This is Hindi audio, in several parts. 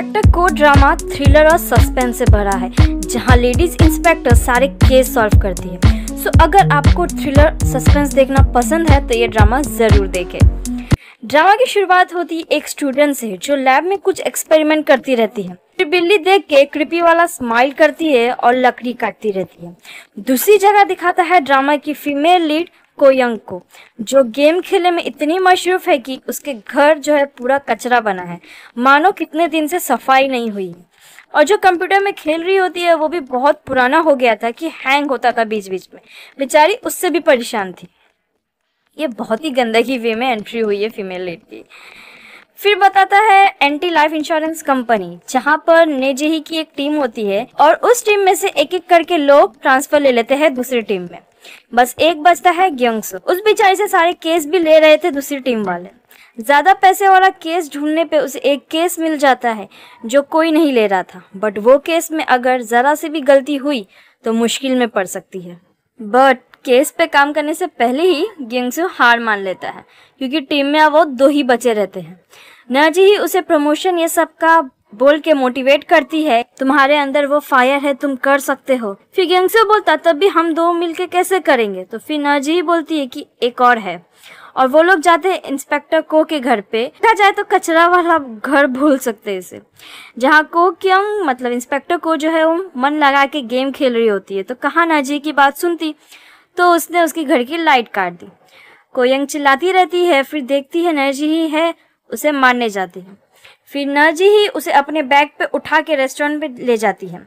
इंस्पेक्टर को ड्रामा थ्रिलर और सस्पेंस से भरा है जहां लेडीज इंस्पेक्टर सारे केस सॉल्व करती है सो अगर आपको थ्रिलर सस्पेंस देखना पसंद है तो ये ड्रामा ज़रूर देखें ड्रामा की शुरुआत होती है एक स्टूडेंट से जो लैब में कुछ एक्सपेरिमेंट करती रहती है बिल्ली देख के कृपी वाला स्माइल करती है और लकड़ी काटती रहती है दूसरी जगह दिखाता है ड्रामा की फीमेल लीड कोयंग को जो गेम खेलने में इतनी मशरूफ है कि उसके घर जो है पूरा कचरा बना है मानो कितने दिन से सफाई नहीं हुई है और जो कंप्यूटर में खेल रही होती है वो भी बहुत पुराना हो गया था कि हैंग होता था बीच बीच में बेचारी उससे भी परेशान थी ये बहुत ही गंदगी वे में एंट्री हुई है फीमेल लेड की फिर बताता है एंटी लाइफ इंश्योरेंस कंपनी जहाँ पर नेजेही की एक टीम होती है और उस टीम में से एक एक करके लोग ट्रांसफर ले लेते हैं दूसरी टीम में बस एक बचता है ग्यंग्स उस बेचारे से सारे केस भी ले रहे थे दूसरी टीम वाले ज़्यादा पैसे वाला केस ढूंढने पे उसे एक केस मिल जाता है जो कोई नहीं ले रहा था बट वो केस में अगर ज़रा सी भी गलती हुई तो मुश्किल में पड़ सकती है बट केस पे काम करने से पहले ही गेंगसू हार मान लेता है क्योंकि टीम में अब वो दो ही बचे रहते हैं नाजी ही उसे प्रमोशन ये सब का बोल के मोटिवेट करती है तुम्हारे अंदर वो फायर है तुम कर सकते हो फिर गेंगसे बोलता तब भी हम दो मिलके कैसे करेंगे तो फिर नजी ही बोलती है कि एक और है और वो लोग जाते हैं इंस्पेक्टर को के घर पे कहा जाए तो कचरा वाला घर भूल सकते हैं इसे जहाँ को क्यों मतलब इंस्पेक्टर को जो है वो मन लगा के गेम खेल रही होती है तो कहा नाजी की बात सुनती तो उसने उसकी घर की लाइट काट दी कोयंग चिल्लाती रहती है फिर देखती है नजी ही है उसे मारने जाती है फिर नाजी ही उसे अपने बैग पे उठा के रेस्टोरेंट पे ले जाती है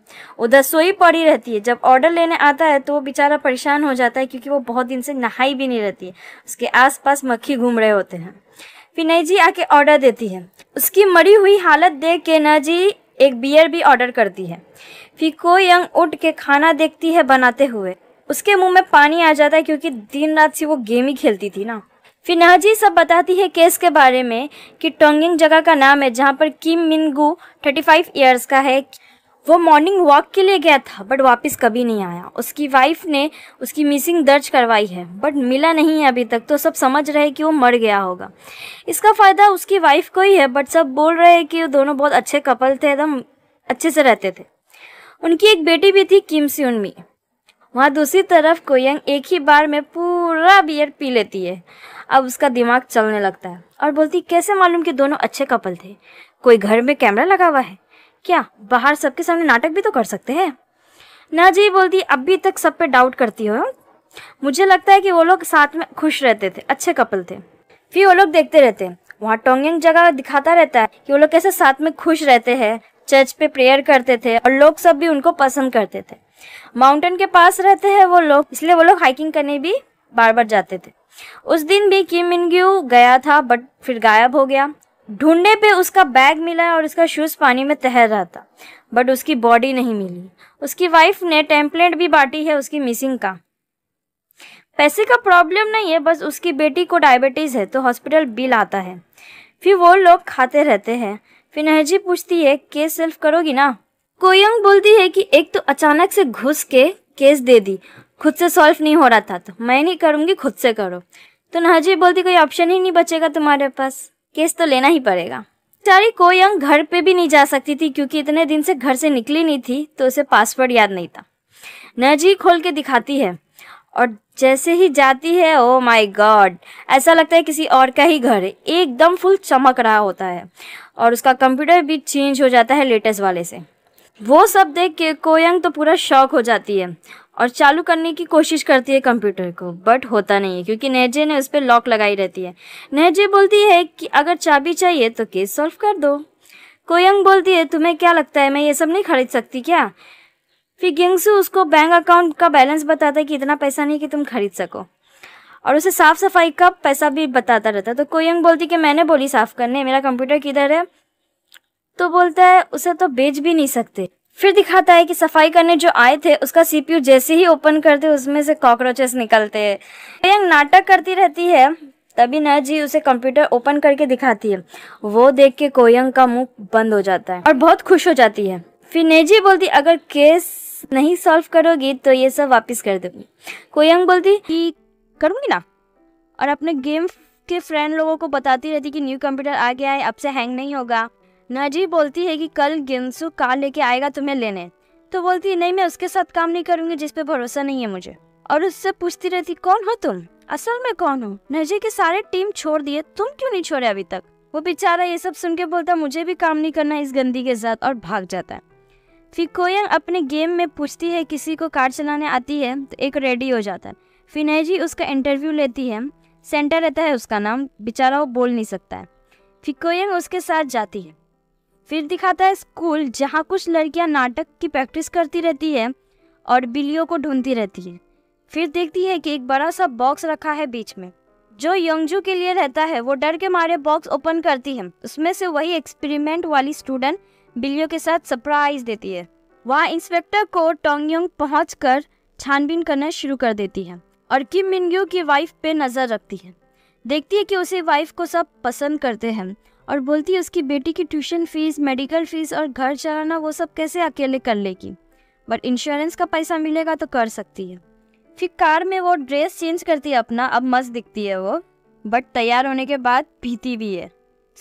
उधर सोई पड़ी रहती है जब ऑर्डर लेने आता है तो वो बेचारा परेशान हो जाता है क्योंकि वो बहुत दिन से नहाई भी नहीं रहती है उसके आसपास मक्खी घूम रहे होते हैं फिर नजी आके ऑर्डर देती है उसकी मरी हुई हालत देख के नजी एक बियर भी ऑर्डर करती है फिर कोयंग उठ के खाना देखती है बनाते हुए उसके मुंह में पानी आ जाता है क्योंकि दिन रात से वो गेम ही खेलती थी ना फिर नेहाजी सब बताती है केस के बारे में कि टोंगिंग जगह का नाम है जहाँ पर किम मिनगू 35 इयर्स का है वो मॉर्निंग वॉक के लिए गया था बट वापस कभी नहीं आया उसकी वाइफ ने उसकी मिसिंग दर्ज करवाई है बट मिला नहीं है अभी तक तो सब समझ रहे कि वो मर गया होगा इसका फ़ायदा उसकी वाइफ को ही है बट सब बोल रहे हैं कि वो दोनों बहुत अच्छे कपल थे एकदम अच्छे से रहते थे उनकी एक बेटी भी थी किम सी उनमी वहाँ दूसरी तरफ कोयंग एक ही बार में पूरा बियर पी लेती है अब उसका दिमाग चलने लगता है और बोलती कैसे मालूम कि दोनों अच्छे कपल थे कोई घर में कैमरा लगा हुआ है क्या बाहर सबके सामने नाटक भी तो कर सकते हैं ना जी बोलती अभी तक सब पे डाउट करती हो मुझे लगता है कि वो लोग साथ में खुश रहते थे अच्छे कपल थे फिर वो लोग देखते रहते वहाँ टोंग जगह दिखाता रहता है कि वो लोग कैसे साथ में खुश रहते हैं चर्च पे प्रेयर करते थे और लोग सब भी उनको पसंद करते थे माउंटेन के पास रहते हैं वो लोग इसलिए वो लोग हाइकिंग करने भी बार बार जाते थे उस दिन भी किम इनग्यू गया था बट फिर गायब हो गया ढूंढने पे उसका बैग मिला और उसका शूज़ पानी में तैर रहा था बट उसकी बॉडी नहीं मिली उसकी वाइफ ने टेम्पलेट भी बांटी है उसकी मिसिंग का पैसे का प्रॉब्लम नहीं है बस उसकी बेटी को डायबिटीज़ है तो हॉस्पिटल बिल आता है फिर वो लोग खाते रहते हैं फिर नहजी पूछती है केस सेल्फ करोगी ना कोयंग बोलती है कि एक तो अचानक से घुस के केस दे दी खुद से सॉल्व नहीं हो रहा था तो मैं नहीं करूँगी खुद से करो तो नहजी बोलती कोई ऑप्शन ही नहीं बचेगा तुम्हारे पास केस तो लेना ही पड़ेगा बेचारी अंग घर पे भी नहीं जा सकती थी क्योंकि इतने दिन से घर से निकली नहीं थी तो उसे पासवर्ड याद नहीं था नजी खोल के दिखाती है और जैसे ही जाती है ओ माय गॉड ऐसा लगता है किसी और का ही घर है एकदम फुल चमक रहा होता है और उसका कंप्यूटर भी चेंज हो जाता है लेटेस्ट वाले से वो सब देख के कोयंग तो पूरा शौक हो जाती है और चालू करने की कोशिश करती है कंप्यूटर को बट होता नहीं है क्योंकि नेहजे ने उस पर लॉक लगाई रहती है नेहजे बोलती है कि अगर चाबी चाहिए तो केस सॉल्व कर दो कोयंग बोलती है तुम्हें क्या लगता है मैं ये सब नहीं खरीद सकती क्या फिर गेंगसु उसको बैंक अकाउंट का बैलेंस बताता है कि इतना पैसा नहीं कि तुम खरीद सको और उसे साफ़ सफाई का पैसा भी बताता रहता है तो कोयंग बोलती कि मैंने बोली साफ़ करने मेरा कंप्यूटर किधर है तो बोलता है उसे तो बेच भी नहीं सकते फिर दिखाता है कि सफाई करने जो आए थे उसका सीपीयू जैसे ही ओपन करते उसमें से कॉकरोचेस निकलते हैं प्रियंक तो नाटक करती रहती है तभी जी उसे कंप्यूटर ओपन करके दिखाती है वो देख के कोयंग का मुंह बंद हो जाता है और बहुत खुश हो जाती है फिर नेजी बोलती अगर केस नहीं सॉल्व करोगी तो ये सब वापस कर दोगी कोयंग बोलती कि करूँगी ना और अपने गेम के फ्रेंड लोगों को बताती रहती कि न्यू कंप्यूटर आ गया है अब से हैंग नहीं होगा नाजी बोलती है कि कल गिनसू कार लेके आएगा तुम्हें लेने तो बोलती है नहीं मैं उसके साथ काम नहीं करूँगी जिसपे भरोसा नहीं है मुझे और उससे पूछती रहती कौन हो तुम असल में कौन हो नजी के सारे टीम छोड़ दिए तुम क्यों नहीं छोड़े अभी तक वो बेचारा ये सब सुन के बोलता मुझे भी काम नहीं करना इस गंदी के साथ और भाग जाता है फिर कोयंग अपने गेम में पूछती है किसी को कार चलाने आती है तो एक रेडी हो जाता है फिर नजी उसका इंटरव्यू लेती है सेंटर रहता है उसका नाम बेचारा वो बोल नहीं सकता है फिर कोयंग उसके साथ जाती है फिर दिखाता है स्कूल जहाँ कुछ लड़कियाँ नाटक की प्रैक्टिस करती रहती है और बिल्लियों को ढूंढती रहती है फिर देखती है कि एक बड़ा सा बॉक्स रखा है बीच में जो यंगजू के लिए रहता है वो डर के मारे बॉक्स ओपन करती है उसमें से वही एक्सपेरिमेंट वाली स्टूडेंट बिल्लियों के साथ सरप्राइज देती है वहाँ इंस्पेक्टर को टोंगयोंग पहुँच कर छानबीन करना शुरू कर देती है और किम मिनग्यू की वाइफ पे नज़र रखती है देखती है कि उसे वाइफ को सब पसंद करते हैं और बोलती है उसकी बेटी की ट्यूशन फीस मेडिकल फीस और घर चलाना वो सब कैसे अकेले कर लेगी बट इंश्योरेंस का पैसा मिलेगा तो कर सकती है फिर कार में वो ड्रेस चेंज करती है अपना अब मस्त दिखती है वो बट तैयार होने के बाद भीती भी है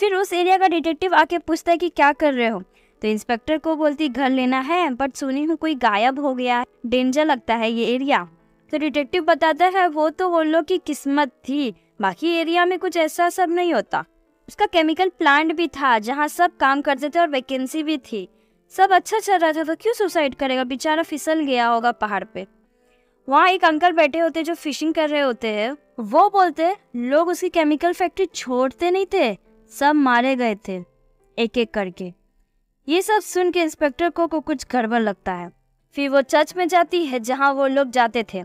फिर उस एरिया का डिटेक्टिव आके पूछता है कि क्या कर रहे हो तो इंस्पेक्टर को बोलती घर लेना है बट सुनी हूँ कोई गायब हो गया डेंजर लगता है ये एरिया तो डिटेक्टिव बताता है वो तो वो लोग की किस्मत थी बाकी एरिया में कुछ ऐसा सब नहीं होता उसका केमिकल प्लांट भी था जहाँ सब काम करते थे और वैकेंसी भी थी सब अच्छा चल रहा था तो क्यों सुसाइड करेगा बेचारा फिसल गया होगा पहाड़ पे वहाँ एक अंकल बैठे होते जो फिशिंग कर रहे होते हैं वो बोलते लोग उसकी केमिकल फैक्ट्री छोड़ते नहीं थे सब मारे गए थे एक एक करके ये सब सुन के इंस्पेक्टर को, को कुछ गड़बड़ लगता है फिर वो चर्च में जाती है जहाँ वो लोग जाते थे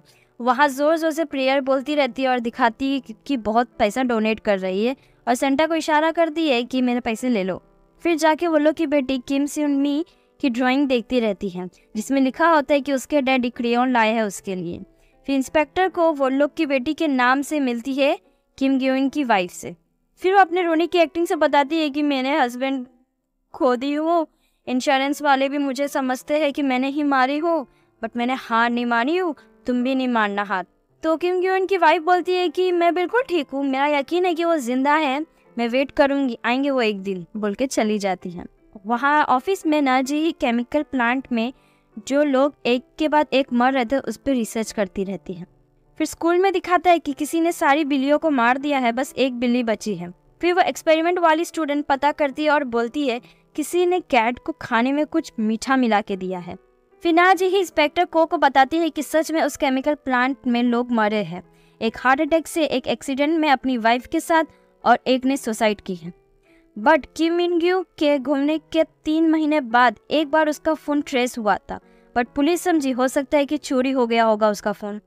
वहाँ ज़ोर ज़ोर से प्रेयर बोलती रहती है और दिखाती है कि बहुत पैसा डोनेट कर रही है और सेंटा को इशारा कर दिए कि मेरे पैसे ले लो फिर जाके वो लोग की बेटी किम से मी की ड्राइंग देखती रहती है जिसमें लिखा होता है कि उसके डैडी क्रियोन लाए हैं उसके लिए फिर इंस्पेक्टर को वो लोग की बेटी के नाम से मिलती है किम ग्योइंग की वाइफ से फिर वो अपने रोनी की एक्टिंग से बताती है कि मैंने हस्बैंड खो दी हूँ इंश्योरेंस वाले भी मुझे समझते हैं कि मैंने ही मारी हो बट मैंने हार नहीं मानी हूँ तुम भी नहीं मारना हाथ तो किम ग्यून की वाइफ बोलती है कि मैं बिल्कुल ठीक हूँ मेरा यकीन है कि वो जिंदा है मैं वेट करूँगी आएंगे वो एक दिन बोल के चली जाती है वहाँ ऑफिस में ना जी केमिकल प्लांट में जो लोग एक के बाद एक मर रहे थे उस पर रिसर्च करती रहती है फिर स्कूल में दिखाता है कि किसी ने सारी बिल्लियों को मार दिया है बस एक बिल्ली बची है फिर वो एक्सपेरिमेंट वाली स्टूडेंट पता करती है और बोलती है किसी ने कैट को खाने में कुछ मीठा मिला के दिया है फिनाज ही इंस्पेक्टर को को बताती है कि सच में उस केमिकल प्लांट में लोग मरे हैं एक हार्ट अटैक से एक एक्सीडेंट में अपनी वाइफ के साथ और एक ने सुसाइड की है बट किम इनग्यू के घूमने के तीन महीने बाद एक बार उसका फ़ोन ट्रेस हुआ था बट पुलिस समझी हो सकता है कि चोरी हो गया होगा उसका फ़ोन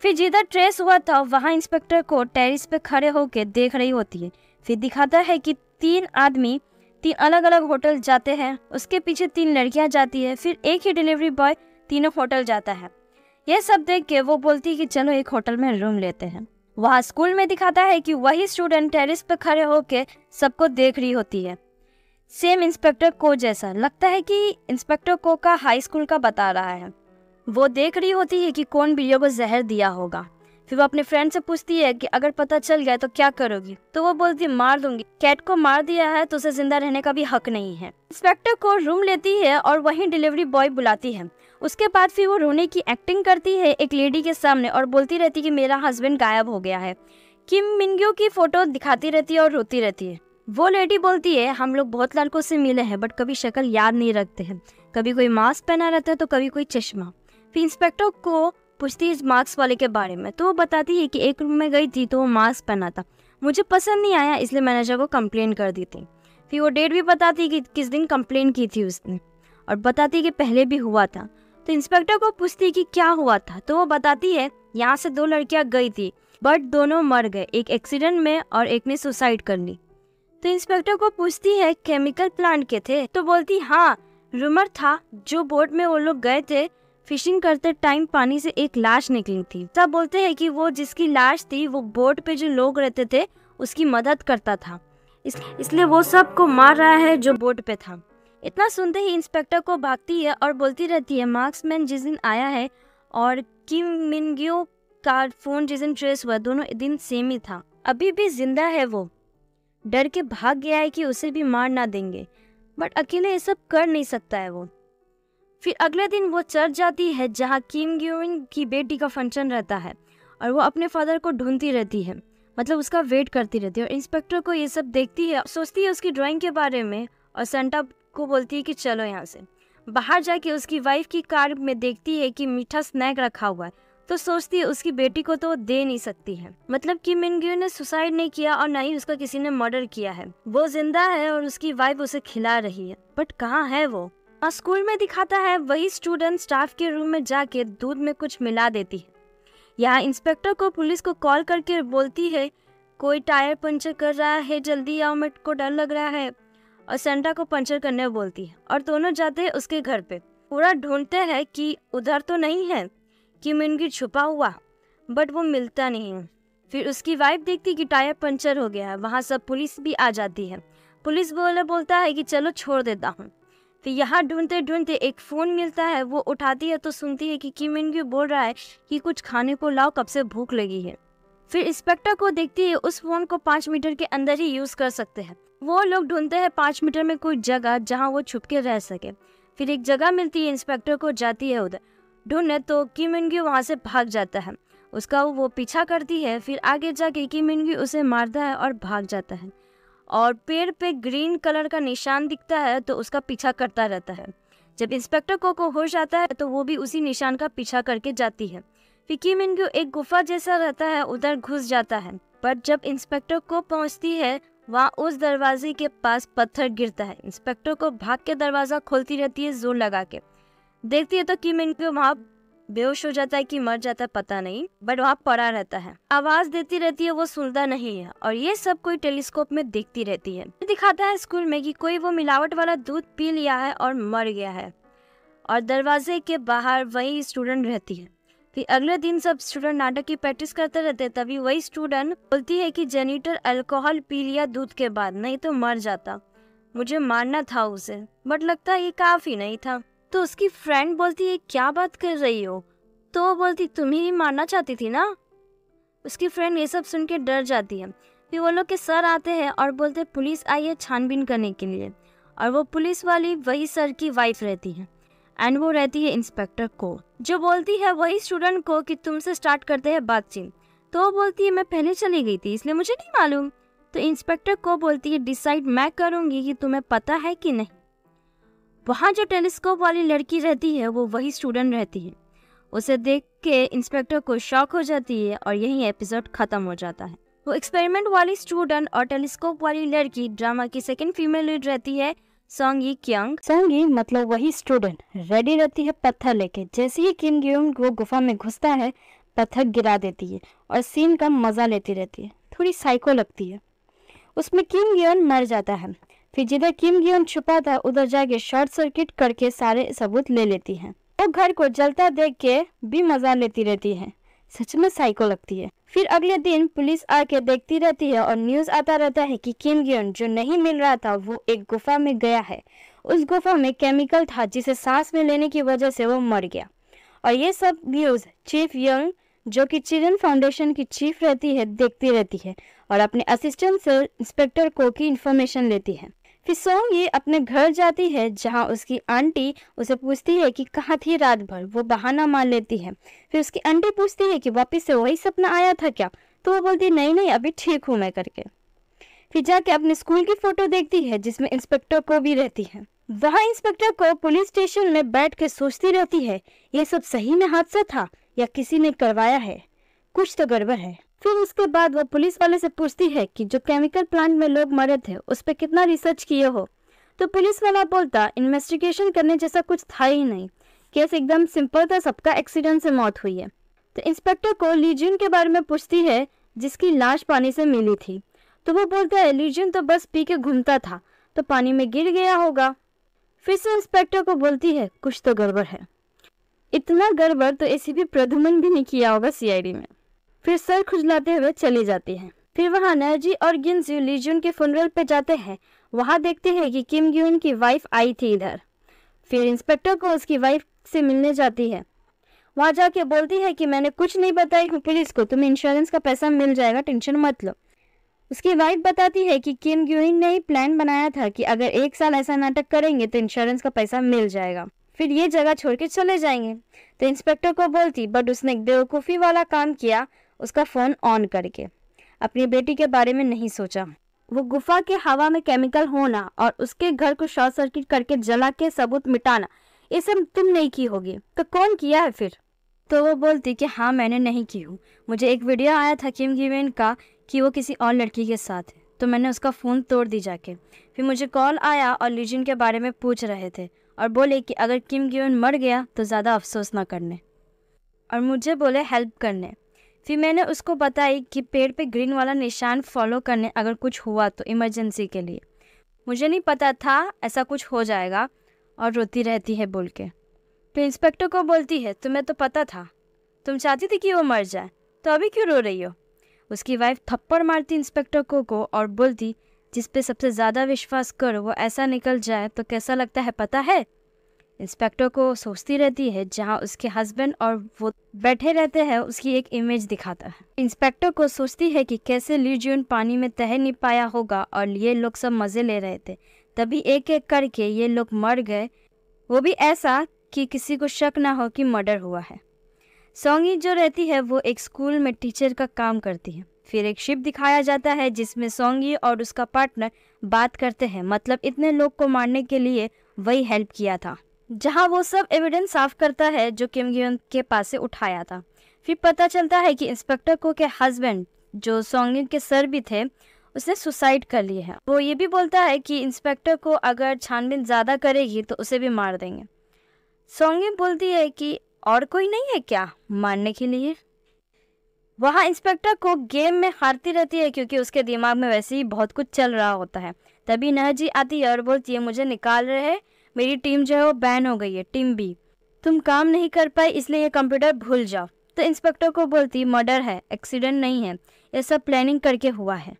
फिर जिधर ट्रेस हुआ था वहाँ इंस्पेक्टर को टेरिस पे खड़े होकर देख रही होती है फिर दिखाता है कि तीन आदमी तीन अलग अलग होटल जाते हैं उसके पीछे तीन लड़कियां जाती है फिर एक ही डिलीवरी बॉय तीनों होटल जाता है यह सब देख के वो बोलती है कि चलो एक होटल में रूम लेते हैं वहाँ स्कूल में दिखाता है कि वही स्टूडेंट टेरिस पर खड़े होकर सबको देख रही होती है सेम इंस्पेक्टर को जैसा लगता है कि इंस्पेक्टर को का हाई स्कूल का बता रहा है वो देख रही होती है कि कौन बिल्लियों को जहर दिया होगा फिर वो अपने फ्रेंड से पूछती है कि अगर पता चल गया तो क्या करोगी तो वो बोलती है मार दूंगी कैट को मार दिया है तो उसे जिंदा रहने का भी हक नहीं है इंस्पेक्टर को रूम लेती है और वहीं डिलीवरी बॉय बुलाती है उसके बाद फिर वो रोने की एक्टिंग करती है एक लेडी के सामने और बोलती रहती कि मेरा हस्बैंड गायब हो गया है किम मिनग्यो की फोटो दिखाती रहती है और रोती रहती है वो लेडी बोलती है हम लोग बहुत लड़कों से मिले हैं बट कभी शक्ल याद नहीं रखते हैं कभी कोई मास्क पहना रहता है तो कभी कोई चश्मा फिर इंस्पेक्टर को पूछती है इस मास्क वाले के बारे में तो वो बताती है कि एक रूम में गई थी तो वो मास्क पहना था मुझे पसंद नहीं आया इसलिए मैनेजर को कंप्लेन कर दी थी फिर वो डेट भी बताती कि किस दिन कंप्लेन की थी उसने और बताती कि पहले भी हुआ था तो इंस्पेक्टर को पूछती कि क्या हुआ था तो वो बताती है यहाँ से दो लड़कियाँ गई थी बट दोनों मर गए एक एक्सीडेंट में और एक ने सुसाइड कर ली तो इंस्पेक्टर को पूछती है केमिकल प्लांट के थे तो बोलती हाँ रूमर था जो बोर्ड में वो लोग गए थे फिशिंग करते टाइम पानी से एक लाश निकली थी सब बोलते हैं कि वो जिसकी लाश थी वो बोट पे जो लोग रहते थे उसकी मदद करता था इस, इसलिए वो सबको मार रहा है जो बोट पे था इतना सुनते ही इंस्पेक्टर को भागती है और बोलती रहती है मार्क्समैन जिस दिन आया है और किम का फोन जिस दिन ट्रेस हुआ दोनों दिन सेम ही था अभी भी जिंदा है वो डर के भाग गया है कि उसे भी मार ना देंगे बट अकेले ये सब कर नहीं सकता है वो फिर अगले दिन वो चर्च जाती है जहाँ किम ग्यून की बेटी का फंक्शन रहता है और वो अपने फादर को ढूंढती रहती है मतलब उसका वेट करती रहती है और इंस्पेक्टर को ये सब देखती है सोचती है उसकी ड्राइंग के बारे में और सेंटा को बोलती है कि चलो यहाँ से बाहर जाके उसकी वाइफ की कार में देखती है कि मीठा स्नैक रखा हुआ है तो सोचती है उसकी बेटी को तो दे नहीं सकती है मतलब कि मिनग्यू ने सुसाइड नहीं किया और ना ही उसका किसी ने मर्डर किया है वो जिंदा है और उसकी वाइफ उसे खिला रही है बट कहाँ है वो और स्कूल में दिखाता है वही स्टूडेंट स्टाफ के रूम में जाके दूध में कुछ मिला देती है यहाँ इंस्पेक्टर को पुलिस को कॉल करके बोलती है कोई टायर पंचर कर रहा है जल्दी आओ मेट को डर लग रहा है और सेंटा को पंचर करने बोलती है और दोनों जाते हैं उसके घर पे पूरा ढूंढते हैं कि उधर तो नहीं है कि मिनगी छुपा हुआ बट वो मिलता नहीं है फिर उसकी वाइफ देखती कि टायर पंचर हो गया है वहाँ सब पुलिस भी आ जाती है पुलिस बोले बोलता है कि चलो छोड़ देता हूँ तो यहाँ ढूंढते ढूंढते एक फ़ोन मिलता है वो उठाती है तो सुनती है कि किम इनग्यू बोल रहा है कि कुछ खाने को लाओ कब से भूख लगी है फिर इंस्पेक्टर को देखती है उस फ़ोन को पाँच मीटर के अंदर ही यूज़ कर सकते हैं वो लोग ढूंढते हैं पाँच मीटर में कोई जगह जहाँ वो छुप के रह सके फिर एक जगह मिलती है इंस्पेक्टर को जाती है उधर ढूंढने तो किम इनग्यू वहाँ से भाग जाता है उसका वो पीछा करती है फिर आगे जाके किम इनग्यू उसे मारता है और भाग जाता है और पेड़ पे ग्रीन कलर का निशान दिखता है तो उसका पीछा करता रहता है जब इंस्पेक्टर को को होश आता है तो वो भी उसी निशान का पीछा करके जाती है फिकी मिनग्यू एक गुफा जैसा रहता है उधर घुस जाता है पर जब इंस्पेक्टर को पहुंचती है वहाँ उस दरवाजे के पास पत्थर गिरता है इंस्पेक्टर को भाग के दरवाज़ा खोलती रहती है जोर लगा के देखती है तो किमिन के वहाँ बेहोश हो जाता है कि मर जाता है पता नहीं बट वहाँ पड़ा रहता है आवाज देती रहती है वो सुनता नहीं है और ये सब कोई टेलीस्कोप में देखती रहती है दिखाता है स्कूल में कि कोई वो मिलावट वाला दूध पी लिया है और मर गया है और दरवाजे के बाहर वही स्टूडेंट रहती है फिर अगले दिन सब स्टूडेंट नाटक की प्रैक्टिस करते रहते हैं तभी वही स्टूडेंट बोलती है कि जेनिटर अल्कोहल पी लिया दूध के बाद नहीं तो मर जाता मुझे मारना था उसे बट लगता ये काफ़ी नहीं था तो उसकी फ्रेंड बोलती है क्या बात कर रही हो तो वो बोलती तुम ही मारना चाहती थी ना उसकी फ्रेंड ये सब सुन के डर जाती है फिर वो लोग के सर आते हैं और बोलते पुलिस आई है छानबीन करने के लिए और वो पुलिस वाली वही सर की वाइफ रहती है एंड वो रहती है इंस्पेक्टर को जो बोलती है वही स्टूडेंट को कि तुमसे स्टार्ट करते हैं बातचीत तो वो बोलती है मैं पहले चली गई थी इसलिए मुझे नहीं मालूम तो इंस्पेक्टर को बोलती है डिसाइड मैं करूँगी कि तुम्हें पता है कि नहीं वहाँ जो टेलीस्कोप वाली लड़की रहती है वो वही स्टूडेंट रहती है उसे देख के इंस्पेक्टर को शॉक हो जाती है और यही एपिसोड ख़त्म हो जाता है वो एक्सपेरिमेंट वाली स्टूडेंट और टेलीस्कोप वाली लड़की ड्रामा की सेकेंड फीमेल लीड रहती है सोंगी क्यंग सोंगी मतलब वही स्टूडेंट रेडी रहती है पत्थर लेके जैसे ही किम ग्यूम वो गुफा में घुसता है पत्थर गिरा देती है और सीन का मजा लेती रहती है थोड़ी साइको लगती है उसमें किम ग्योन मर जाता है कि जिधर किम गियोन छुपा था उधर जाके शॉर्ट सर्किट करके सारे सबूत ले लेती है वो घर को जलता देख के भी मजा लेती रहती है सच में साइको लगती है फिर अगले दिन पुलिस आके देखती रहती है और न्यूज आता रहता है कि किम गियोन जो नहीं मिल रहा था वो एक गुफा में गया है उस गुफा में केमिकल था जिसे सांस में लेने की वजह से वो मर गया और ये सब न्यूज चीफ यंग जो कि चिल्ड्रन फाउंडेशन की चीफ रहती है देखती रहती है और अपने असिस्टेंट से इंस्पेक्टर को की इन्फॉर्मेशन लेती है फिर सोंग अपने घर जाती है जहाँ उसकी आंटी उसे पूछती है कि कहाँ थी रात भर वो बहाना मान लेती है फिर उसकी आंटी पूछती है कि वापस से वही सपना आया था क्या तो वो बोलती नहीं नहीं अभी ठीक हूँ मैं करके फिर जाके अपने स्कूल की फोटो देखती है जिसमें इंस्पेक्टर को भी रहती है वहाँ इंस्पेक्टर को पुलिस स्टेशन में बैठ के सोचती रहती है ये सब सही में हादसा था या किसी ने करवाया है कुछ तो गड़बड़ है फिर उसके बाद वो पुलिस वाले से पूछती है कि जो केमिकल प्लांट में लोग मरे थे उस पर कितना रिसर्च किए हो तो पुलिस वाला बोलता इन्वेस्टिगेशन करने जैसा कुछ था ही नहीं केस एकदम सिंपल था सबका एक्सीडेंट से मौत हुई है तो इंस्पेक्टर को लीजियन के बारे में पूछती है जिसकी लाश पानी से मिली थी तो वो बोलता है लीजियन तो बस पी के घूमता था तो पानी में गिर गया होगा फिर से इंस्पेक्टर को बोलती है कुछ तो गड़बड़ है इतना गड़बड़ तो भी प्रधुमन भी नहीं किया होगा सीआईडी में फिर सर खुजलाते हुए चले जाते हैं फिर वहाँ नैजी और गिनजू लीजून के फुनरल पे जाते हैं वहाँ देखते हैं कि किम ग्यून की वाइफ आई थी इधर फिर इंस्पेक्टर को उसकी वाइफ से मिलने जाती है वहाँ जाके बोलती है कि मैंने कुछ नहीं बताया पुलिस को तुम्हें इंश्योरेंस का पैसा मिल जाएगा टेंशन मत लो उसकी वाइफ बताती है कि किम ग्यून ने ही प्लान बनाया था कि अगर एक साल ऐसा नाटक करेंगे तो इंश्योरेंस का पैसा मिल जाएगा फिर ये जगह छोड़ के चले जाएंगे तो इंस्पेक्टर को बोलती बट उसने बेवकूफ़ी वाला काम किया उसका फ़ोन ऑन करके अपनी बेटी के बारे में नहीं सोचा वो गुफा के हवा में केमिकल होना और उसके घर को शॉर्ट सर्किट करके जला के सबूत मिटाना ये सब तुम नहीं की होगी तो कौन किया है फिर तो वो बोलती कि हाँ मैंने नहीं की हूँ मुझे एक वीडियो आया था किम गिवेन का कि वो किसी और लड़की के साथ है तो मैंने उसका फ़ोन तोड़ दी जाके फिर मुझे कॉल आया और लीजिन के बारे में पूछ रहे थे और बोले कि अगर किम गिवेन मर गया तो ज़्यादा अफसोस ना करने और मुझे बोले हेल्प करने फिर मैंने उसको बताई कि पेड़ पे ग्रीन वाला निशान फॉलो करने अगर कुछ हुआ तो इमरजेंसी के लिए मुझे नहीं पता था ऐसा कुछ हो जाएगा और रोती रहती है बोल के फिर इंस्पेक्टर को बोलती है तुम्हें तो पता था तुम चाहती थी कि वो मर जाए तो अभी क्यों रो रही हो उसकी वाइफ थप्पड़ मारती इंस्पेक्टर को को और बोलती जिस पे सबसे ज़्यादा विश्वास करो वो ऐसा निकल जाए तो कैसा लगता है पता है इंस्पेक्टर को सोचती रहती है जहाँ उसके हस्बैंड और वो बैठे रहते हैं उसकी एक इमेज दिखाता है इंस्पेक्टर को सोचती है कि कैसे लीजून पानी में तह नहीं पाया होगा और ये लोग सब मज़े ले रहे थे तभी एक एक करके ये लोग मर गए वो भी ऐसा कि किसी को शक ना हो कि मर्डर हुआ है सोंगी जो रहती है वो एक स्कूल में टीचर का काम करती है फिर एक शिप दिखाया जाता है जिसमें सोंगी और उसका पार्टनर बात करते हैं मतलब इतने लोग को मारने के लिए वही हेल्प किया था जहां वो सब एविडेंस साफ करता है जो किम गियन के पास से उठाया था फिर पता चलता है कि इंस्पेक्टर को के हस्बैंड जो सोंग के सर भी थे उसने सुसाइड कर लिया है वो ये भी बोलता है कि इंस्पेक्टर को अगर छानबीन ज़्यादा करेगी तो उसे भी मार देंगे सोंग बोलती है कि और कोई नहीं है क्या मारने के लिए वहाँ इंस्पेक्टर को गेम में हारती रहती है क्योंकि उसके दिमाग में वैसे ही बहुत कुछ चल रहा होता है तभी नहजी आती है और बोलती है मुझे निकाल रहे मेरी टीम जो है वो बैन हो गई है टीम बी तुम काम नहीं कर पाए इसलिए ये कंप्यूटर भूल जाओ तो इंस्पेक्टर को बोलती मर्डर है एक्सीडेंट नहीं है ये सब प्लानिंग करके हुआ है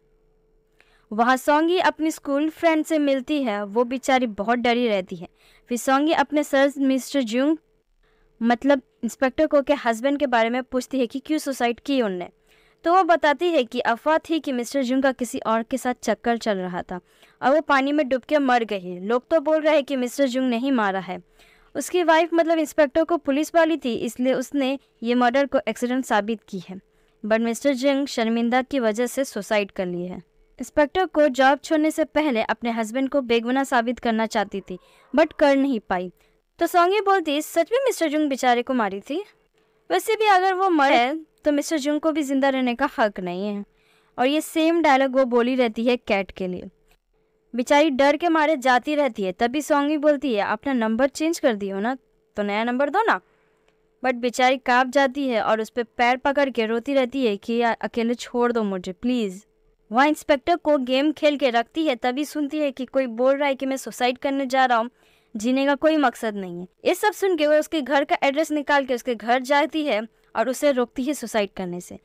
वहाँ सोंगी अपनी स्कूल फ्रेंड से मिलती है वो बेचारी बहुत डरी रहती है फिर सोंगी अपने सर मिस्टर जूंग मतलब इंस्पेक्टर को के हस्बैंड के बारे में पूछती है कि क्यों सुसाइड की उनने तो वो बताती है कि अफवाह थी कि मिस्टर जुंग का किसी और के साथ चक्कर चल रहा था और वो पानी में डूब के मर गए हैं लोग तो बोल रहे हैं कि मिस्टर जुंग नहीं मारा है उसकी वाइफ मतलब इंस्पेक्टर को पुलिस वाली थी इसलिए उसने ये मर्डर को एक्सीडेंट साबित की है बट मिस्टर जंग शर्मिंदा की वजह से सुसाइड कर ली है इंस्पेक्टर को जॉब छोड़ने से पहले अपने हस्बैंड को बेगुना साबित करना चाहती थी बट कर नहीं पाई तो सोंगी बोलती सच में मिस्टर जुंग बेचारे को मारी थी वैसे भी अगर वो मरे तो मिस्टर जुंग को भी ज़िंदा रहने का हक नहीं है और ये सेम डायलॉग वो बोली रहती है कैट के लिए बेचारी डर के मारे जाती रहती है तभी सोंगी बोलती है अपना नंबर चेंज कर दियो ना तो नया नंबर दो ना बट बेचारी काँप जाती है और उस पर पैर पकड़ के रोती रहती है कि अकेले छोड़ दो मुझे प्लीज़ वहाँ इंस्पेक्टर को गेम खेल के रखती है तभी सुनती है कि कोई बोल रहा है कि मैं सुसाइड करने जा रहा हूँ जीने का कोई मकसद नहीं है ये सब सुन के वो उसके घर का एड्रेस निकाल के उसके घर जाती है और उसे रोकती है सुसाइड करने से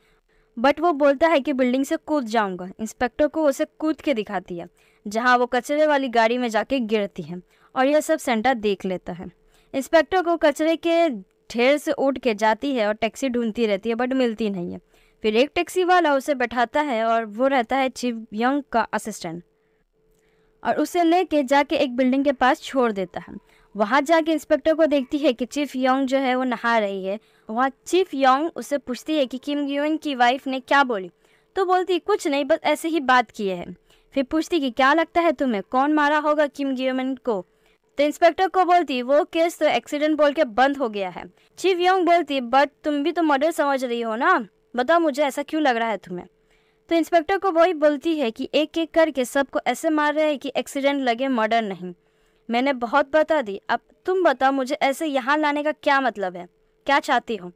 बट वो बोलता है कि बिल्डिंग से कूद जाऊंगा इंस्पेक्टर को उसे कूद के दिखाती है जहाँ वो कचरे वाली गाड़ी में जाके गिरती है और यह सब सेंटा देख लेता है इंस्पेक्टर को कचरे के ढेर से उठ के जाती है और टैक्सी ढूंढती रहती है बट मिलती नहीं है फिर एक टैक्सी वाला उसे बैठाता है और वो रहता है चीफ यंग का असिस्टेंट और उसे ले कर जाके एक बिल्डिंग के पास छोड़ देता है वहाँ जाके इंस्पेक्टर को देखती है कि चीफ यंग जो है वो नहा रही है वहाँ चीफ योंग उसे पूछती है कि किम यून की वाइफ ने क्या बोली तो बोलती कुछ नहीं बस ऐसे ही बात किए हैं फिर पूछती कि क्या लगता है तुम्हें कौन मारा होगा किम गियोमन को तो इंस्पेक्टर को बोलती वो केस तो एक्सीडेंट बोल के बंद हो गया है चीफ योंग बोलती बट तुम भी तो मर्डर समझ रही हो ना बताओ मुझे ऐसा क्यों लग रहा है तुम्हें तो इंस्पेक्टर को वही बोलती है कि एक एक करके सबको ऐसे मार रहे हैं कि एक्सीडेंट लगे मर्डर नहीं मैंने बहुत बता दी अब तुम बताओ मुझे ऐसे यहाँ लाने का क्या मतलब है क्या चाहती हो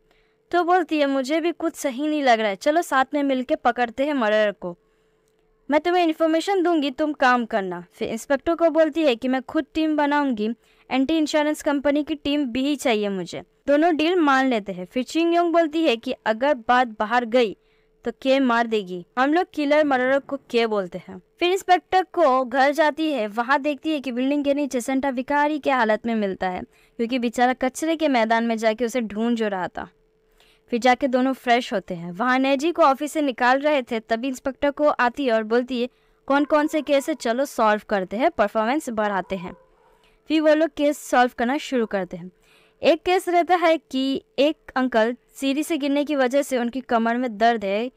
तो बोलती है मुझे भी कुछ सही नहीं लग रहा है चलो साथ में मिलके पकड़ते हैं मर्डर को मैं तुम्हें इन्फॉर्मेशन दूंगी तुम काम करना फिर इंस्पेक्टर को बोलती है कि मैं खुद टीम बनाऊंगी एंटी इंश्योरेंस कंपनी की टीम भी चाहिए मुझे दोनों डील मान लेते हैं फिर चिंग योंग बोलती है कि अगर बात बाहर गई तो के मार देगी हम लोग किलर मर्डर को के बोलते हैं फिर इंस्पेक्टर को घर जाती है वहाँ देखती है कि बिल्डिंग के नीचे सेंटा भिखारी के हालत में मिलता है क्योंकि बेचारा कचरे के मैदान में जाके उसे ढूंढ जो रहा था फिर जाके दोनों फ्रेश होते हैं वहाँ नेजी को ऑफिस से निकाल रहे थे तभी इंस्पेक्टर को आती है और बोलती है कौन कौन से केस है चलो सॉल्व करते हैं परफॉर्मेंस बढ़ाते हैं फिर वो लोग केस सॉल्व करना शुरू करते हैं एक केस रहता है कि एक अंकल सीढ़ी से गिरने की वजह से उनकी कमर में दर्द है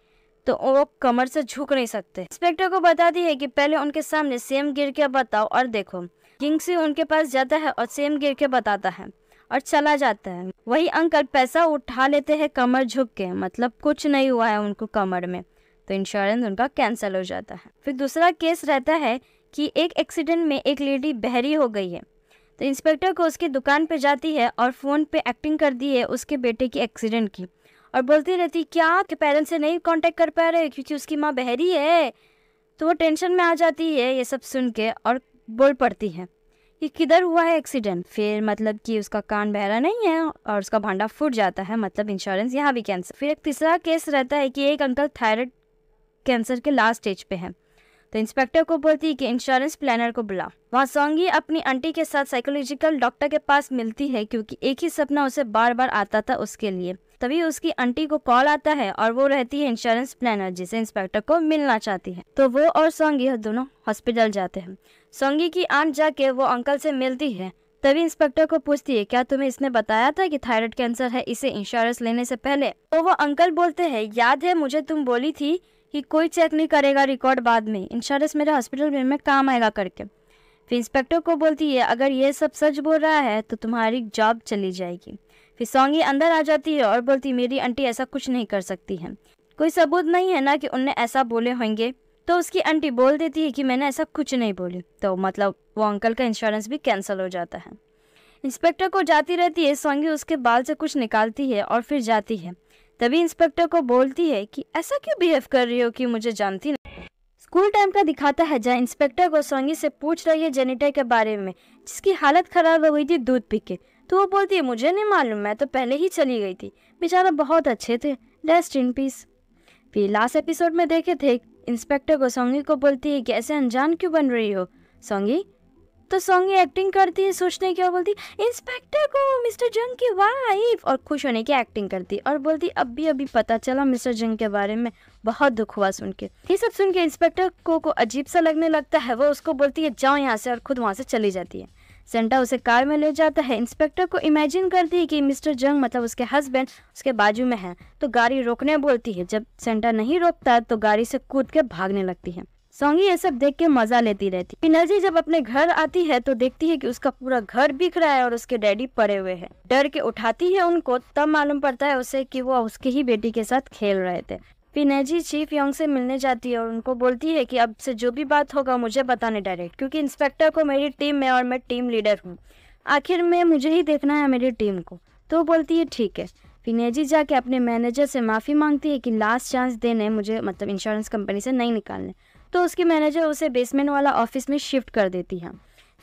तो वो कमर से झुक नहीं सकते इंस्पेक्टर को बता दी है कि पहले उनके सामने सेम गिर के बताओ और देखो किंग से उनके पास जाता है और सेम गिर के बताता है और चला जाता है वही अंकल पैसा उठा लेते हैं कमर झुक के मतलब कुछ नहीं हुआ है उनको कमर में तो इंश्योरेंस उनका कैंसिल हो जाता है फिर दूसरा केस रहता है कि एक एक्सीडेंट में एक लेडी बहरी हो गई है तो इंस्पेक्टर को उसकी दुकान पर जाती है और फ़ोन पे एक्टिंग कर दी है उसके बेटे की एक्सीडेंट की और बोलती रहती क्या कि पेरेंट्स से नहीं कांटेक्ट कर पा रहे क्योंकि उसकी माँ बहरी है तो वो टेंशन में आ जाती है ये सब सुन के और बोल पड़ती है कि किधर हुआ है एक्सीडेंट फिर मतलब कि उसका कान बहरा नहीं है और उसका भांडा फूट जाता है मतलब इंश्योरेंस यहाँ भी कैंसर फिर एक तीसरा केस रहता है कि एक अंकल थायराइड कैंसर के लास्ट स्टेज पे हैं तो इंस्पेक्टर को बोलती है कि इंश्योरेंस प्लानर को बुला वहाँ सोंगी अपनी आंटी के साथ साइकोलॉजिकल डॉक्टर के पास मिलती है क्योंकि एक ही सपना उसे बार बार आता था उसके लिए तभी उसकी आंटी को कॉल आता है और वो रहती है इंश्योरेंस प्लानर जिसे इंस्पेक्टर को मिलना चाहती है तो वो और सोंगी दोनों हॉस्पिटल जाते हैं सोंगी की आंट जाके वो अंकल से मिलती है तभी इंस्पेक्टर को पूछती है क्या तुम्हें इसने बताया था कि थायराइड कैंसर है इसे इंश्योरेंस लेने से पहले तो वो अंकल बोलते हैं याद है मुझे तुम बोली थी कि कोई चेक नहीं करेगा रिकॉर्ड बाद में इंश्योरेंस मेरे हॉस्पिटल में, में काम आएगा करके फिर इंस्पेक्टर को बोलती है अगर ये सब सच बोल रहा है तो तुम्हारी जॉब चली जाएगी फिर सोंगी अंदर आ जाती है और बोलती मेरी आंटी ऐसा कुछ नहीं कर सकती है कोई सबूत नहीं है ना कि उनने ऐसा बोले होंगे तो उसकी आंटी बोल देती है कि मैंने ऐसा कुछ नहीं बोली तो मतलब वो अंकल का इंश्योरेंस भी कैंसिल हो जाता है इंस्पेक्टर को जाती रहती है सोंगी उसके बाल से कुछ निकालती है और फिर जाती है तभी इंस्पेक्टर को बोलती है कि ऐसा क्यों बिहेव कर रही हो कि मुझे जानती नहीं स्कूल टाइम का दिखाता है जहाँ इंस्पेक्टर को संगी से पूछ रही है जेनेटा के बारे में जिसकी हालत खराब हो गई थी दूध पी के तो वो बोलती है मुझे नहीं मालूम मैं तो पहले ही चली गई थी बेचारा बहुत अच्छे थे रेस्ट इन पीस फिर लास्ट एपिसोड में देखे थे इंस्पेक्टर को संगी को बोलती है कि ऐसे अनजान क्यों बन रही हो संगी तो सोंगी एक्टिंग करती है सोचने की और बोलती इंस्पेक्टर को मिस्टर जंग की वाइफ और खुश होने की एक्टिंग करती और बोलती अभी अभी पता चला मिस्टर जंग के बारे में बहुत दुख हुआ सुन के ये सब सुन के इंस्पेक्टर को को अजीब सा लगने लगता है वो उसको बोलती है जाओ यहाँ से और खुद वहाँ से चली जाती है सेंटा उसे कार में ले जाता है इंस्पेक्टर को इमेजिन करती है कि मिस्टर जंग मतलब उसके हस्बैंड उसके बाजू में है तो गाड़ी रोकने बोलती है जब सेंटा नहीं रोकता तो गाड़ी से कूद के भागने लगती है सोंगी ये सब देख के मजा लेती रहती है जी जब अपने घर आती है तो देखती है कि उसका पूरा घर बिख रहा है और उसके डैडी पड़े हुए हैं डर के उठाती है उनको तब मालूम पड़ता है उसे कि वो उसके ही बेटी के साथ खेल रहे थे पिनेजी चीफ यंग से मिलने जाती है और उनको बोलती है कि अब से जो भी बात होगा मुझे बताने डायरेक्ट क्योंकि इंस्पेक्टर को मेरी टीम में और मैं टीम लीडर हूँ आखिर में मुझे ही देखना है मेरी टीम को तो बोलती है ठीक है पिनेजी जाके अपने मैनेजर से माफ़ी मांगती है कि लास्ट चांस देने मुझे मतलब इंश्योरेंस कंपनी से नहीं निकालने तो उसकी मैनेजर उसे बेसमेंट वाला ऑफिस में शिफ्ट कर देती है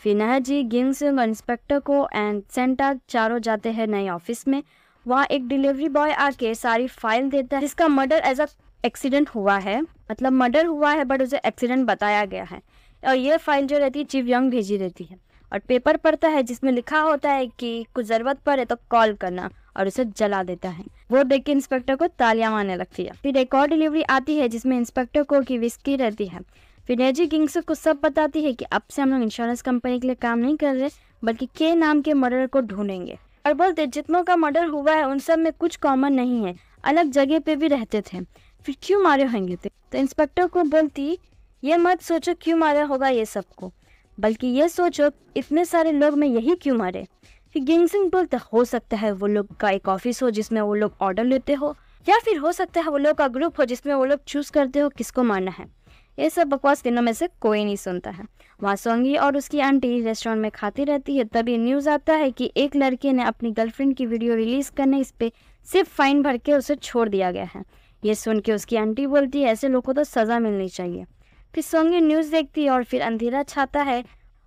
फिनह जी गिंग और इंस्पेक्टर को एंड सेंटा चारों जाते हैं नए ऑफिस में वहाँ एक डिलीवरी बॉय आके सारी फाइल देता है जिसका मर्डर एज अ एक्सीडेंट हुआ है मतलब मर्डर हुआ है बट उसे एक्सीडेंट बताया गया है और ये फाइल जो रहती है चीफ यंग भेजी रहती है और पेपर पड़ता है जिसमें लिखा होता है कि कुछ ज़रूरत पड़े तो कॉल करना और उसे जला देता है वो देख के इंस्पेक्टर को तालियां मारने लगती है फिर एक और डिलीवरी आती है जिसमें इंस्पेक्टर को की विस्की रहती है फिर नेजी किंग्स को सब बताती है कि अब से हम लोग इंश्योरेंस कंपनी के लिए काम नहीं कर रहे बल्कि के नाम के मर्डर को ढूंढेंगे और बोलते जितनों का मर्डर हुआ है उन सब में कुछ कॉमन नहीं है अलग जगह पे भी रहते थे फिर क्यों मारे होंगे थे तो इंस्पेक्टर को बोलती ये मत सोचो क्यों मारा होगा ये सबको बल्कि ये सोचो इतने सारे लोग में यही क्यों मारे कि गिंगसिंगबर्ग तक तो हो सकता है वो लोग का एक ऑफिस हो जिसमें वो लोग ऑर्डर लेते हो या फिर हो सकता है वो लोग का ग्रुप हो जिसमें वो लोग चूज़ करते हो किसको मारना है ये सब बकवास दिनों में से कोई नहीं सुनता है वहाँ सोंगी और उसकी आंटी रेस्टोरेंट में खाती रहती है तभी न्यूज़ आता है कि एक लड़के ने अपनी गर्लफ्रेंड की वीडियो रिलीज़ करने इस पर सिर्फ फाइन भर के उसे छोड़ दिया गया है ये सुन के उसकी आंटी बोलती है ऐसे लोग को तो सज़ा मिलनी चाहिए फिर सोंगी न्यूज़ देखती है और फिर अंधेरा छाता है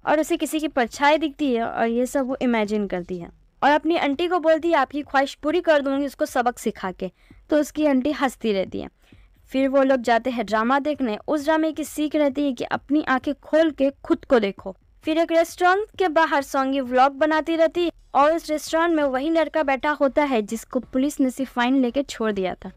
और उसे किसी की परछाई दिखती है और ये सब वो इमेजिन करती है और अपनी आंटी को बोलती है आपकी ख्वाहिश पूरी कर दूंगी उसको सबक सिखा के तो उसकी आंटी हंसती रहती है फिर वो लोग जाते हैं ड्रामा देखने उस ड्रामे की सीख रहती है कि अपनी आंखें खोल के खुद को देखो फिर एक रेस्टोरेंट के बाहर सोंगी व्लॉग बनाती रहती है और उस रेस्टोरेंट में वही लड़का बैठा होता है जिसको पुलिस ने सिर्फ फाइन लेके छोड़ दिया था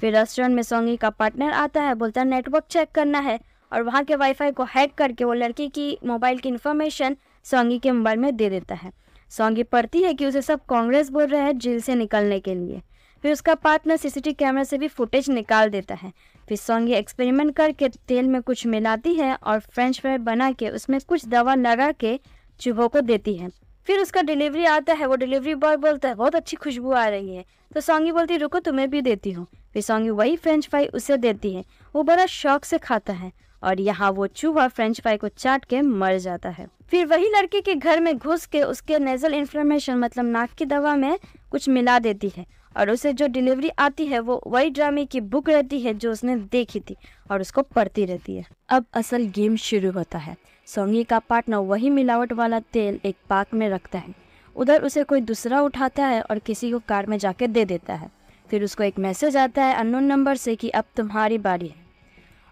फिर रेस्टोरेंट में सोंगी का पार्टनर आता है बोलता है नेटवर्क चेक करना है और वहाँ के वाईफाई को हैक करके वो लड़की की मोबाइल की इन्फॉर्मेशन सोंगी के मोबाइल में दे देता है सोंगी पढ़ती है कि उसे सब कांग्रेस बोल रहे हैं जेल से निकलने के लिए फिर उसका पार्टनर सीसीटीवी कैमरा से भी फुटेज निकाल देता है फिर सोंगी एक्सपेरिमेंट करके तेल में कुछ मिलाती है और फ्रेंच फ्राई बना के उसमें कुछ दवा लगा के चूहों को देती है फिर उसका डिलीवरी आता है वो डिलीवरी बॉय बोलता है बहुत अच्छी खुशबू आ रही है तो सोंगी बोलती है रुको तुम्हें भी देती हूँ फिर सोंगी वही फ्रेंच फ्राई उसे देती है वो बड़ा शौक से खाता है और यहाँ वो चूहा फ्रेंच फ्राई को चाट के मर जाता है फिर वही लड़के के घर में घुस के उसके नेजल इन्फ्लेमेशन मतलब नाक की दवा में कुछ मिला देती है और उसे जो डिलीवरी आती है वो वही ड्रामे की बुक रहती है जो उसने देखी थी और उसको पढ़ती रहती है अब असल गेम शुरू होता है सोंगी का पार्टनर वही मिलावट वाला तेल एक पाक में रखता है उधर उसे कोई दूसरा उठाता है और किसी को कार में जाके दे देता है फिर उसको एक मैसेज आता है अननोन नंबर से कि अब तुम्हारी बारी है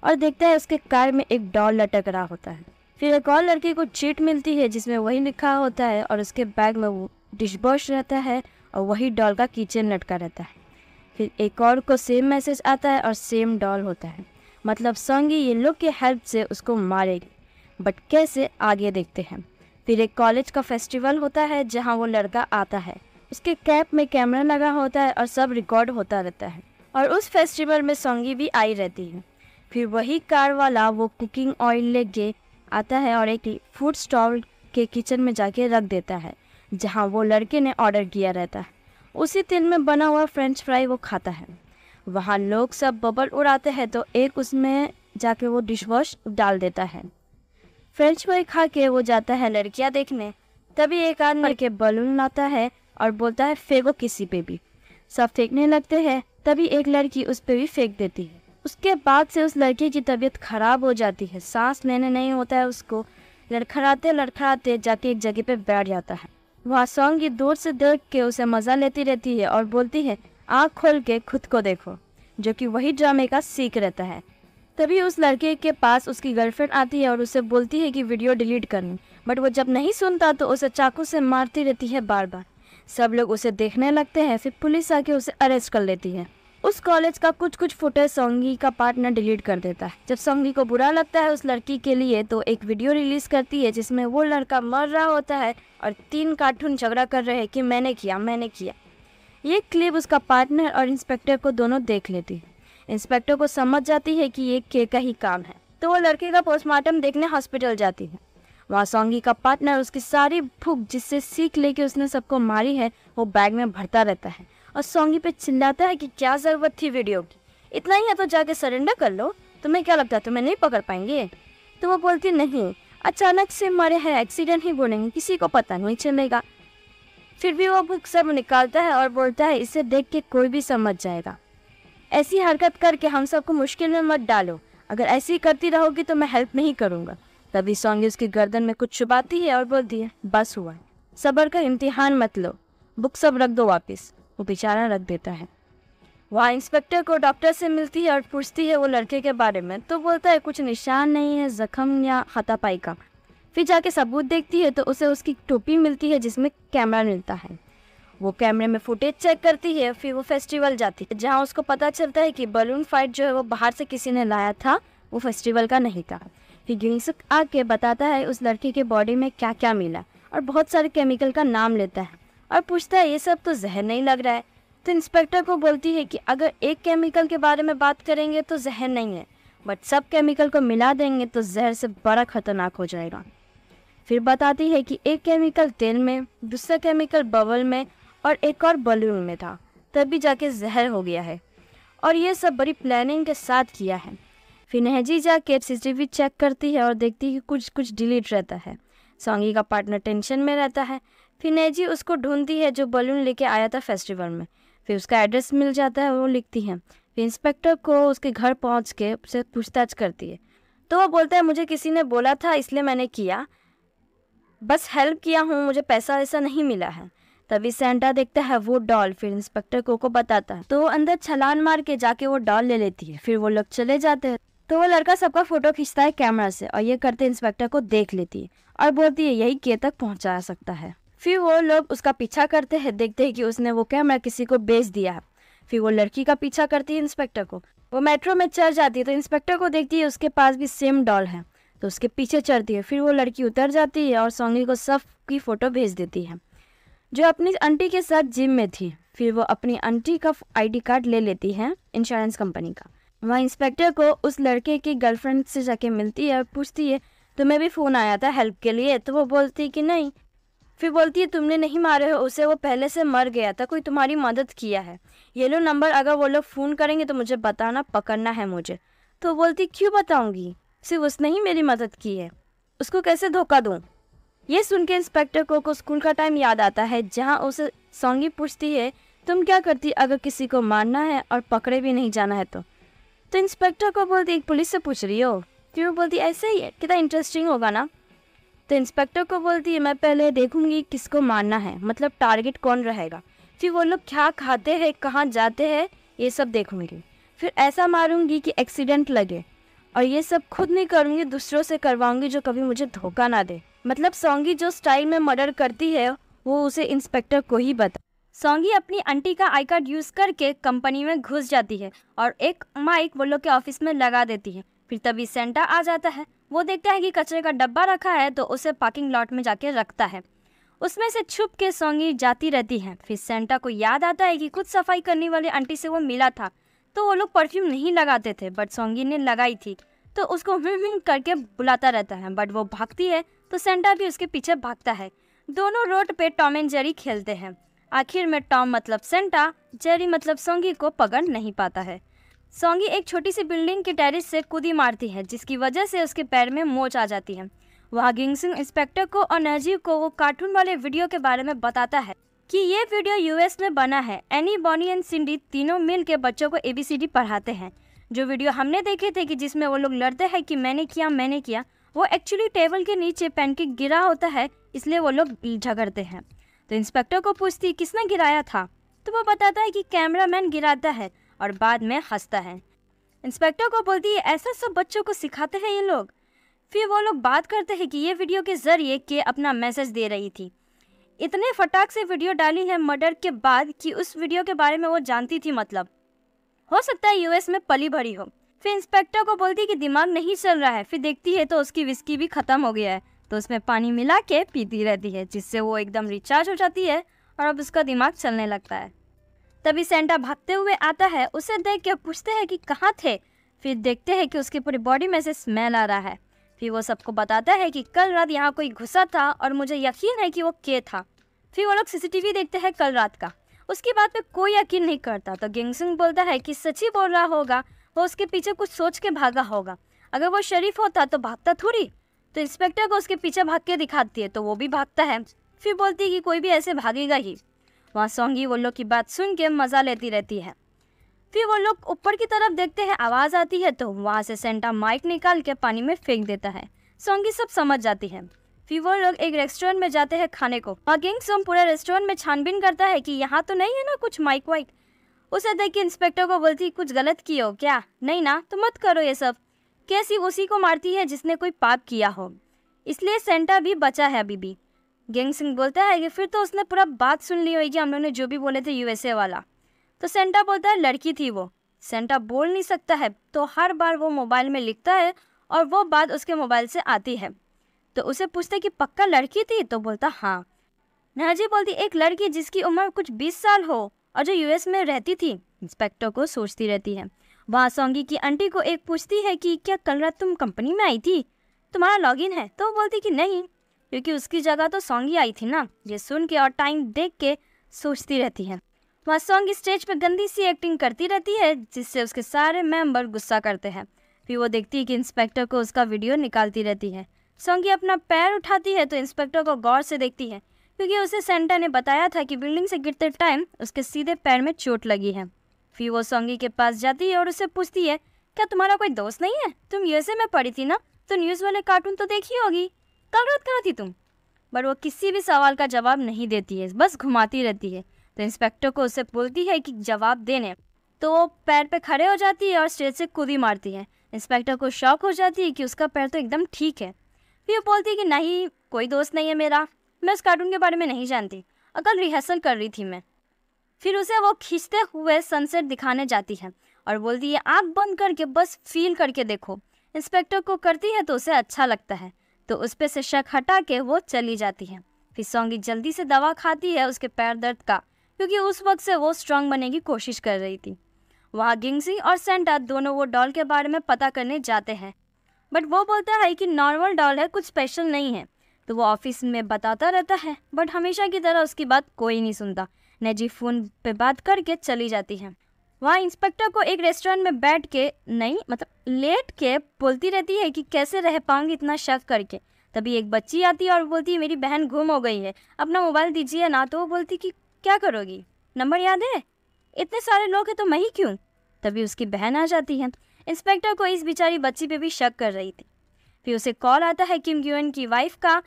और देखता है उसके कार में एक डॉल लटक रहा होता है फिर एक और लड़की को चीट मिलती है जिसमें वही लिखा होता है और उसके बैग में वो डिशवॉश रहता है और वही डॉल का कीचन लटका रहता है फिर एक और को सेम मैसेज आता है और सेम डॉल होता है मतलब संगी ये लोग की हेल्प से उसको मारेगी बट कैसे आगे देखते हैं फिर एक कॉलेज का फेस्टिवल होता है जहाँ वो लड़का आता है उसके कैप में कैमरा लगा होता है और सब रिकॉर्ड होता रहता है और उस फेस्टिवल में सोंगी भी आई रहती है फिर वही कार वाला वो कुकिंग ऑयल लेके आता है और एक फूड स्टॉल के किचन में जाके रख देता है जहाँ वो लड़के ने ऑर्डर किया रहता है उसी तेल में बना हुआ फ्रेंच फ्राई वो खाता है वहाँ लोग सब बबल उड़ाते हैं तो एक उसमें जाके वो डिश वॉश डाल देता है फ्रेंच फ्राई खा के वो जाता है लड़कियाँ देखने तभी एक आदमी लड़के बलून लाता है और बोलता है फेंको किसी पे भी सब फेंकने लगते हैं तभी एक लड़की उस पर भी फेंक देती है उसके बाद से उस लड़के की तबीयत खराब हो जाती है सांस लेने नहीं होता है उसको लड़खड़ाते लड़खड़ाते जाके एक जगह पे बैठ जाता है वह सौंगी दूर से देख के उसे मज़ा लेती रहती है और बोलती है आँख खोल के खुद को देखो जो कि वही ड्रामे का सीख रहता है तभी उस लड़के के पास उसकी गर्लफ्रेंड आती है और उसे बोलती है कि वीडियो डिलीट करनी बट वो जब नहीं सुनता तो उसे चाकू से मारती रहती है बार बार सब लोग उसे देखने लगते हैं फिर पुलिस आके उसे अरेस्ट कर लेती है उस कॉलेज का कुछ कुछ फुटेज सोंगी का पार्टनर डिलीट कर देता है जब सोंगी को बुरा लगता है उस लड़की के लिए तो एक वीडियो रिलीज करती है जिसमें वो लड़का मर रहा होता है और तीन कार्टून झगड़ा कर रहे हैं कि मैंने किया मैंने किया ये क्लिप उसका पार्टनर और इंस्पेक्टर को दोनों देख लेती है इंस्पेक्टर को समझ जाती है कि ये के का ही काम है तो वो लड़के का पोस्टमार्टम देखने हॉस्पिटल जाती है वहाँ सोंगी का पार्टनर उसकी सारी भूख जिससे सीख लेके उसने सबको मारी है वो बैग में भरता रहता है और सोंगी पे चिल्लाता है कि क्या ज़रूरत थी वीडियो की इतना ही है तो जाके सरेंडर कर लो तुम्हें क्या लगता है तुम्हें नहीं पकड़ पाएंगे तो वो बोलती नहीं अचानक से मारे है एक्सीडेंट ही बोलेंगे किसी को पता नहीं चलेगा फिर भी वो बुक सब निकालता है और बोलता है इसे देख के कोई भी समझ जाएगा ऐसी हरकत करके हम सबको मुश्किल में मत डालो अगर ऐसी करती रहोगी तो मैं हेल्प नहीं करूँगा तभी सोंगी उसकी गर्दन में कुछ छुपाती है और बोलती है बस हुआ सबर का इम्तिहान मत लो बुक सब रख दो वापस वो बेचारा रख देता है वहाँ इंस्पेक्टर को डॉक्टर से मिलती है और पूछती है वो लड़के के बारे में तो बोलता है कुछ निशान नहीं है जख्म या हतापाई का फिर जाके सबूत देखती है तो उसे उसकी टोपी मिलती है जिसमें कैमरा मिलता है वो कैमरे में फुटेज चेक करती है फिर वो फेस्टिवल जाती है जहाँ उसको पता चलता है कि बलून फाइट जो है वो बाहर से किसी ने लाया था वो फेस्टिवल का नहीं था फिर गिंगसुक आके बताता है उस लड़के के बॉडी में क्या क्या मिला और बहुत सारे केमिकल का नाम लेता है और पूछता है ये सब तो जहर नहीं लग रहा है तो इंस्पेक्टर को बोलती है कि अगर एक केमिकल के बारे में बात करेंगे तो जहर नहीं है बट सब केमिकल को मिला देंगे तो जहर से बड़ा खतरनाक हो जाएगा फिर बताती है कि एक केमिकल तेल में दूसरा केमिकल बबल में और एक और बलून में था तभी जाके जहर हो गया है और ये सब बड़ी प्लानिंग के साथ किया है फिर नहजी जाके सीसीटीवी चेक करती है और देखती है कि कुछ कुछ डिलीट रहता है सॉन्गी का पार्टनर टेंशन में रहता है फिर नैजी उसको ढूंढती है जो बलून लेके आया था फेस्टिवल में फिर उसका एड्रेस मिल जाता है वो लिखती है फिर इंस्पेक्टर को उसके घर पहुँच के उससे पूछताछ करती है तो वो बोलता है मुझे किसी ने बोला था इसलिए मैंने किया बस हेल्प किया हूँ मुझे पैसा ऐसा नहीं मिला है तभी सेंटा देखता है वो डॉल फिर इंस्पेक्टर को को बताता है तो वो अंदर छलान मार के जाके वो डॉल ले लेती है फिर वो लोग चले जाते हैं तो वो लड़का सबका फोटो खींचता है कैमरा से और ये करते इंस्पेक्टर को देख लेती है और बोलती है यही के तक पहुँचा सकता है फिर वो लोग उसका पीछा करते हैं देखते हैं कि उसने वो कैमरा किसी को बेच दिया है फिर वो लड़की का पीछा करती है इंस्पेक्टर को वो मेट्रो में चढ़ जाती है तो इंस्पेक्टर को देखती है उसके पास भी सेम डॉल है तो उसके पीछे चढ़ती है फिर वो लड़की उतर जाती है और सोंगी को सब की फ़ोटो भेज देती है जो अपनी आंटी के साथ जिम में थी फिर वो अपनी आंटी का आईडी कार्ड ले लेती है इंश्योरेंस कंपनी का वहाँ इंस्पेक्टर को उस लड़के की गर्लफ्रेंड से जाके मिलती है और पूछती है तुम्हें भी फ़ोन आया था हेल्प के लिए तो वो बोलती कि नहीं फिर बोलती है तुमने नहीं मारे हो उसे वो पहले से मर गया था कोई तुम्हारी मदद किया है ये लो नंबर अगर वो लोग फ़ोन करेंगे तो मुझे बताना पकड़ना है मुझे तो बोलती क्यों बताऊँगी सिर्फ उसने ही मेरी मदद की है उसको कैसे धोखा दूँ ये सुन के इंस्पेक्टर को को स्कूल का टाइम याद आता है जहाँ उसे सोंगी पूछती है तुम क्या करती अगर किसी को मारना है और पकड़े भी नहीं जाना है तो तो इंस्पेक्टर को बोलती एक पुलिस से पूछ रही हो फिर वो बोलती ऐसे ही है कितना इंटरेस्टिंग होगा ना तो इंस्पेक्टर को बोलती है मैं पहले देखूंगी किसको मारना है मतलब टारगेट कौन रहेगा फिर वो लोग क्या खाते हैं कहाँ जाते हैं ये सब देखूंगी फिर ऐसा मारूंगी कि एक्सीडेंट लगे और ये सब खुद नहीं करूंगी दूसरों से करवाऊंगी जो कभी मुझे धोखा ना दे मतलब सोंगी जो स्टाइल में मर्डर करती है वो उसे इंस्पेक्टर को ही बता सोंगी अपनी आंटी का आई कार्ड यूज़ करके कंपनी में घुस जाती है और एक माइक वो लोग के ऑफिस में लगा देती है फिर तभी सेंटा आ जाता है वो देखता है कि कचरे का डब्बा रखा है तो उसे पार्किंग लॉट में जाके रखता है उसमें से छुप के सोंगी जाती रहती है फिर सेंटा को याद आता है कि खुद सफाई करने वाली आंटी से वो मिला था तो वो लोग परफ्यूम नहीं लगाते थे बट सोंगी ने लगाई थी तो उसको हिम हिम करके बुलाता रहता है बट वो भागती है तो सेंटा भी उसके पीछे भागता है दोनों रोड पे टॉम एंड जेरी खेलते हैं आखिर में टॉम मतलब सेंटा जेरी मतलब सोंगी को पकड़ नहीं पाता है सोंगी एक छोटी सी बिल्डिंग के टेरिस से कूदी मारती है जिसकी वजह से उसके पैर में मोच आ जाती है वहाँ गिंगसिंग इंस्पेक्टर को और नजीब को वो कार्टून वाले वीडियो के बारे में बताता है कि ये वीडियो यूएस में बना है एनी बॉनी एंड सिंडी तीनों मिल के बच्चों को एबीसीडी पढ़ाते हैं जो वीडियो हमने देखे थे कि जिसमें वो लोग लड़ते हैं कि मैंने किया मैंने किया वो एक्चुअली टेबल के नीचे पैनकेक गिरा होता है इसलिए वो लोग झगड़ते हैं तो इंस्पेक्टर को पूछती किसने गिराया था तो वो बताता है कि कैमरामैन गिराता है और बाद में हंसता है इंस्पेक्टर को बोलती है ऐसा सब बच्चों को सिखाते हैं ये लोग फिर वो लोग बात करते हैं कि ये वीडियो के ज़रिए के अपना मैसेज दे रही थी इतने फटाक से वीडियो डाली है मर्डर के बाद कि उस वीडियो के बारे में वो जानती थी मतलब हो सकता है यूएस में पली भरी हो फिर इंस्पेक्टर को बोलती कि दिमाग नहीं चल रहा है फिर देखती है तो उसकी विस्की भी ख़त्म हो गया है तो उसमें पानी मिला के पीती रहती है जिससे वो एकदम रिचार्ज हो जाती है और अब उसका दिमाग चलने लगता है तभी सेंटा भागते हुए आता है उसे देख के पूछते हैं कि कहाँ थे फिर देखते हैं कि उसकी पूरी बॉडी में से स्मेल आ रहा है फिर वो सबको बताता है कि कल रात यहाँ कोई घुसा था और मुझे यकीन है कि वो के था फिर वो लोग सीसीटीवी देखते हैं कल रात का उसकी बात पे कोई यकीन नहीं करता तो गेंगसुंग बोलता है कि सच ही बोल रहा होगा वो उसके पीछे कुछ सोच के भागा होगा अगर वो शरीफ होता तो भागता थोड़ी तो इंस्पेक्टर को उसके पीछे भाग के दिखाती है तो वो भी भागता है फिर बोलती है कि कोई भी ऐसे भागेगा ही वहाँ सोंगी वो लोग की बात सुन के मज़ा लेती रहती है फिर वो लोग ऊपर की तरफ देखते हैं आवाज़ आती है तो वहाँ से सेंटा माइक निकाल के पानी में फेंक देता है सोंगी सब समझ जाती है फिर वो लोग एक रेस्टोरेंट में जाते हैं खाने को और किंग सोम पूरे रेस्टोरेंट में छानबीन करता है कि यहाँ तो नहीं है ना कुछ माइक वाइक उसे देख के इंस्पेक्टर को बोलती कुछ गलत की हो क्या नहीं ना तो मत करो ये सब कैसी उसी को मारती है जिसने कोई पाप किया हो इसलिए सेंटा भी बचा है अभी भी गेंग सिंह बोलता है कि फिर तो उसने पूरा बात सुन ली होगी हम लोग ने जो भी बोले थे यूएसए वाला तो सेंटा बोलता है लड़की थी वो सेंटा बोल नहीं सकता है तो हर बार वो मोबाइल में लिखता है और वो बात उसके मोबाइल से आती है तो उसे पूछते कि पक्का लड़की थी तो बोलता हाँ नाजी बोलती एक लड़की जिसकी उम्र कुछ बीस साल हो और जो यूएस में रहती थी इंस्पेक्टर को सोचती रहती है वहाँ सोंगी की आंटी को एक पूछती है कि क्या कल रात तुम कंपनी में आई थी तुम्हारा लॉगिन है तो बोलती कि नहीं क्योंकि उसकी जगह तो सॉन्ग ही आई थी ना ये सुन के और टाइम देख के सोचती रहती है वहाँ सॉन्ग स्टेज पर गंदी सी एक्टिंग करती रहती है जिससे उसके सारे मेंबर गुस्सा करते हैं फिर वो देखती है कि इंस्पेक्टर को उसका वीडियो निकालती रहती है सोंगी अपना पैर उठाती है तो इंस्पेक्टर को गौर से देखती है क्योंकि उसे सेंटा ने बताया था कि बिल्डिंग से गिरते टाइम उसके सीधे पैर में चोट लगी है फिर वो सोंगी के पास जाती है और उसे पूछती है क्या तुम्हारा कोई दोस्त नहीं है तुम यूएसए में पढ़ी थी ना तो न्यूज़ वाले कार्टून तो देखी होगी कल रात कहाँ थी तुम पर वो किसी भी सवाल का जवाब नहीं देती है बस घुमाती रहती है तो इंस्पेक्टर को उसे बोलती है कि जवाब देने तो वो पैर पे खड़े हो जाती है और स्टेज से कूदी मारती है इंस्पेक्टर को शौक हो जाती है कि उसका पैर तो एकदम ठीक है फिर वो बोलती है कि नहीं कोई दोस्त नहीं है मेरा मैं उस कार्टून के बारे में नहीं जानती और कल रिहर्सल कर रही थी मैं फिर उसे वो खींचते हुए सनसेट दिखाने जाती है और बोलती है आँख बंद करके बस फील करके देखो इंस्पेक्टर को करती है तो उसे अच्छा लगता है तो उस पर से शक हटा के वो चली जाती है फिर सोंगी जल्दी से दवा खाती है उसके पैर दर्द का क्योंकि उस वक्त से वो स्ट्रांग बनने की कोशिश कर रही थी वहाँ गिंगसी और सेंटा दोनों वो डॉल के बारे में पता करने जाते हैं बट वो बोलता है कि नॉर्मल डॉल है कुछ स्पेशल नहीं है तो वो ऑफिस में बताता रहता है बट हमेशा की तरह उसकी बात कोई नहीं सुनता नजीब फ़ोन पे बात करके चली जाती है वहाँ इंस्पेक्टर को एक रेस्टोरेंट में बैठ के नहीं मतलब लेट के बोलती रहती है कि कैसे रह पाऊँगी इतना शक करके तभी एक बच्ची आती है और बोलती है मेरी बहन गुम हो गई है अपना मोबाइल दीजिए ना तो वो बोलती कि क्या करोगी नंबर याद है इतने सारे लोग हैं तो मैं ही क्यों तभी उसकी बहन आ जाती है इंस्पेक्टर को इस बेचारी बच्ची पे भी शक कर रही थी फिर उसे कॉल आता है किम यून की वाइफ का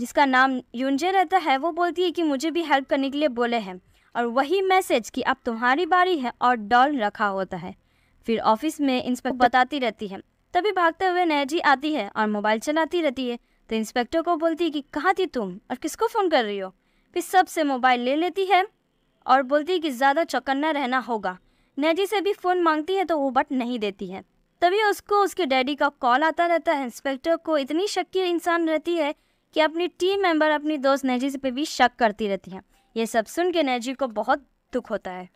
जिसका नाम यूनजे रहता है वो बोलती है कि मुझे भी हेल्प करने के लिए बोले हैं और वही मैसेज कि अब तुम्हारी बारी है और डॉल रखा होता है फिर ऑफिस में इंस्पेक्टर बताती रहती है तभी भागते हुए जी आती है और मोबाइल चलाती रहती है तो इंस्पेक्टर को बोलती है कि कहाँ थी तुम और किसको फ़ोन कर रही हो फिर सबसे मोबाइल ले लेती है और बोलती है कि ज़्यादा चौकन्ना रहना होगा नैजी से भी फ़ोन मांगती है तो वो बट नहीं देती है तभी उसको उसके डैडी का कॉल आता रहता है इंस्पेक्टर को इतनी शक्की इंसान रहती है कि अपनी टीम मेंबर अपनी दोस्त नैजी पे भी शक करती रहती हैं ये सब सुन के नैजी को बहुत दुख होता है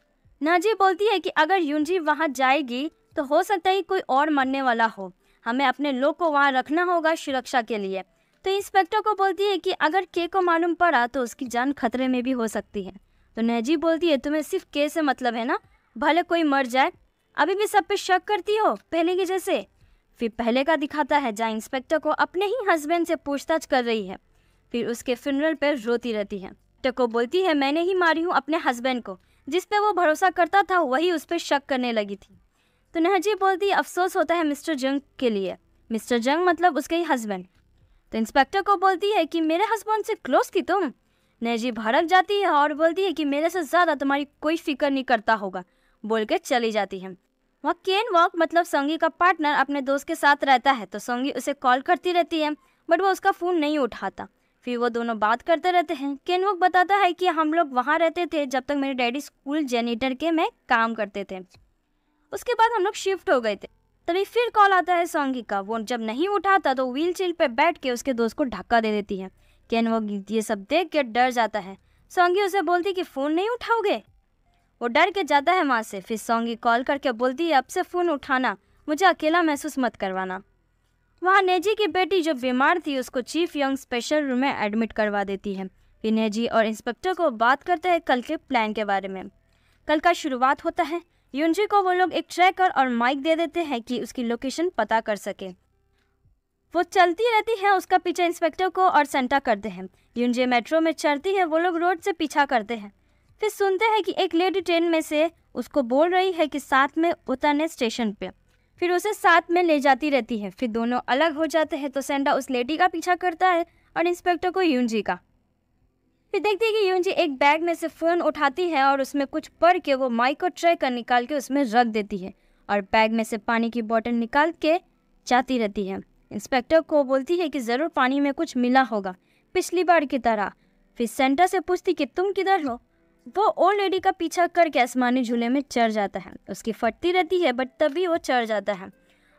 नाजी बोलती है कि अगर यूनजी वहाँ जाएगी तो हो सकता है कोई और मरने वाला हो हमें अपने लोग को वहाँ रखना होगा सुरक्षा के लिए तो इंस्पेक्टर को बोलती है कि अगर के को मालूम पड़ा तो उसकी जान खतरे में भी हो सकती है तो नहजी बोलती है तुम्हें सिर्फ के से मतलब है ना भले कोई मर जाए अभी भी सब पे शक करती हो पहले के जैसे फिर पहले का दिखाता है जहाँ इंस्पेक्टर को अपने ही हस्बैंड से पूछताछ कर रही है फिर उसके फ्यूनरल पर रोती रहती है टको बोलती है मैंने ही मारी हूँ अपने हस्बैंड को जिस पे वो भरोसा करता था वही उस पर शक करने लगी थी तो नहजी बोलती अफसोस होता है मिस्टर जंग के लिए मिस्टर जंग मतलब उसके ही हस्बैंड तो इंस्पेक्टर को बोलती है कि मेरे हस्बैंड से क्लोज थी तुम नहजी भड़क जाती है और बोलती है कि मेरे से ज़्यादा तुम्हारी कोई फिक्र नहीं करता होगा बोल के चली जाती है वह केन वॉक मतलब सोंगी का पार्टनर अपने दोस्त के साथ रहता है तो सोंगी उसे कॉल करती रहती है बट वो उसका फ़ोन नहीं उठाता फिर वो दोनों बात करते रहते हैं केनवुक बताता है कि हम लोग वहाँ रहते थे जब तक मेरे डैडी स्कूल जेनेटर के में काम करते थे उसके बाद हम लोग शिफ्ट हो गए थे तभी फिर कॉल आता है सोंगी का वो जब नहीं उठाता तो व्हील चेयर पर बैठ के उसके दोस्त को धक्का दे देती है केनवुक ये सब देख के डर जाता है सोंगी उसे बोलती कि फ़ोन नहीं उठाओगे वो डर के जाता है वहाँ से फिर सोंगी कॉल करके बोलती है अब से फ़ोन उठाना मुझे अकेला महसूस मत करवाना वहाँ नेजी की बेटी जो बीमार थी उसको चीफ यंग स्पेशल रूम में एडमिट करवा देती है फिर नेजी और इंस्पेक्टर को बात करते हैं कल के प्लान के बारे में कल का शुरुआत होता है यूनजी को वो लोग एक ट्रैकर और माइक दे देते हैं कि उसकी लोकेशन पता कर सके वो चलती रहती है उसका पीछा इंस्पेक्टर को और सेंटा करते हैं यूनजे मेट्रो में चढ़ती है वो लोग रोड से पीछा करते हैं फिर सुनते हैं कि एक लेडी ट्रेन में से उसको बोल रही है कि साथ में उतरने स्टेशन पे फिर उसे साथ में ले जाती रहती है फिर दोनों अलग हो जाते हैं तो सेंडा उस लेडी का पीछा करता है और इंस्पेक्टर को यूनजी का फिर देखती है कि यून जी एक बैग में से फ़ोन उठाती है और उसमें कुछ पढ़ के वो माइक को ट्रे कर निकाल के उसमें रख देती है और बैग में से पानी की बॉटल निकाल के जाती रहती है इंस्पेक्टर को बोलती है कि ज़रूर पानी में कुछ मिला होगा पिछली बार की तरह फिर सेंटा से पूछती कि तुम किधर हो वो ओल्ड लेडी का पीछा करके आसमानी झूले में चढ़ जाता है उसकी फटती रहती है बट तभी वो चढ़ जाता है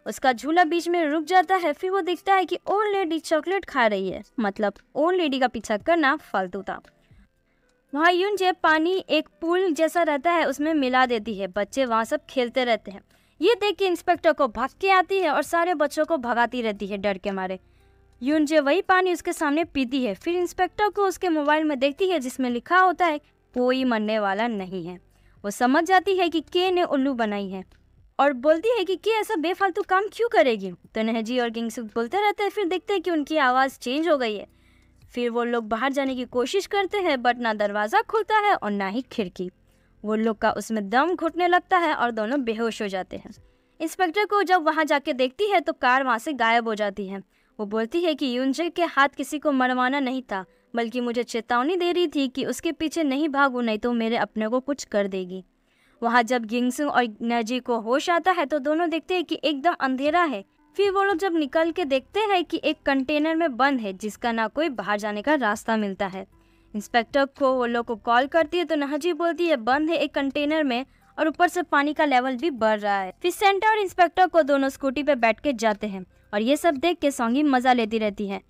उसका झूला बीच में रुक जाता है फिर वो देखता है कि ओल्ड लेडी चॉकलेट खा रही है मतलब ओल्ड लेडी का पीछा करना फालतू था वहाँ यून जेब पानी एक पुल जैसा रहता है उसमें मिला देती है बच्चे वहाँ सब खेलते रहते हैं ये देख के इंस्पेक्टर को भाग के आती है और सारे बच्चों को भगाती रहती है डर के मारे यून जे वही पानी उसके सामने पीती है फिर इंस्पेक्टर को उसके मोबाइल में देखती है जिसमें लिखा होता है कोई मरने वाला नहीं है वो समझ जाती है कि के ने उल्लू बनाई है और बोलती है कि के ऐसा बेफालतू काम क्यों करेगी तो नहजी और किंगसुक बोलते रहते हैं फिर देखते हैं कि उनकी आवाज़ चेंज हो गई है फिर वो लोग बाहर जाने की कोशिश करते हैं बट ना दरवाज़ा खुलता है और ना ही खिड़की वो लोग का उसमें दम घुटने लगता है और दोनों बेहोश हो जाते हैं इंस्पेक्टर को जब वहाँ जाके देखती है तो कार वहाँ से गायब हो जाती है वो बोलती है कि यूनजे के हाथ किसी को मरवाना नहीं था बल्कि मुझे चेतावनी दे रही थी कि उसके पीछे नहीं भागू नहीं तो मेरे अपने को कुछ कर देगी वहाँ जब गिंगसु और नजी को होश आता है तो दोनों देखते हैं कि एकदम अंधेरा है फिर वो लोग जब निकल के देखते हैं कि एक कंटेनर में बंद है जिसका ना कोई बाहर जाने का रास्ता मिलता है इंस्पेक्टर को वो लोग को कॉल करती है तो नहजी बोलती है बंद है एक कंटेनर में और ऊपर से पानी का लेवल भी बढ़ रहा है फिर सेंटर और इंस्पेक्टर को दोनों स्कूटी पे बैठ के जाते हैं और ये सब देख के सौंगी मजा लेती रहती है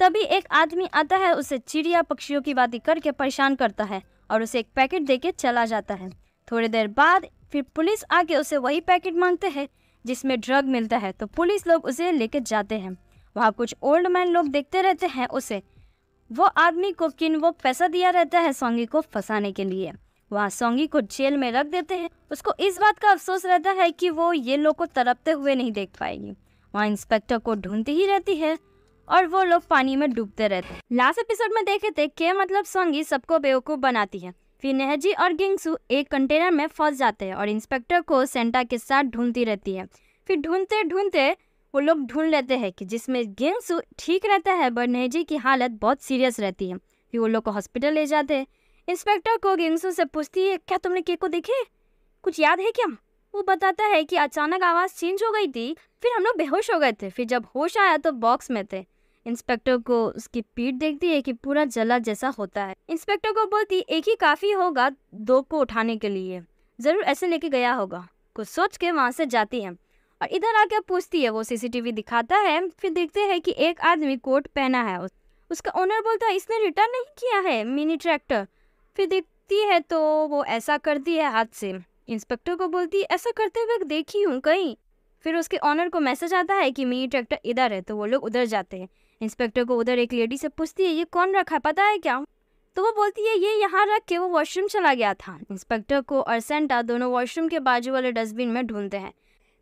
तभी एक आदमी आता है उसे चिड़िया पक्षियों की बातें करके परेशान करता है और उसे एक पैकेट दे चला जाता है थोड़ी देर बाद फिर पुलिस आके उसे वही पैकेट मांगते हैं जिसमें ड्रग मिलता है तो पुलिस लोग उसे लेके जाते हैं वहाँ कुछ ओल्ड मैन लोग देखते रहते हैं उसे वो आदमी को किन वो पैसा दिया रहता है सोंगी को फंसाने के लिए वहाँ सोंगी को जेल में रख देते हैं उसको इस बात का अफसोस रहता है कि वो ये लोग को तड़पते हुए नहीं देख पाएगी वहाँ इंस्पेक्टर को ढूंढती ही रहती है और वो लोग पानी में डूबते रहते लास्ट एपिसोड में देखे थे के मतलब संगी सबको बेवकूफ़ बनाती है फिर नेहजी और गिंगसू एक कंटेनर में फंस जाते हैं और इंस्पेक्टर को सेंटा के साथ ढूंढती रहती है फिर ढूंढते ढूंढते वो लोग ढूंढ लेते हैं कि जिसमें गिंगसू ठीक रहता है बट नेहजी की हालत बहुत सीरियस रहती है फिर वो लोग को हॉस्पिटल ले जाते हैं इंस्पेक्टर को गिंगसू से पूछती है क्या तुमने के को देखे कुछ याद है क्या वो बताता है कि अचानक आवाज़ चेंज हो गई थी फिर हम लोग बेहोश हो गए थे फिर जब होश आया तो बॉक्स में थे इंस्पेक्टर को उसकी पीठ देखती है कि पूरा जला जैसा होता है इंस्पेक्टर को बोलती एक ही काफ़ी होगा दो को उठाने के लिए ज़रूर ऐसे लेके गया होगा कुछ सोच के वहाँ से जाती है और इधर आके पूछती है वो सीसीटीवी दिखाता है फिर देखते हैं कि एक आदमी कोट पहना है उसका ओनर बोलता है इसने रिटर्न नहीं किया है मिनी ट्रैक्टर फिर देखती है तो वो ऐसा करती है हाथ से इंस्पेक्टर को बोलती है ऐसा करते हुए देखी हूँ कहीं फिर उसके ऑनर को मैसेज आता है कि मिनी ट्रैक्टर इधर है तो वो लोग उधर जाते हैं इंस्पेक्टर को उधर एक लेडी से पूछती है ये कौन रखा है पता है क्या तो वो बोलती है ये यहाँ रख के वो वॉशरूम चला गया था इंस्पेक्टर को और सेंटा दोनों वॉशरूम के बाजू वाले डस्टबिन में ढूंढते हैं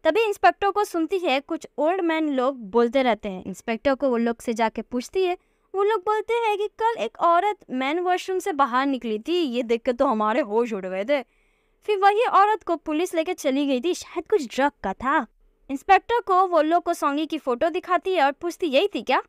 तभी इंस्पेक्टर को सुनती है कुछ ओल्ड मैन लोग बोलते रहते हैं इंस्पेक्टर को वो लोग से जाके पूछती है वो लोग बोलते हैं कि कल एक औरत मैन वॉशरूम से बाहर निकली थी ये देख के तो हमारे होश उड़ गए थे फिर वही औरत को पुलिस लेके चली गई थी शायद कुछ ड्रग का था इंस्पेक्टर को वो लोग को सोंगी की फ़ोटो दिखाती है और पूछती यही थी क्या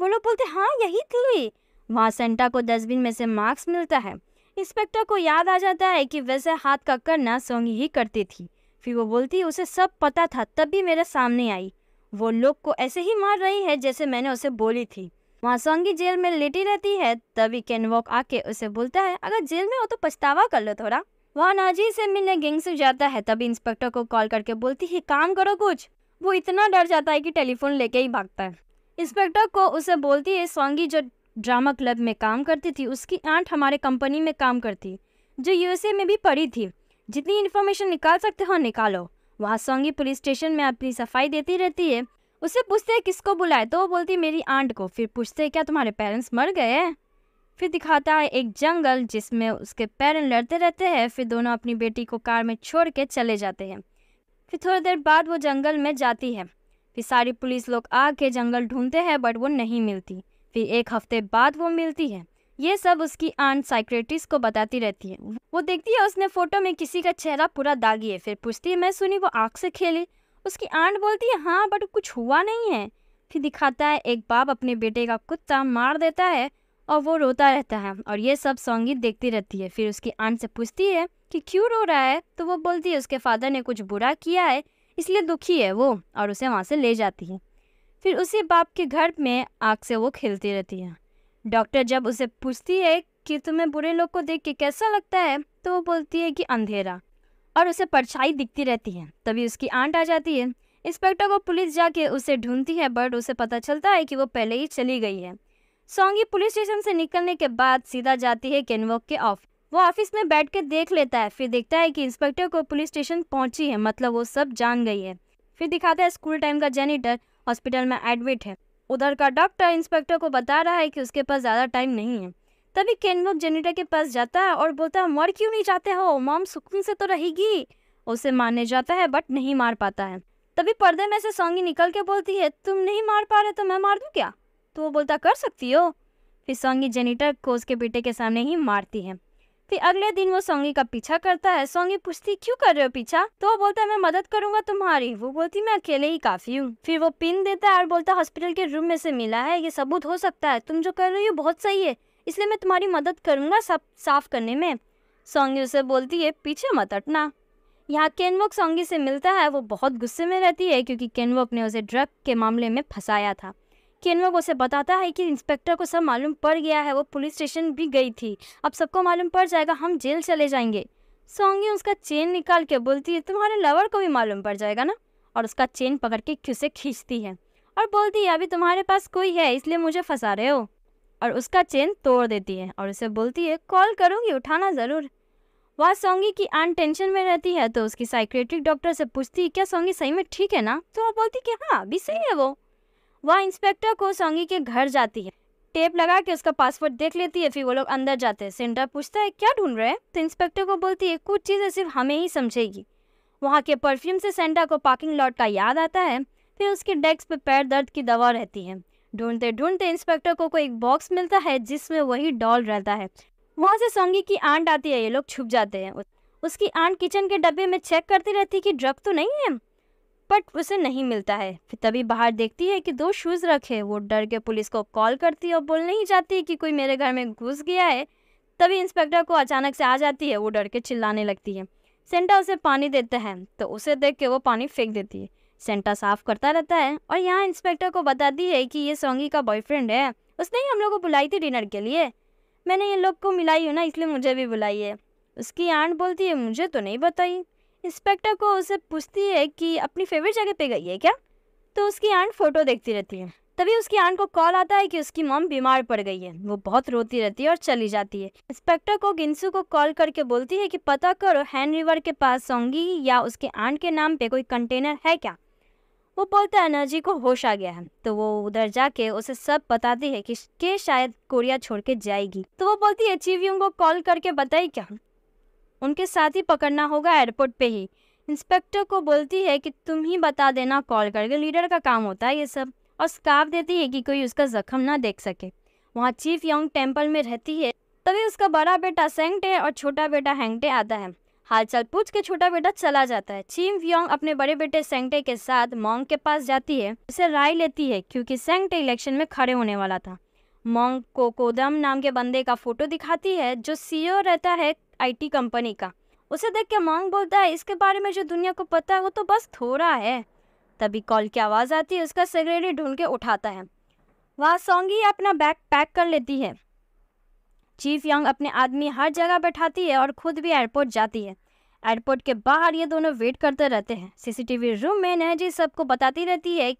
वो लोग बोलते हाँ यही थी वहाँ सेंटा को डस्टबिन में से मार्क्स मिलता है इंस्पेक्टर को याद आ जाता है कि वैसे हाथ का करना सोंगी ही करती थी फिर वो बोलती उसे सब पता था तब भी मेरे सामने आई वो लोग को ऐसे ही मार रही है जैसे मैंने उसे बोली थी वहाँ सोंगी जेल में लेटी रहती है तभी वॉक आके उसे बोलता है अगर जेल में हो तो पछतावा कर लो थोड़ा वहाँ नाजी से मिलने गैंग से जाता है तभी इंस्पेक्टर को कॉल करके बोलती है काम करो कुछ वो इतना डर जाता है कि टेलीफोन लेके ही भागता है इंस्पेक्टर को उसे बोलती है स्वांगी जो ड्रामा क्लब में काम करती थी उसकी आंट हमारे कंपनी में काम करती जो यूएसए में भी पड़ी थी जितनी इन्फॉर्मेशन निकाल सकते हो निकालो वहाँ स्वांगी पुलिस स्टेशन में अपनी सफाई देती रहती है उसे पूछते हैं किसको बुलाए तो वो बोलती मेरी आंट को फिर पूछते क्या तुम्हारे पेरेंट्स मर गए हैं फिर दिखाता है एक जंगल जिसमें उसके पेरेंट लड़ते रहते हैं फिर दोनों अपनी बेटी को कार में छोड़ के चले जाते हैं फिर थोड़ी देर बाद वो जंगल में जाती है फिर सारी पुलिस लोग आके जंगल ढूंढते हैं बट वो नहीं मिलती फिर एक हफ्ते बाद वो मिलती है ये सब उसकी आंट साइक्रेटिस को बताती रहती है वो देखती है उसने फोटो में किसी का चेहरा पूरा दागी है फिर पूछती है मैं सुनी वो आँख से खेली उसकी आंट बोलती है हाँ बट कुछ हुआ नहीं है फिर दिखाता है एक बाप अपने बेटे का कुत्ता मार देता है और वो रोता रहता है और ये सब संगीत देखती रहती है फिर उसकी आंट से पूछती है कि क्यों रो रहा है तो वो बोलती है उसके फादर ने कुछ बुरा किया है इसलिए दुखी है वो और उसे वहाँ से ले जाती है फिर उसी बाप के घर में आग से वो खेलती रहती है डॉक्टर जब उसे पूछती है कि तुम्हें बुरे लोग को देख के कैसा लगता है तो वो बोलती है कि अंधेरा और उसे परछाई दिखती रहती है तभी उसकी आंट आ जाती है इंस्पेक्टर को पुलिस जाके उसे ढूंढती है बट उसे पता चलता है कि वो पहले ही चली गई है सोंगी पुलिस स्टेशन से निकलने के बाद सीधा जाती है केनवॉक के ऑफ वो ऑफिस में बैठ कर देख लेता है फिर देखता है कि इंस्पेक्टर को पुलिस स्टेशन पहुंची है मतलब वो सब जान गई है फिर दिखाता है स्कूल टाइम का जेनेटर हॉस्पिटल में एडमिट है उधर का डॉक्टर इंस्पेक्टर को बता रहा है कि उसके पास ज़्यादा टाइम नहीं है तभी केनवक जेनेटर के पास जाता है और बोलता है मर क्यों नहीं जाते हो मॉम सुकून से तो रहेगी उसे मारने जाता है बट नहीं मार पाता है तभी पर्दे में से सोंगी निकल के बोलती है तुम नहीं मार पा रहे तो मैं मार दूँ क्या तो वो बोलता कर सकती हो फिर सोंगी जेनेटर को उसके बेटे के सामने ही मारती है फिर अगले दिन वो सोंगी का पीछा करता है सोंगी पूछती क्यों कर रहे हो पीछा तो वो बोलता है मैं मदद करूंगा तुम्हारी वो बोलती मैं अकेले ही काफी हूँ फिर वो पिन देता है और बोलता हॉस्पिटल के रूम में से मिला है ये सबूत हो सकता है तुम जो कर रही हो बहुत सही है इसलिए मैं तुम्हारी मदद करूंगा सब साफ करने में सोंगी उसे बोलती है पीछे मत हटना यहाँ केनवोक सोंगी से मिलता है वो बहुत गुस्से में रहती है क्योंकि केनवोक ने उसे ड्रग के मामले में फंसाया था किनवा उसे बताता है कि इंस्पेक्टर को सब मालूम पड़ गया है वो पुलिस स्टेशन भी गई थी अब सबको मालूम पड़ जाएगा हम जेल चले जाएंगे सोंगी उसका चेन निकाल के बोलती है तुम्हारे लवर को भी मालूम पड़ जाएगा ना और उसका चेन पकड़ के क्यों खींचती है और बोलती है अभी तुम्हारे पास कोई है इसलिए मुझे फंसा रहे हो और उसका चेन तोड़ देती है और उसे बोलती है कॉल करूँगी उठाना ज़रूर वहाँ सोंगी की आन टेंशन में रहती है तो उसकी साइक्रेटिक डॉक्टर से पूछती है क्या सोंगी सही में ठीक है ना तो वह बोलती कि हाँ अभी सही है वो वहाँ इंस्पेक्टर को संगी के घर जाती है टेप लगा के उसका पासवर्ड देख लेती है फिर वो लोग अंदर जाते हैं सेंटर पूछता है क्या ढूंढ रहे हैं तो इंस्पेक्टर को बोलती है कुछ चीज़ें सिर्फ हमें ही समझेगी वहाँ के परफ्यूम से सेंटा को पार्किंग लॉट का याद आता है फिर उसके डेस्क पर पैर दर्द की दवा रहती है ढूंढते ढूंढते इंस्पेक्टर को कोई एक बॉक्स मिलता है जिसमें वही डॉल रहता है वहाँ से सोंगी की आंट आती है ये लोग छुप जाते हैं उसकी आंट किचन के डब्बे में चेक करती रहती कि ड्रग तो नहीं है बट उसे नहीं मिलता है फिर तभी बाहर देखती है कि दो शूज़ रखे वो डर के पुलिस को कॉल करती है और बोल नहीं जाती कि कोई मेरे घर में घुस गया है तभी इंस्पेक्टर को अचानक से आ जाती है वो डर के चिल्लाने लगती है सेंटा उसे पानी देता है तो उसे देख के वो पानी फेंक देती है सेंटा साफ करता रहता है और यहाँ इंस्पेक्टर को बताती है कि ये सोंगी का बॉयफ्रेंड है उसने ही हम लोग को बुलाई थी डिनर के लिए मैंने ये लोग को मिलाई हूँ ना इसलिए मुझे भी बुलाई है उसकी आंट बोलती है मुझे तो नहीं बताई इंस्पेक्टर को उसे पूछती है कि अपनी फेवरेट जगह पे गई है क्या तो उसकी आंट फ़ोटो देखती रहती है तभी उसकी आंट को कॉल आता है कि उसकी मॉम बीमार पड़ गई है वो बहुत रोती रहती है और चली जाती है इंस्पेक्टर को गिंसू को कॉल करके बोलती है कि पता करो हैन रिवर के पास होंगी या उसके आंट के नाम पे कोई कंटेनर है क्या वो बोलता है एनर्जी को होश आ गया है तो वो उधर जाके उसे सब बताती है कि के शायद कोरिया छोड़ के जाएगी तो वो बोलती है चीवियों को कॉल करके बताई क्या उनके साथ ही पकड़ना होगा एयरपोर्ट पे ही इंस्पेक्टर को बोलती है कि तुम ही बता देना कॉल करके लीडर का काम होता है ये सब और स्काफ देती है कि कोई उसका जख्म ना देख सके वहाँ चीफ यंग टेम्पल में रहती है तभी उसका बड़ा बेटा सेंगटे और छोटा बेटा हैंगटे आता है हालचाल पूछ के छोटा बेटा चला जाता है चीम योंग अपने बड़े बेटे सेंगटे के साथ मॉन्ग के पास जाती है उसे राय लेती है क्योंकि सेंगटे इलेक्शन में खड़े होने वाला था मॉन्ग को कोदम नाम के बंदे का फोटो दिखाती है जो सीईओ e रहता है आईटी कंपनी का उसे देख के मॉन्ग बोलता है इसके बारे में जो दुनिया को पता है वो तो बस थोड़ा है तभी कॉल की आवाज़ आती है उसका सेक्रेटरी ढूंढ के उठाता है वह सोंगी अपना बैग पैक कर लेती है चीफ यंग अपने आदमी हर जगह बैठाती है और खुद भी एयरपोर्ट जाती है एयरपोर्ट के बाहर ये दोनों वेट करते रहते हैं सीसीटीवी रूम में नेहजी सबको बताती रहती है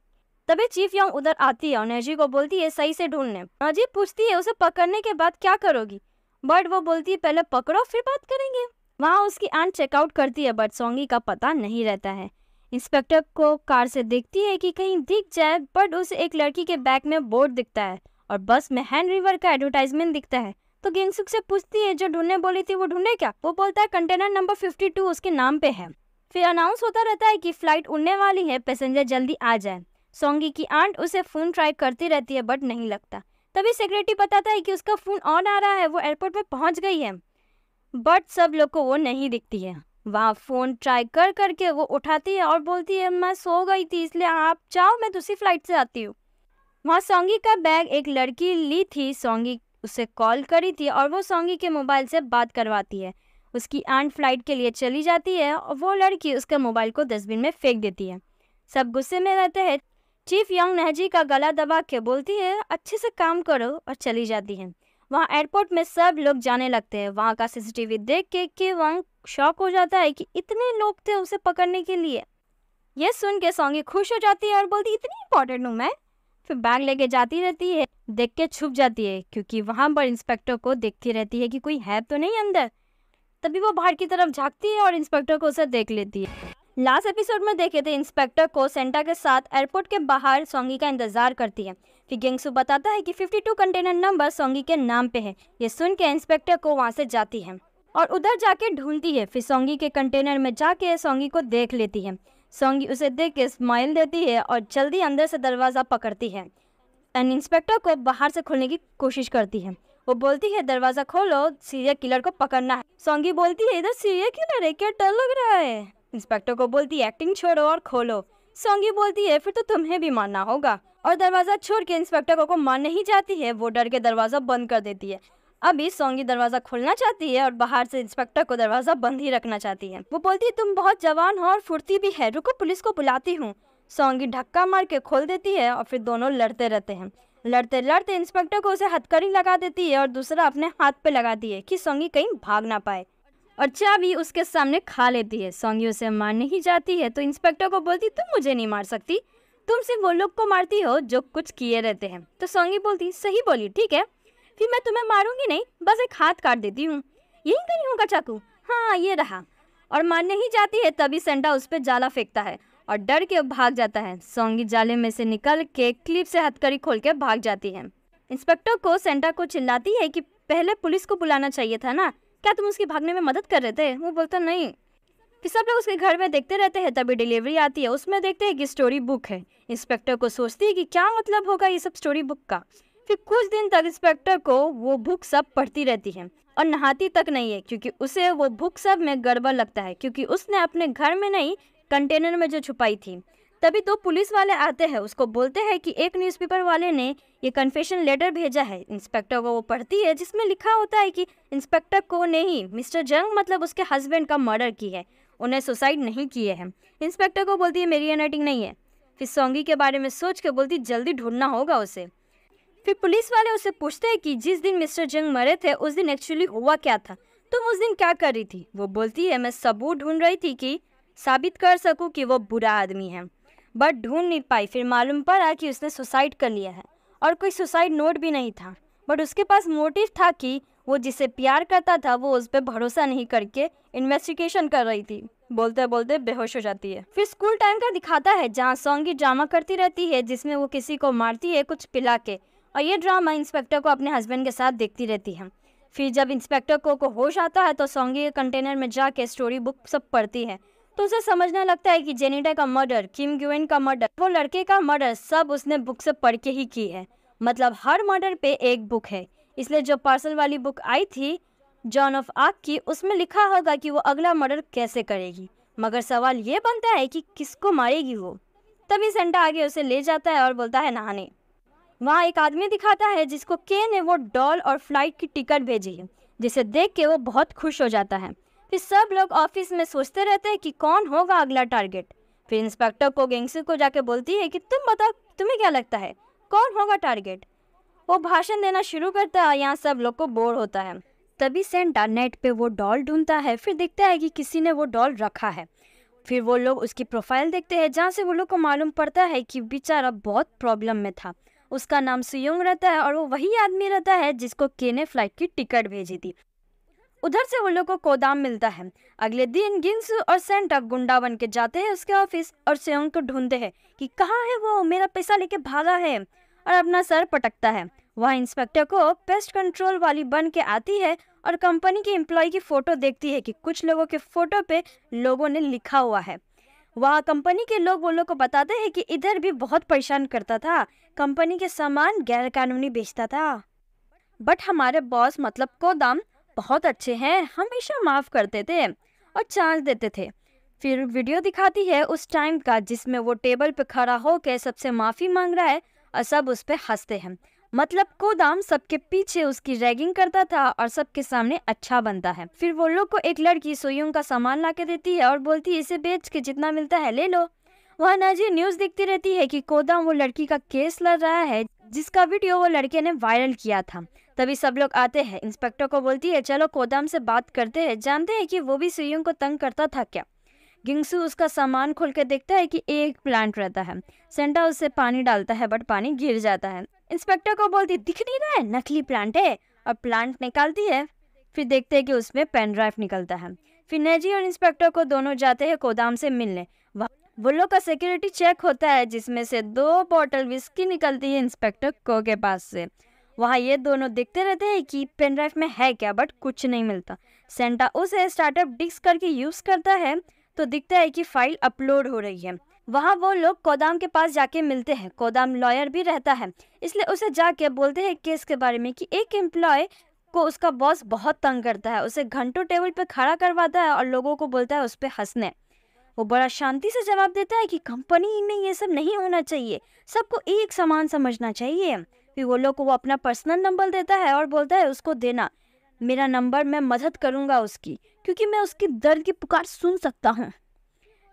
तभी चीफ यौंग उधर आती है और नजी को बोलती है सही से ढूंढने नजी पूछती है उसे पकड़ने के बाद क्या करोगी बट वो बोलती है पहले पकड़ो फिर बात करेंगे वहाँ उसकी आंट चेकआउट करती है बट सोंगी का पता नहीं रहता है इंस्पेक्टर को कार से देखती है कि कहीं दिख जाए बट उसे एक लड़की के बैग में बोर्ड दिखता है और बस में हैंड रिवर का एडवर्टाइजमेंट दिखता है तो गेंगसुक से पूछती है जो ढूंढने बोली थी वो ढूंढे क्या वो बोलता है कंटेनर नंबर 52 उसके नाम पे है फिर अनाउंस होता रहता है कि फ्लाइट उड़ने वाली है पैसेंजर जल्दी आ जाए सोंगी की आंट उसे फ़ोन ट्राई करती रहती है बट नहीं लगता तभी सेक्रेटरी बताता है कि उसका फ़ोन ऑन आ रहा है वो एयरपोर्ट पर पहुंच गई है बट सब लोग को वो नहीं दिखती है वहाँ फ़ोन ट्राई कर करके वो उठाती है और बोलती है मैं सो गई थी इसलिए आप जाओ मैं दूसरी फ्लाइट से आती हूँ वहाँ सोंगी का बैग एक लड़की ली थी सोंगी उसे कॉल करी थी और वो सोंगी के मोबाइल से बात करवाती है उसकी आंट फ्लाइट के लिए चली जाती है और वो लड़की उसके मोबाइल को डस्टबिन में फेंक देती है सब गुस्से में रहते हैं चीफ यंग नेहजी का गला दबा के बोलती है अच्छे से काम करो और चली जाती है वहाँ एयरपोर्ट में सब लोग जाने लगते हैं वहाँ का सीसीटीवी देख के के वंग शॉक हो जाता है कि इतने लोग थे उसे पकड़ने के लिए ये सुन के सोंगी खुश हो जाती है और बोलती इतनी इंपॉर्टेंट हूँ मैं फिर बैग लेके जाती रहती है देख के छुप जाती है क्योंकि वहाँ पर इंस्पेक्टर को देखती रहती है कि कोई है तो नहीं अंदर तभी वो बाहर की तरफ झाँकती है और इंस्पेक्टर को उसे देख लेती है लास्ट एपिसोड में देखे थे इंस्पेक्टर को सेंटा के साथ एयरपोर्ट के बाहर सोंगी का इंतजार करती है फिर गेंगसू बताता है कि 52 कंटेनर नंबर सोंगी के नाम पे है ये सुन के इंस्पेक्टर को वहाँ से जाती है और उधर जाके ढूंढती है फिर सोंगी के कंटेनर में जाके सोंगी को देख लेती है सोंगी उसे देख के स्माइल देती है और जल्दी अंदर से दरवाज़ा पकड़ती है एंड इंस्पेक्टर को बाहर से खोलने की कोशिश करती है वो बोलती है दरवाज़ा खोलो सीरियल किलर को पकड़ना है सोंगी बोलती है इधर सीरियल किलर है क्या डर लग रहा है इंस्पेक्टर को बोलती एक्टिंग छोड़ो और खोलो सोंगी बोलती है फिर तो तुम्हें भी मानना होगा और दरवाज़ा छोड़ के इंस्पेक्टर को मानने ही चाहती है वो डर के दरवाज़ा बंद कर देती है अभी सोंगी दरवाज़ा खोलना चाहती है और बाहर से इंस्पेक्टर को दरवाज़ा बंद ही रखना चाहती है वो बोलती है तुम बहुत जवान हो और फुर्ती भी है रुको पुलिस को बुलाती हूँ सोंगी धक्का मार के खोल देती है और फिर दोनों लड़ते रहते हैं लड़ते लड़ते इंस्पेक्टर को उसे हथकड़ी लगा देती है और दूसरा अपने हाथ पे लगाती है कि सोंगी कहीं भाग ना पाए और चाबी उसके सामने खा लेती है सोंगी उसे मार नहीं जाती है तो इंस्पेक्टर को बोलती तुम मुझे नहीं मार सकती तुम सिर्फ वो लोग को मारती हो जो कुछ किए रहते हैं तो सोंगी बोलती सही बोली ठीक है फिर मैं तुम्हें मारूंगी नहीं बस एक हाथ काट देती हूँ यही कहीं होगा चाकू हाँ ये रहा और मारने ही जाती है तभी सेंटा उस पर जाला फेंकता है और डर के भाग जाता है सोंगी जाले में से निकल के क्लिप से हथकड़ी खोल के भाग जाती है इंस्पेक्टर को सेंटा को चिल्लाती है कि पहले पुलिस को बुलाना चाहिए था ना क्या तुम उसके भागने में मदद कर रहे थे वो बोलता नहीं फिर सब लोग उसके घर में देखते रहते हैं तभी डिलीवरी आती है उसमें देखते हैं कि स्टोरी बुक है इंस्पेक्टर को सोचती है कि क्या मतलब होगा ये सब स्टोरी बुक का फिर कुछ दिन तक इंस्पेक्टर को वो बुक सब पढ़ती रहती है और नहाती तक नहीं है क्योंकि उसे वो बुक सब में गड़बड़ लगता है क्योंकि उसने अपने घर में नहीं कंटेनर में जो छुपाई थी तभी दो पुलिस वाले आते हैं उसको बोलते हैं कि एक न्यूज़पेपर वाले ने ये कन्फेशन लेटर भेजा है इंस्पेक्टर को वो पढ़ती है जिसमें लिखा होता है कि इंस्पेक्टर को नहीं मिस्टर जंग मतलब उसके हस्बैंड का मर्डर की है उन्हें सुसाइड नहीं किए हैं इंस्पेक्टर को बोलती है मेरी एनाइटिंग नहीं है फिर सोंगी के बारे में सोच कर बोलती जल्दी ढूंढना होगा उसे फिर पुलिस वाले उसे पूछते हैं कि जिस दिन मिस्टर जंग मरे थे उस दिन एक्चुअली हुआ क्या था तुम तो उस दिन क्या कर रही थी वो बोलती है मैं सबूत ढूंढ रही थी कि साबित कर सकूं कि वो बुरा आदमी है बट ढूंढ नहीं पाई फिर मालूम पड़ा कि उसने सुसाइड कर लिया है और कोई सुसाइड नोट भी नहीं था बट उसके पास मोटिव था कि वो जिसे प्यार करता था वो उस पर भरोसा नहीं करके इन्वेस्टिगेशन कर रही थी बोलते बोलते बेहोश हो जाती है फिर स्कूल टाइम का दिखाता है जहाँ सॉन्गी ड्रामा करती रहती है जिसमें वो किसी को मारती है कुछ पिला के और ये ड्रामा इंस्पेक्टर को अपने हस्बैंड के साथ देखती रहती है फिर जब इंस्पेक्टर को को होश आता है तो सोंगी कंटेनर में जाके स्टोरी बुक सब पढ़ती है तो उसे समझने लगता है कि जेनिडा का मर्डर किम ग्यून का मर्डर वो लड़के का मर्डर सब उसने बुक से पढ़ के ही की है मतलब हर मर्डर पे एक बुक है इसलिए जो पार्सल वाली बुक आई थी जॉन ऑफ आग की उसमें लिखा होगा कि वो अगला मर्डर कैसे करेगी मगर सवाल ये बनता है कि किसको मारेगी वो तभी सेंटा आगे उसे ले जाता है और बोलता है नहाने वहाँ एक आदमी दिखाता है जिसको के ने वो डॉल और फ्लाइट की टिकट भेजी है जिसे देख के वो बहुत खुश हो जाता है फिर सब लोग ऑफिस में सोचते रहते हैं कि कौन होगा अगला टारगेट फिर इंस्पेक्टर को गैंगस्टर को जाके बोलती है कि तुम बताओ तुम्हें क्या लगता है कौन होगा टारगेट वो भाषण देना शुरू करता है यहाँ सब लोग को बोर होता है तभी सेंटा नेट पे वो डॉल ढूंढता है फिर देखता है कि किसी ने वो डॉल रखा है फिर वो लोग उसकी प्रोफाइल देखते हैं जहाँ से वो लोग को मालूम पड़ता है कि बेचारा बहुत प्रॉब्लम में था उसका नाम सुयोंग रहता है और वो वही आदमी रहता है जिसको के ने फ्लाइट की टिकट भेजी थी उधर से उन लोग को गोदाम मिलता है अगले दिन गिंसू और सेंटा बन के जाते हैं उसके ऑफिस और सेवन को ढूंढते हैं कि कहाँ है वो मेरा पैसा लेके भागा है और अपना सर पटकता है वह इंस्पेक्टर को पेस्ट कंट्रोल वाली बन के आती है और कंपनी के एम्प्लॉय की फ़ोटो देखती है कि कुछ लोगों के फ़ोटो पे लोगों ने लिखा हुआ है वह कंपनी के लोग वो लोग को बताते हैं कि इधर भी बहुत परेशान करता था कंपनी के सामान गैर कानूनी बेचता था बट हमारे बॉस मतलब कोदाम बहुत अच्छे हैं हमेशा माफ़ करते थे और चांस देते थे फिर वीडियो दिखाती है उस टाइम का जिसमें वो टेबल पर खड़ा होकर सबसे माफ़ी मांग रहा है और सब उस पर हंसते हैं मतलब कोदाम सबके पीछे उसकी रैगिंग करता था और सबके सामने अच्छा बनता है फिर वो लोग को एक लड़की सोयूंग का सामान ला के देती है और बोलती है इसे बेच के जितना मिलता है ले लो वह नाजी न्यूज़ देखती रहती है कि कोदाम वो लड़की का केस लड़ रहा है जिसका वीडियो वो लड़के ने वायरल किया था तभी सब लोग आते हैं इंस्पेक्टर को बोलती है चलो गोदाम से बात करते हैं जानते हैं कि वो भी सुयुंग को तंग करता था क्या गिंगसु उसका सामान खोल कर देखता है कि एक प्लांट रहता है सेंटा उससे पानी डालता है बट पानी गिर जाता है इंस्पेक्टर को बोलती दिख नहीं रहा है नकली प्लांट है और प्लांट निकालती है फिर देखते हैं कि उसमें पेन ड्राइव निकलता है फिर नेजी और इंस्पेक्टर को दोनों जाते हैं गोदाम से मिलने वो लोग का सिक्योरिटी चेक होता है जिसमें से दो बॉटल विस्की निकलती है इंस्पेक्टर को के पास से वहाँ ये दोनों देखते रहते हैं कि पेन ड्राइव में है क्या बट कुछ नहीं मिलता सेंटा उसे स्टार्टअप डिक्स करके यूज़ करता है तो दिखता है कि फाइल अपलोड हो रही है वहाँ वो लोग गोदाम के पास जाके मिलते हैं गोदाम लॉयर भी रहता है इसलिए उसे जाके बोलते हैं केस के बारे में कि एक एम्प्लॉय को उसका बॉस बहुत तंग करता है उसे घंटों टेबल पे खड़ा करवाता है और लोगों को बोलता है उस पर हंसने वो बड़ा शांति से जवाब देता है कि कंपनी में ये सब नहीं होना चाहिए सबको एक समान समझना चाहिए फिर वो लोग को वो अपना पर्सनल नंबर देता है और बोलता है उसको देना मेरा नंबर मैं मदद करूँगा उसकी क्योंकि मैं उसकी दर्द की पुकार सुन सकता हूँ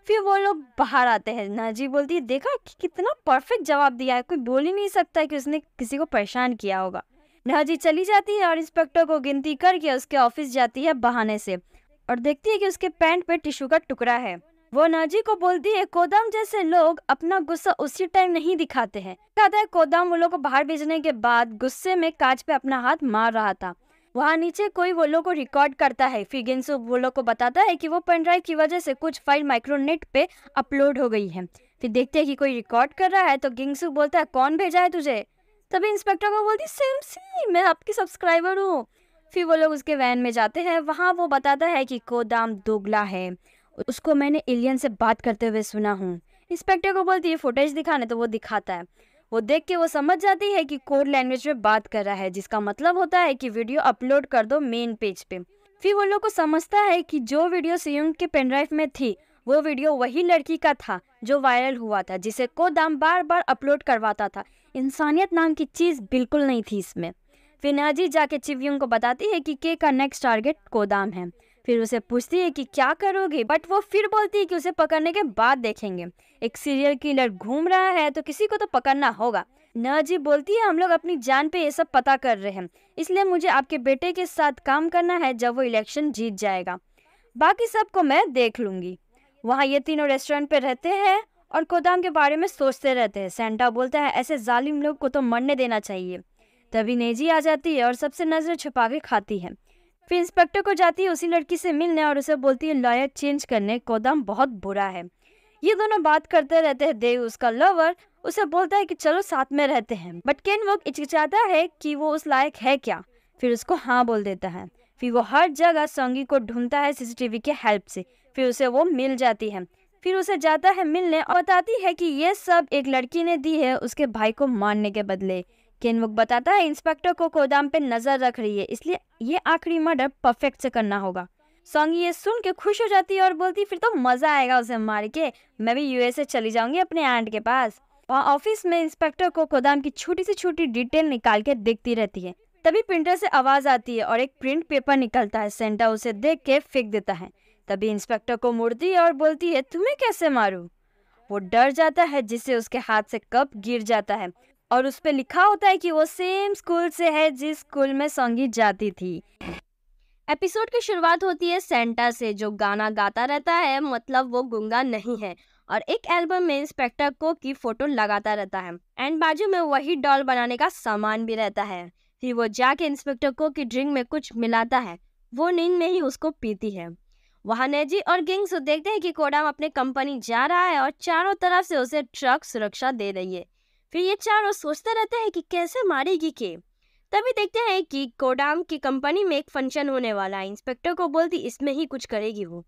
फिर वो लोग बाहर आते हैं नाजी बोलती है देखा कि कितना परफेक्ट जवाब दिया है कोई बोल ही नहीं सकता है कि उसने किसी को परेशान किया होगा नाजी चली जाती है और इंस्पेक्टर को गिनती करके उसके ऑफिस जाती है बहाने से और देखती है कि उसके पैंट पे टिश्यू का टुकड़ा है वो नाजी को बोलती है कोदम जैसे लोग अपना गुस्सा उसी टाइम नहीं दिखाते हैं कहता है कोदम वो लोग को बाहर भेजने के बाद गुस्से में कांच पे अपना हाथ मार रहा था वहाँ नीचे कोई वो लोग को रिकॉर्ड करता है फिर गिनसु वो लोग को बताता है कि वो पेन ड्राइव की वजह से कुछ फाइल माइक्रोनेट पे अपलोड हो गई है फिर देखते हैं कि कोई रिकॉर्ड कर रहा है तो गिंगसु बोलता है कौन भेजा है तुझे तभी इंस्पेक्टर को बोलती सेम सी मैं आपकी सब्सक्राइबर हूँ फिर वो लोग उसके वैन में जाते हैं वहाँ वो बताता है कि गोदाम दोगला है उसको मैंने एलियन से बात करते हुए सुना हूँ इंस्पेक्टर को बोलती है फुटेज दिखाने तो वो दिखाता है वो देख के वो समझ जाती है कि कोड लैंग्वेज में बात कर रहा है जिसका मतलब होता है कि वीडियो अपलोड कर दो मेन पेज पे फिर वो लोग को समझता है कि जो वीडियो सियुंग के पेनड्राइव में थी वो वीडियो वही लड़की का था जो वायरल हुआ था जिसे कोदाम बार बार अपलोड करवाता था इंसानियत नाम की चीज़ बिल्कुल नहीं थी इसमें फिर नाजी जाके चिवियोंग को बताती है कि के का नेक्स्ट टारगेट कोदाम है फिर उसे पूछती है कि क्या करोगे बट वो फिर बोलती है कि उसे पकड़ने के बाद देखेंगे एक सीरियल किलर घूम रहा है तो किसी को तो पकड़ना होगा न जी बोलती है हम लोग अपनी जान पे ये सब पता कर रहे हैं इसलिए मुझे आपके बेटे के साथ काम करना है जब वो इलेक्शन जीत जाएगा बाकी सबको मैं देख लूँगी वहाँ ये तीनों रेस्टोरेंट पे रहते हैं और गोदाम के बारे में सोचते रहते हैं सेंटा बोलता है ऐसे जालिम लोग को तो मरने देना चाहिए तभी नेजी आ जाती है और सबसे नज़र छुपा के खाती है फिर इंस्पेक्टर को जाती है उसी लड़की से मिलने और उसे बोलती है लॉयर चेंज करने कोदम बहुत बुरा है ये दोनों बात करते रहते हैं देव उसका लवर उसे बोलता है कि चलो साथ में रहते हैं बट केन वो हिचकिचाता है कि वो उस लायक है क्या फिर उसको हाँ बोल देता है फिर वो हर जगह संगी को ढूंढता है सीसीटीवी के हेल्प से फिर उसे वो मिल जाती है फिर उसे जाता है मिलने और बताती है कि ये सब एक लड़की ने दी है उसके भाई को मारने के बदले केनवुक बताता है इंस्पेक्टर को गोदाम पे नजर रख रही है इसलिए ये आखिरी मर्डर परफेक्ट से करना होगा सॉन्ग ये सुन के खुश हो जाती है और बोलती फिर तो मजा आएगा उसे मार के मैं भी यूएसए चली जाऊंगी अपने आंट के पास वहाँ ऑफिस में इंस्पेक्टर को गोदाम की छोटी से छोटी डिटेल निकाल के देखती रहती है तभी प्रिंटर से आवाज आती है और एक प्रिंट पेपर निकलता है सेंटा उसे देख के फेंक देता है तभी इंस्पेक्टर को मुड़ती है और बोलती है तुम्हें कैसे मारू वो डर जाता है जिससे उसके हाथ से कप गिर जाता है और उस पर लिखा होता है कि वो सेम स्कूल से है जिस स्कूल में संगीत जाती थी एपिसोड की शुरुआत होती है सेंटा से जो गाना गाता रहता है मतलब वो गुंगा नहीं है और एक एल्बम में इंस्पेक्टर को की फोटो लगाता रहता है एंड बाजू में वही डॉल बनाने का सामान भी रहता है फिर वो जाके इंस्पेक्टर को की ड्रिंक में कुछ मिलाता है वो नींद में ही उसको पीती है वहाँ नेजी और गिंग्स देखते हैं कि कोडाम अपने कंपनी जा रहा है और चारों तरफ से उसे ट्रक सुरक्षा दे रही है फिर ये चारों सोचता रहता है कि कैसे मारेगी के तभी देखते हैं कि कोडाम की कंपनी में एक फंक्शन होने वाला है इंस्पेक्टर को बोलती इसमें ही कुछ करेगी वो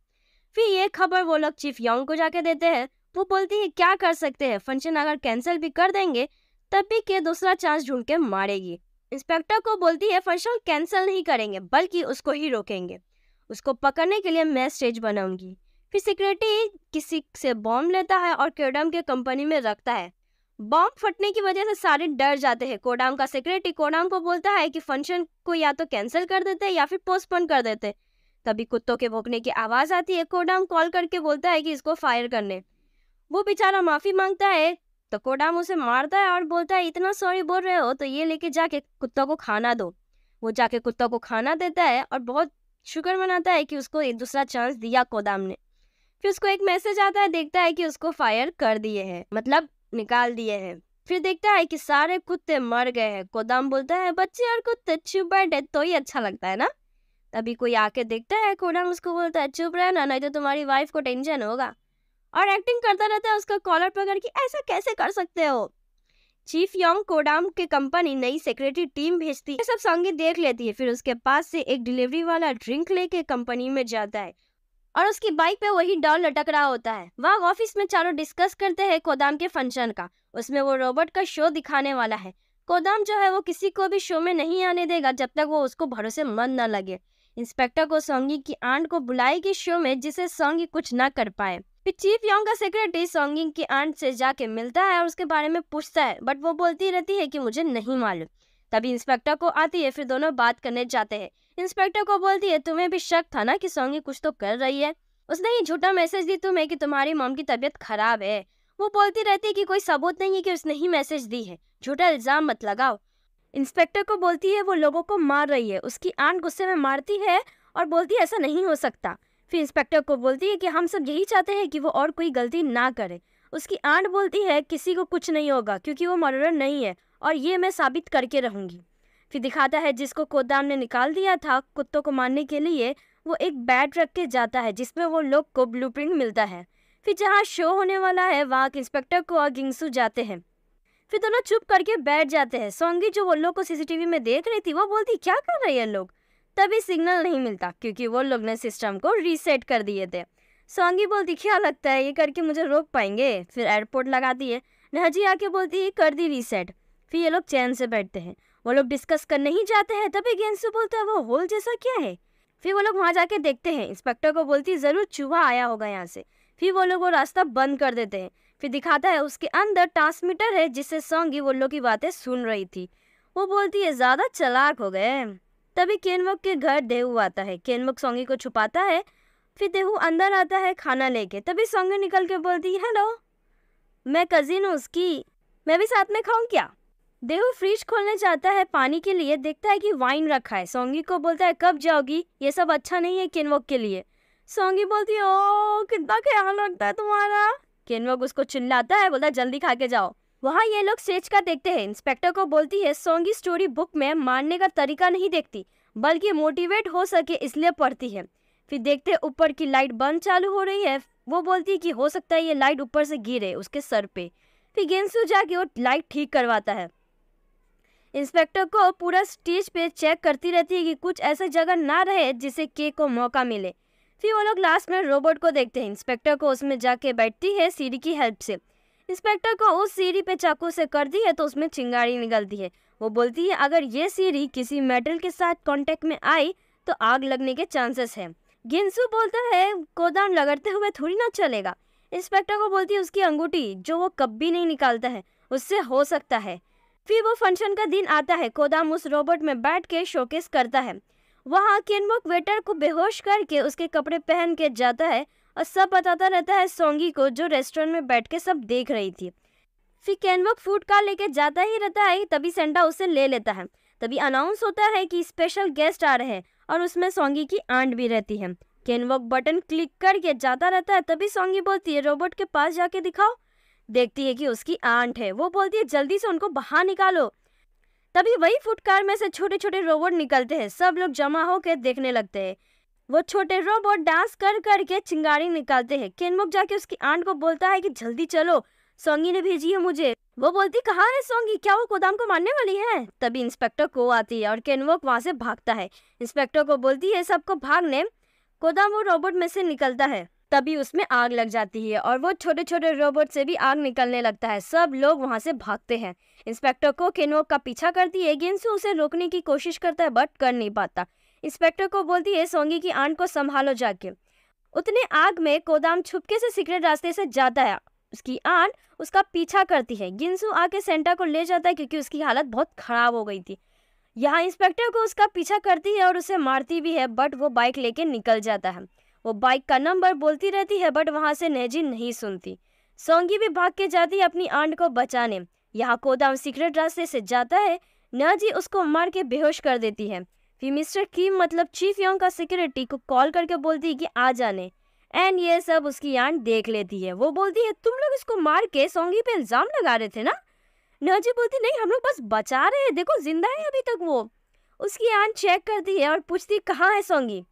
फिर ये खबर वो लोग चीफ यौंग को जाके देते हैं वो बोलती है क्या कर सकते हैं फंक्शन अगर कैंसिल भी कर देंगे तब भी के दूसरा चांस ढूंढ के मारेगी इंस्पेक्टर को बोलती है फंक्शन कैंसिल नहीं करेंगे बल्कि उसको ही रोकेंगे उसको पकड़ने के लिए मैं स्टेज बनाऊंगी फिर सिक्योरिटी किसी से बॉम्ब लेता है और केडम के कंपनी में रखता है बॉम्ब फटने की वजह से सारे डर जाते हैं कोडाम का सेक्रेटरी कोडाम को बोलता है कि फंक्शन को या तो कैंसिल कर देते हैं या फिर पोस्टपोन कर देते हैं तभी कुत्तों के भोंकने की आवाज़ आती है कोडाम कॉल करके बोलता है कि इसको फायर करने वो बेचारा माफ़ी मांगता है तो कोडाम उसे मारता है और बोलता है इतना सॉरी बोल रहे हो तो ये लेके जाके कुत्तों को खाना दो वो जाके कुत्तों को खाना देता है और बहुत शुक्र मनाता है कि उसको एक दूसरा चांस दिया कोदाम ने फिर उसको एक मैसेज आता है देखता है कि उसको फायर कर दिए हैं मतलब निकाल दिए हैं फिर देखता है कि सारे कुत्ते मर गए हैं गोदाम बोलता है बच्चे और कुत्ते चुप बैठे तो ही अच्छा लगता है ना तभी कोई आके देखता है कोडाम उसको बोलता है चुप रहना नहीं तो तुम्हारी वाइफ को टेंशन होगा और एक्टिंग करता रहता है उसका कॉलर पकड़ के ऐसा कैसे कर सकते हो चीफ योंग कोडाम के कंपनी नई सेक्रेटरी टीम भेजती है सब संगीत देख लेती है फिर उसके पास से एक डिलीवरी वाला ड्रिंक लेके कंपनी में जाता है और उसकी बाइक पे वही डॉल लटक रहा होता है वह ऑफिस में चारों डिस्कस करते हैं कोदाम के फंक्शन का उसमें वो रोबोट का शो दिखाने वाला है कोदाम जो है वो किसी को भी शो में नहीं आने देगा जब तक वो उसको भरोसे मन न लगे इंस्पेक्टर को सोंगी की आंट को बुलाएगी शो में जिसे सोंगी कुछ न कर पाए फिर चीफ योंग का सेक्रेटरी सोंगी की आंट से जाके मिलता है और उसके बारे में पूछता है बट वो बोलती रहती है कि मुझे नहीं मालूम तभी इंस्पेक्टर को आती है फिर दोनों बात करने जाते हैं इंस्पेक्टर को बोलती है तुम्हें भी शक था ना कि सोंगी कुछ तो कर रही है उसने ये झूठा मैसेज दी तुम्हें कि तुम्हारी मॉम की तबीयत खराब है वो बोलती रहती है कि कोई सबूत नहीं है कि उसने ही मैसेज दी है झूठा इल्ज़ाम मत लगाओ इंस्पेक्टर को बोलती है वो लोगों को मार रही है उसकी आन गुस्से में मारती है और बोलती है ऐसा नहीं हो सकता फिर इंस्पेक्टर को बोलती है कि हम सब यही चाहते हैं कि वो और कोई गलती ना करे उसकी आंट बोलती है किसी को कुछ नहीं होगा क्योंकि वो मर्डर नहीं है और ये मैं साबित करके रहूंगी फिर दिखाता है जिसको कोदाम ने निकाल दिया था कुत्तों को मारने के लिए वो एक बैट रख के जाता है जिसमें वो लोग को ब्लू मिलता है फिर जहाँ शो होने वाला है वहाँ के इंस्पेक्टर को और गिंगसू जाते हैं फिर दोनों चुप करके बैठ जाते हैं सोंगी जो वो लोग को सीसीटीवी में देख रही थी वो बोलती क्या कर रही है लोग तभी सिग्नल नहीं मिलता क्योंकि वो लोग ने सिस्टम को रीसेट कर दिए थे सोंगी बोलती क्या लगता है ये करके मुझे रोक पाएंगे फिर एयरपोर्ट लगाती है नहजी आके बोलती है कर दी रीसेट फिर ये लोग चैन से बैठते हैं वो लोग डिस्कस करने ही जाते हैं तभी गेंसु बोलता है वो होल जैसा क्या है फिर वो लोग वहाँ जाके देखते हैं इंस्पेक्टर को बोलती है ज़रूर चूहा आया होगा यहाँ से फिर वो लोग वो रास्ता बंद कर देते हैं फिर दिखाता है उसके अंदर ट्रांसमीटर है जिससे सोंगी वो लोग की बातें सुन रही थी वो बोलती है ज़्यादा चलाक हो गए तभी केनमुख के घर देहू आता है केनमुख सोंगी को छुपाता है फिर देहू अंदर आता है खाना लेके तभी सोंगी निकल के बोलती है हेलो मैं कज़िन हूँ उसकी मैं भी साथ में खाऊँ क्या देहू फ्रिज खोलने जाता है पानी के लिए देखता है कि वाइन रखा है सोंगी को बोलता है कब जाओगी ये सब अच्छा नहीं है किनवक के लिए सोंगी बोलती है ओ कितना ख्याल रखता है तुम्हारा किनवक उसको चिल्लाता है बोलता है जल्दी खा के जाओ वहाँ ये लोग स्टेज का देखते हैं इंस्पेक्टर को बोलती है सोंगी स्टोरी बुक में मारने का तरीका नहीं देखती बल्कि मोटिवेट हो सके इसलिए पढ़ती है फिर देखते ऊपर की लाइट बंद चालू हो रही है वो बोलती है कि हो सकता है ये लाइट ऊपर से गिरे उसके सर पे फिर गेंसू जाके वो लाइट ठीक करवाता है इंस्पेक्टर को पूरा स्टेज पे चेक करती रहती है कि कुछ ऐसा जगह ना रहे जिसे के को मौका मिले फिर वो लोग लास्ट में रोबोट को देखते हैं इंस्पेक्टर को उसमें जाके बैठती है सीढ़ी की हेल्प से इंस्पेक्टर को उस सीढ़ी पे चाकू से कर दी है तो उसमें चिंगारी निकलती है वो बोलती है अगर ये सीढ़ी किसी मेटल के साथ कॉन्टेक्ट में आई तो आग लगने के चांसेस है गिनसू बोलता है गोदान लगड़ते हुए थोड़ी ना चलेगा इंस्पेक्टर को बोलती है उसकी अंगूठी जो वो कभी नहीं निकालता है उससे हो सकता है फिर वो फंक्शन का दिन आता है कोदाम उस रोबोट में बैठ के शोकेस करता है वहाँ किनमुक वेटर को बेहोश करके उसके कपड़े पहन के जाता है और सब बताता रहता है सोंगी को जो रेस्टोरेंट में बैठ के सब देख रही थी फिर कैनवक फूड कार लेके जाता ही रहता है तभी सेंटा उसे ले लेता है तभी अनाउंस होता है कि स्पेशल गेस्ट आ रहे हैं और उसमें सोंगी की आंट भी रहती है केनवॉक बटन क्लिक करके जाता रहता है तभी सोंगी बोलती है रोबोट के पास जाके दिखाओ देखती है कि उसकी आंट है वो बोलती है जल्दी से उनको बाहर निकालो तभी वही फुटकार में से छोटे छोटे रोबोट निकलते हैं सब लोग जमा होकर देखने लगते हैं वो छोटे रोबोट डांस कर कर के चिंगारी निकालते हैं केनमुख जाके उसकी आंट को बोलता है कि जल्दी चलो सोंगी ने भेजी है मुझे वो बोलती कहा है सोंगी क्या वो गोदाम को मारने वाली है तभी इंस्पेक्टर को आती है और केनवोक वहाँ से भागता है इंस्पेक्टर को बोलती है सबको भागने गोदाम वो रोबोट में से निकलता है तभी उसमें आग लग जाती है और वो छोटे छोटे रोबोट से भी आग निकलने लगता है सब लोग वहाँ से भागते हैं इंस्पेक्टर को केनोक का पीछा करती है गेंसु उसे रोकने की कोशिश करता है बट कर नहीं पाता इंस्पेक्टर को बोलती है सोंगी की आंट को संभालो जाके उतने आग में गोदाम छुपके से सीक्रेट रास्ते से जाता है उसकी आंट उसका पीछा करती है गिनसु आके सेंटा को ले जाता है क्योंकि उसकी हालत बहुत खराब हो गई थी यहाँ इंस्पेक्टर को उसका पीछा करती है और उसे मारती भी है बट वो बाइक लेके निकल जाता है वो बाइक का नंबर बोलती रहती है बट वहाँ से नेजी नहीं सुनती सोंगी भी भाग के जाती है अपनी आंट को बचाने यहाँ कोदाम सीक्रेट रास्ते से जाता है नाजी उसको मार के बेहोश कर देती है फिर मिस्टर किम मतलब चीफ यंग का सिक्योरिटी को कॉल करके बोलती है कि आ जाने एंड ये सब उसकी आंट देख लेती है वो बोलती है तुम लोग इसको मार के सोंगी पे इल्ज़ाम लगा रहे थे ना नाजी बोलती नहीं हम लोग बस बचा रहे हैं देखो जिंदा है अभी तक वो उसकी आंट चेक करती है और पूछती कहाँ है सोंगी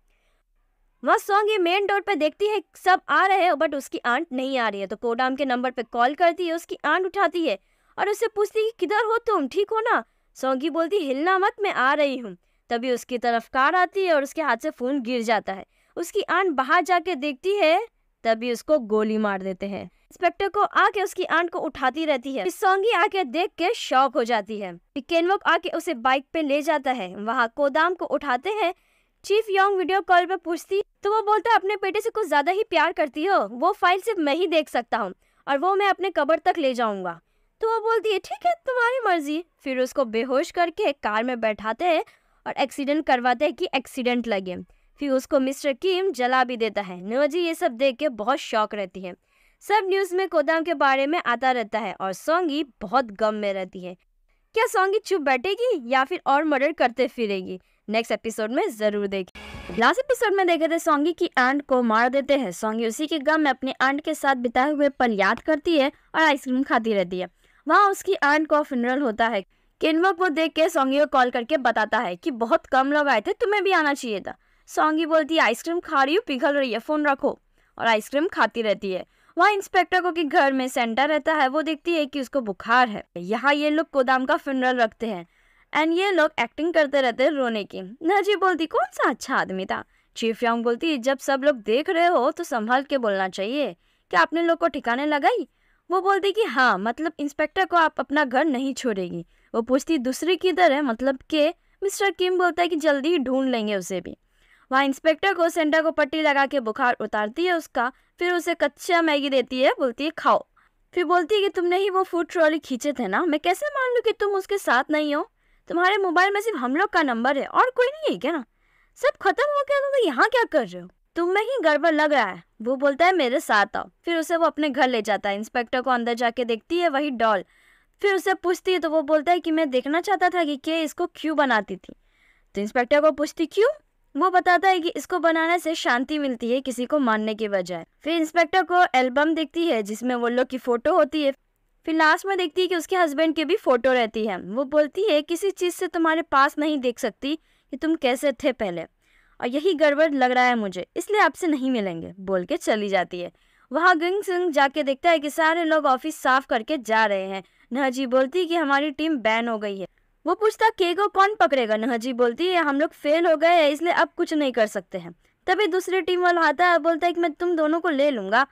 वह सॉन्ग ये मेन डोर पर देखती है सब आ रहे हैं बट उसकी आंट नहीं आ रही है तो कोडाम के नंबर पे कॉल करती है उसकी आंट उठाती है और उससे पूछती है किधर हो तुम ठीक हो ना सोंगी बोलती हिलना मत मैं आ रही हूँ तभी उसकी तरफ कार आती है और उसके हाथ से फ़ोन गिर जाता है उसकी आंट बाहर जाके देखती है तभी उसको गोली मार देते हैं इंस्पेक्टर को आके उसकी आंट को उठाती रहती है सोंगी आके देख के शॉक हो जाती है केनवक आके उसे बाइक पे ले जाता है वहाँ कोदाम को उठाते हैं चीफ योंग वीडियो कॉल पर पूछती तो वो बोलता अपने बेटे से कुछ ज़्यादा ही प्यार करती हो वो फाइल सिर्फ मैं ही देख सकता हूँ और वो मैं अपने कबर तक ले जाऊंगा तो वो बोलती है ठीक है तुम्हारी मर्जी फिर उसको बेहोश करके कार में बैठाते हैं और एक्सीडेंट करवाते हैं कि एक्सीडेंट लगे फिर उसको मिस्टर किम जला भी देता है नोजी ये सब देख के बहुत शौक रहती है सब न्यूज़ में गोदाम के बारे में आता रहता है और सोंगी बहुत गम में रहती है क्या सोंगी चुप बैठेगी या फिर और मर्डर करते फिरेगी नेक्स्ट एपिसोड में जरूर देखें लास्ट एपिसोड में देखे थे सोंगी की आंट को मार देते हैं सोंगी उसी के गम में अपने आंट के साथ बिताए हुए पल याद करती है और आइसक्रीम खाती रहती है वहाँ उसकी आंट को फिनरल होता है किनवो को देख के सोंगी को कॉल करके बताता है कि बहुत कम लोग आए थे तुम्हें भी आना चाहिए था सोंगी बोलती है आइसक्रीम खा रही हूँ पिघल रही है फ़ोन रखो और आइसक्रीम खाती रहती है वहाँ इंस्पेक्टर को कि घर में सेंटर रहता है वो देखती है कि उसको बुखार है यहाँ ये लोग गोदाम का फिनरल रखते हैं एंड ये लोग एक्टिंग करते रहते रोने की नजी बोलती कौन सा अच्छा आदमी था चीफ यांग बोलती जब सब लोग देख रहे हो तो संभाल के बोलना चाहिए क्या आपने लोग को ठिकाने लगाई वो बोलती कि हाँ मतलब इंस्पेक्टर को आप अपना घर नहीं छोड़ेगी वो पूछती दूसरी किधर है मतलब के मिस्टर किम बोलता है कि जल्दी ही ढूंढ लेंगे उसे भी वहाँ इंस्पेक्टर को सेंटा को पट्टी लगा के बुखार उतारती है उसका फिर उसे कच्चा मैगी देती है बोलती है खाओ फिर बोलती है कि तुमने ही वो फूड ट्रॉली खींचे थे ना मैं कैसे मान लूँ कि तुम उसके साथ नहीं हो तुम्हारे मोबाइल में सिर्फ हम लोग का नंबर है और कोई नहीं है क्या ना सब खत्म हो गया तो यहाँ क्या कर रहे हो तुम में ही गड़बड़ लग रहा है वो बोलता है मेरे साथ आओ फिर उसे वो अपने घर ले जाता है इंस्पेक्टर को अंदर जाके देखती है वही डॉल फिर उसे पूछती है तो वो बोलता है कि मैं देखना चाहता था कि के इसको क्यों बनाती थी तो इंस्पेक्टर को पूछती क्यों वो बताता है कि इसको बनाने से शांति मिलती है किसी को मानने के बजाय फिर इंस्पेक्टर को एल्बम दिखती है जिसमें वो लोग की फोटो होती है फिर लास्ट में देखती है कि उसके हस्बैंड की भी फ़ोटो रहती है वो बोलती है किसी चीज़ से तुम्हारे पास नहीं देख सकती कि तुम कैसे थे पहले और यही गड़बड़ लग रहा है मुझे इसलिए आपसे नहीं मिलेंगे बोल के चली जाती है वहाँ गंग सिंह जाके देखता है कि सारे लोग ऑफिस साफ करके जा रहे हैं नहजी बोलती है कि हमारी टीम बैन हो गई है वो पूछता के को कौन पकड़ेगा नहजी बोलती है हम लोग फेल हो गए हैं इसलिए अब कुछ नहीं कर सकते हैं तभी दूसरी टीम वाला आता है बोलता है कि मैं तुम दोनों को ले लूंगा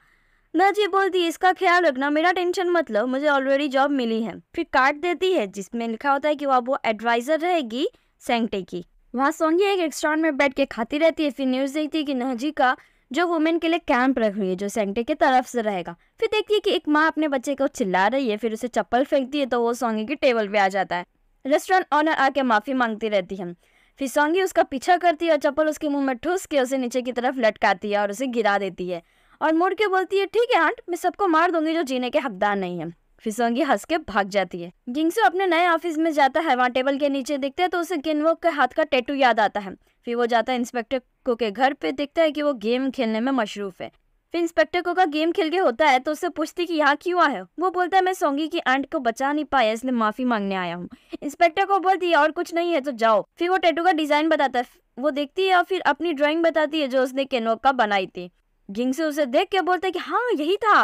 मैं जी बोलती इसका ख्याल रखना मेरा टेंशन मत लो मुझे ऑलरेडी जॉब मिली है फिर कार्ड देती है जिसमें लिखा होता है कि वह वो एडवाइज़र रहेगी सेंगटे की वहाँ सोंगी एक रेस्टोरेंट में बैठ के खाती रहती है फिर न्यूज़ देखती है कि नहजी का जो वुमेन के लिए कैंप रख रही है जो सेंटे के तरफ से रहेगा फिर देखती है कि एक माँ अपने बच्चे को चिल्ला रही है फिर उसे चप्पल फेंकती है तो वो सोंगी के टेबल पे आ जाता है रेस्टोरेंट ऑनर आके माफ़ी मांगती रहती है फिर सोंगी उसका पीछा करती है और चप्पल उसके मुंह में ठूस के उसे नीचे की तरफ लटकाती है और उसे गिरा देती है और मुड़ के बोलती है ठीक है आंट मैं सबको मार दूंगी जो जीने के हकदार नहीं है फिसोंगी हंस के भाग जाती है गिंगसू अपने नए ऑफिस में जाता है वहाँ टेबल के नीचे देखता है तो उसे किनवोक के हाथ का टेटू याद आता है फिर वो जाता है इंस्पेक्टर को के घर पे देखता है कि वो गेम खेलने में मशरूफ है फिर इंस्पेक्टर को का गेम खेल के होता है तो उससे पूछती कि यहाँ क्यों आया वो बोलता है मैं सोंगी की आंट को बचा नहीं पाया इसलिए माफी मांगने आया हूँ इंस्पेक्टर को बोलती है और कुछ नहीं है तो जाओ फिर वो टेटू का डिजाइन बताता है वो देखती है और फिर अपनी ड्राइंग बताती है जो उसने केनोक का बनाई थी गिंगसे उसे देख के बोलता है कि हाँ यही था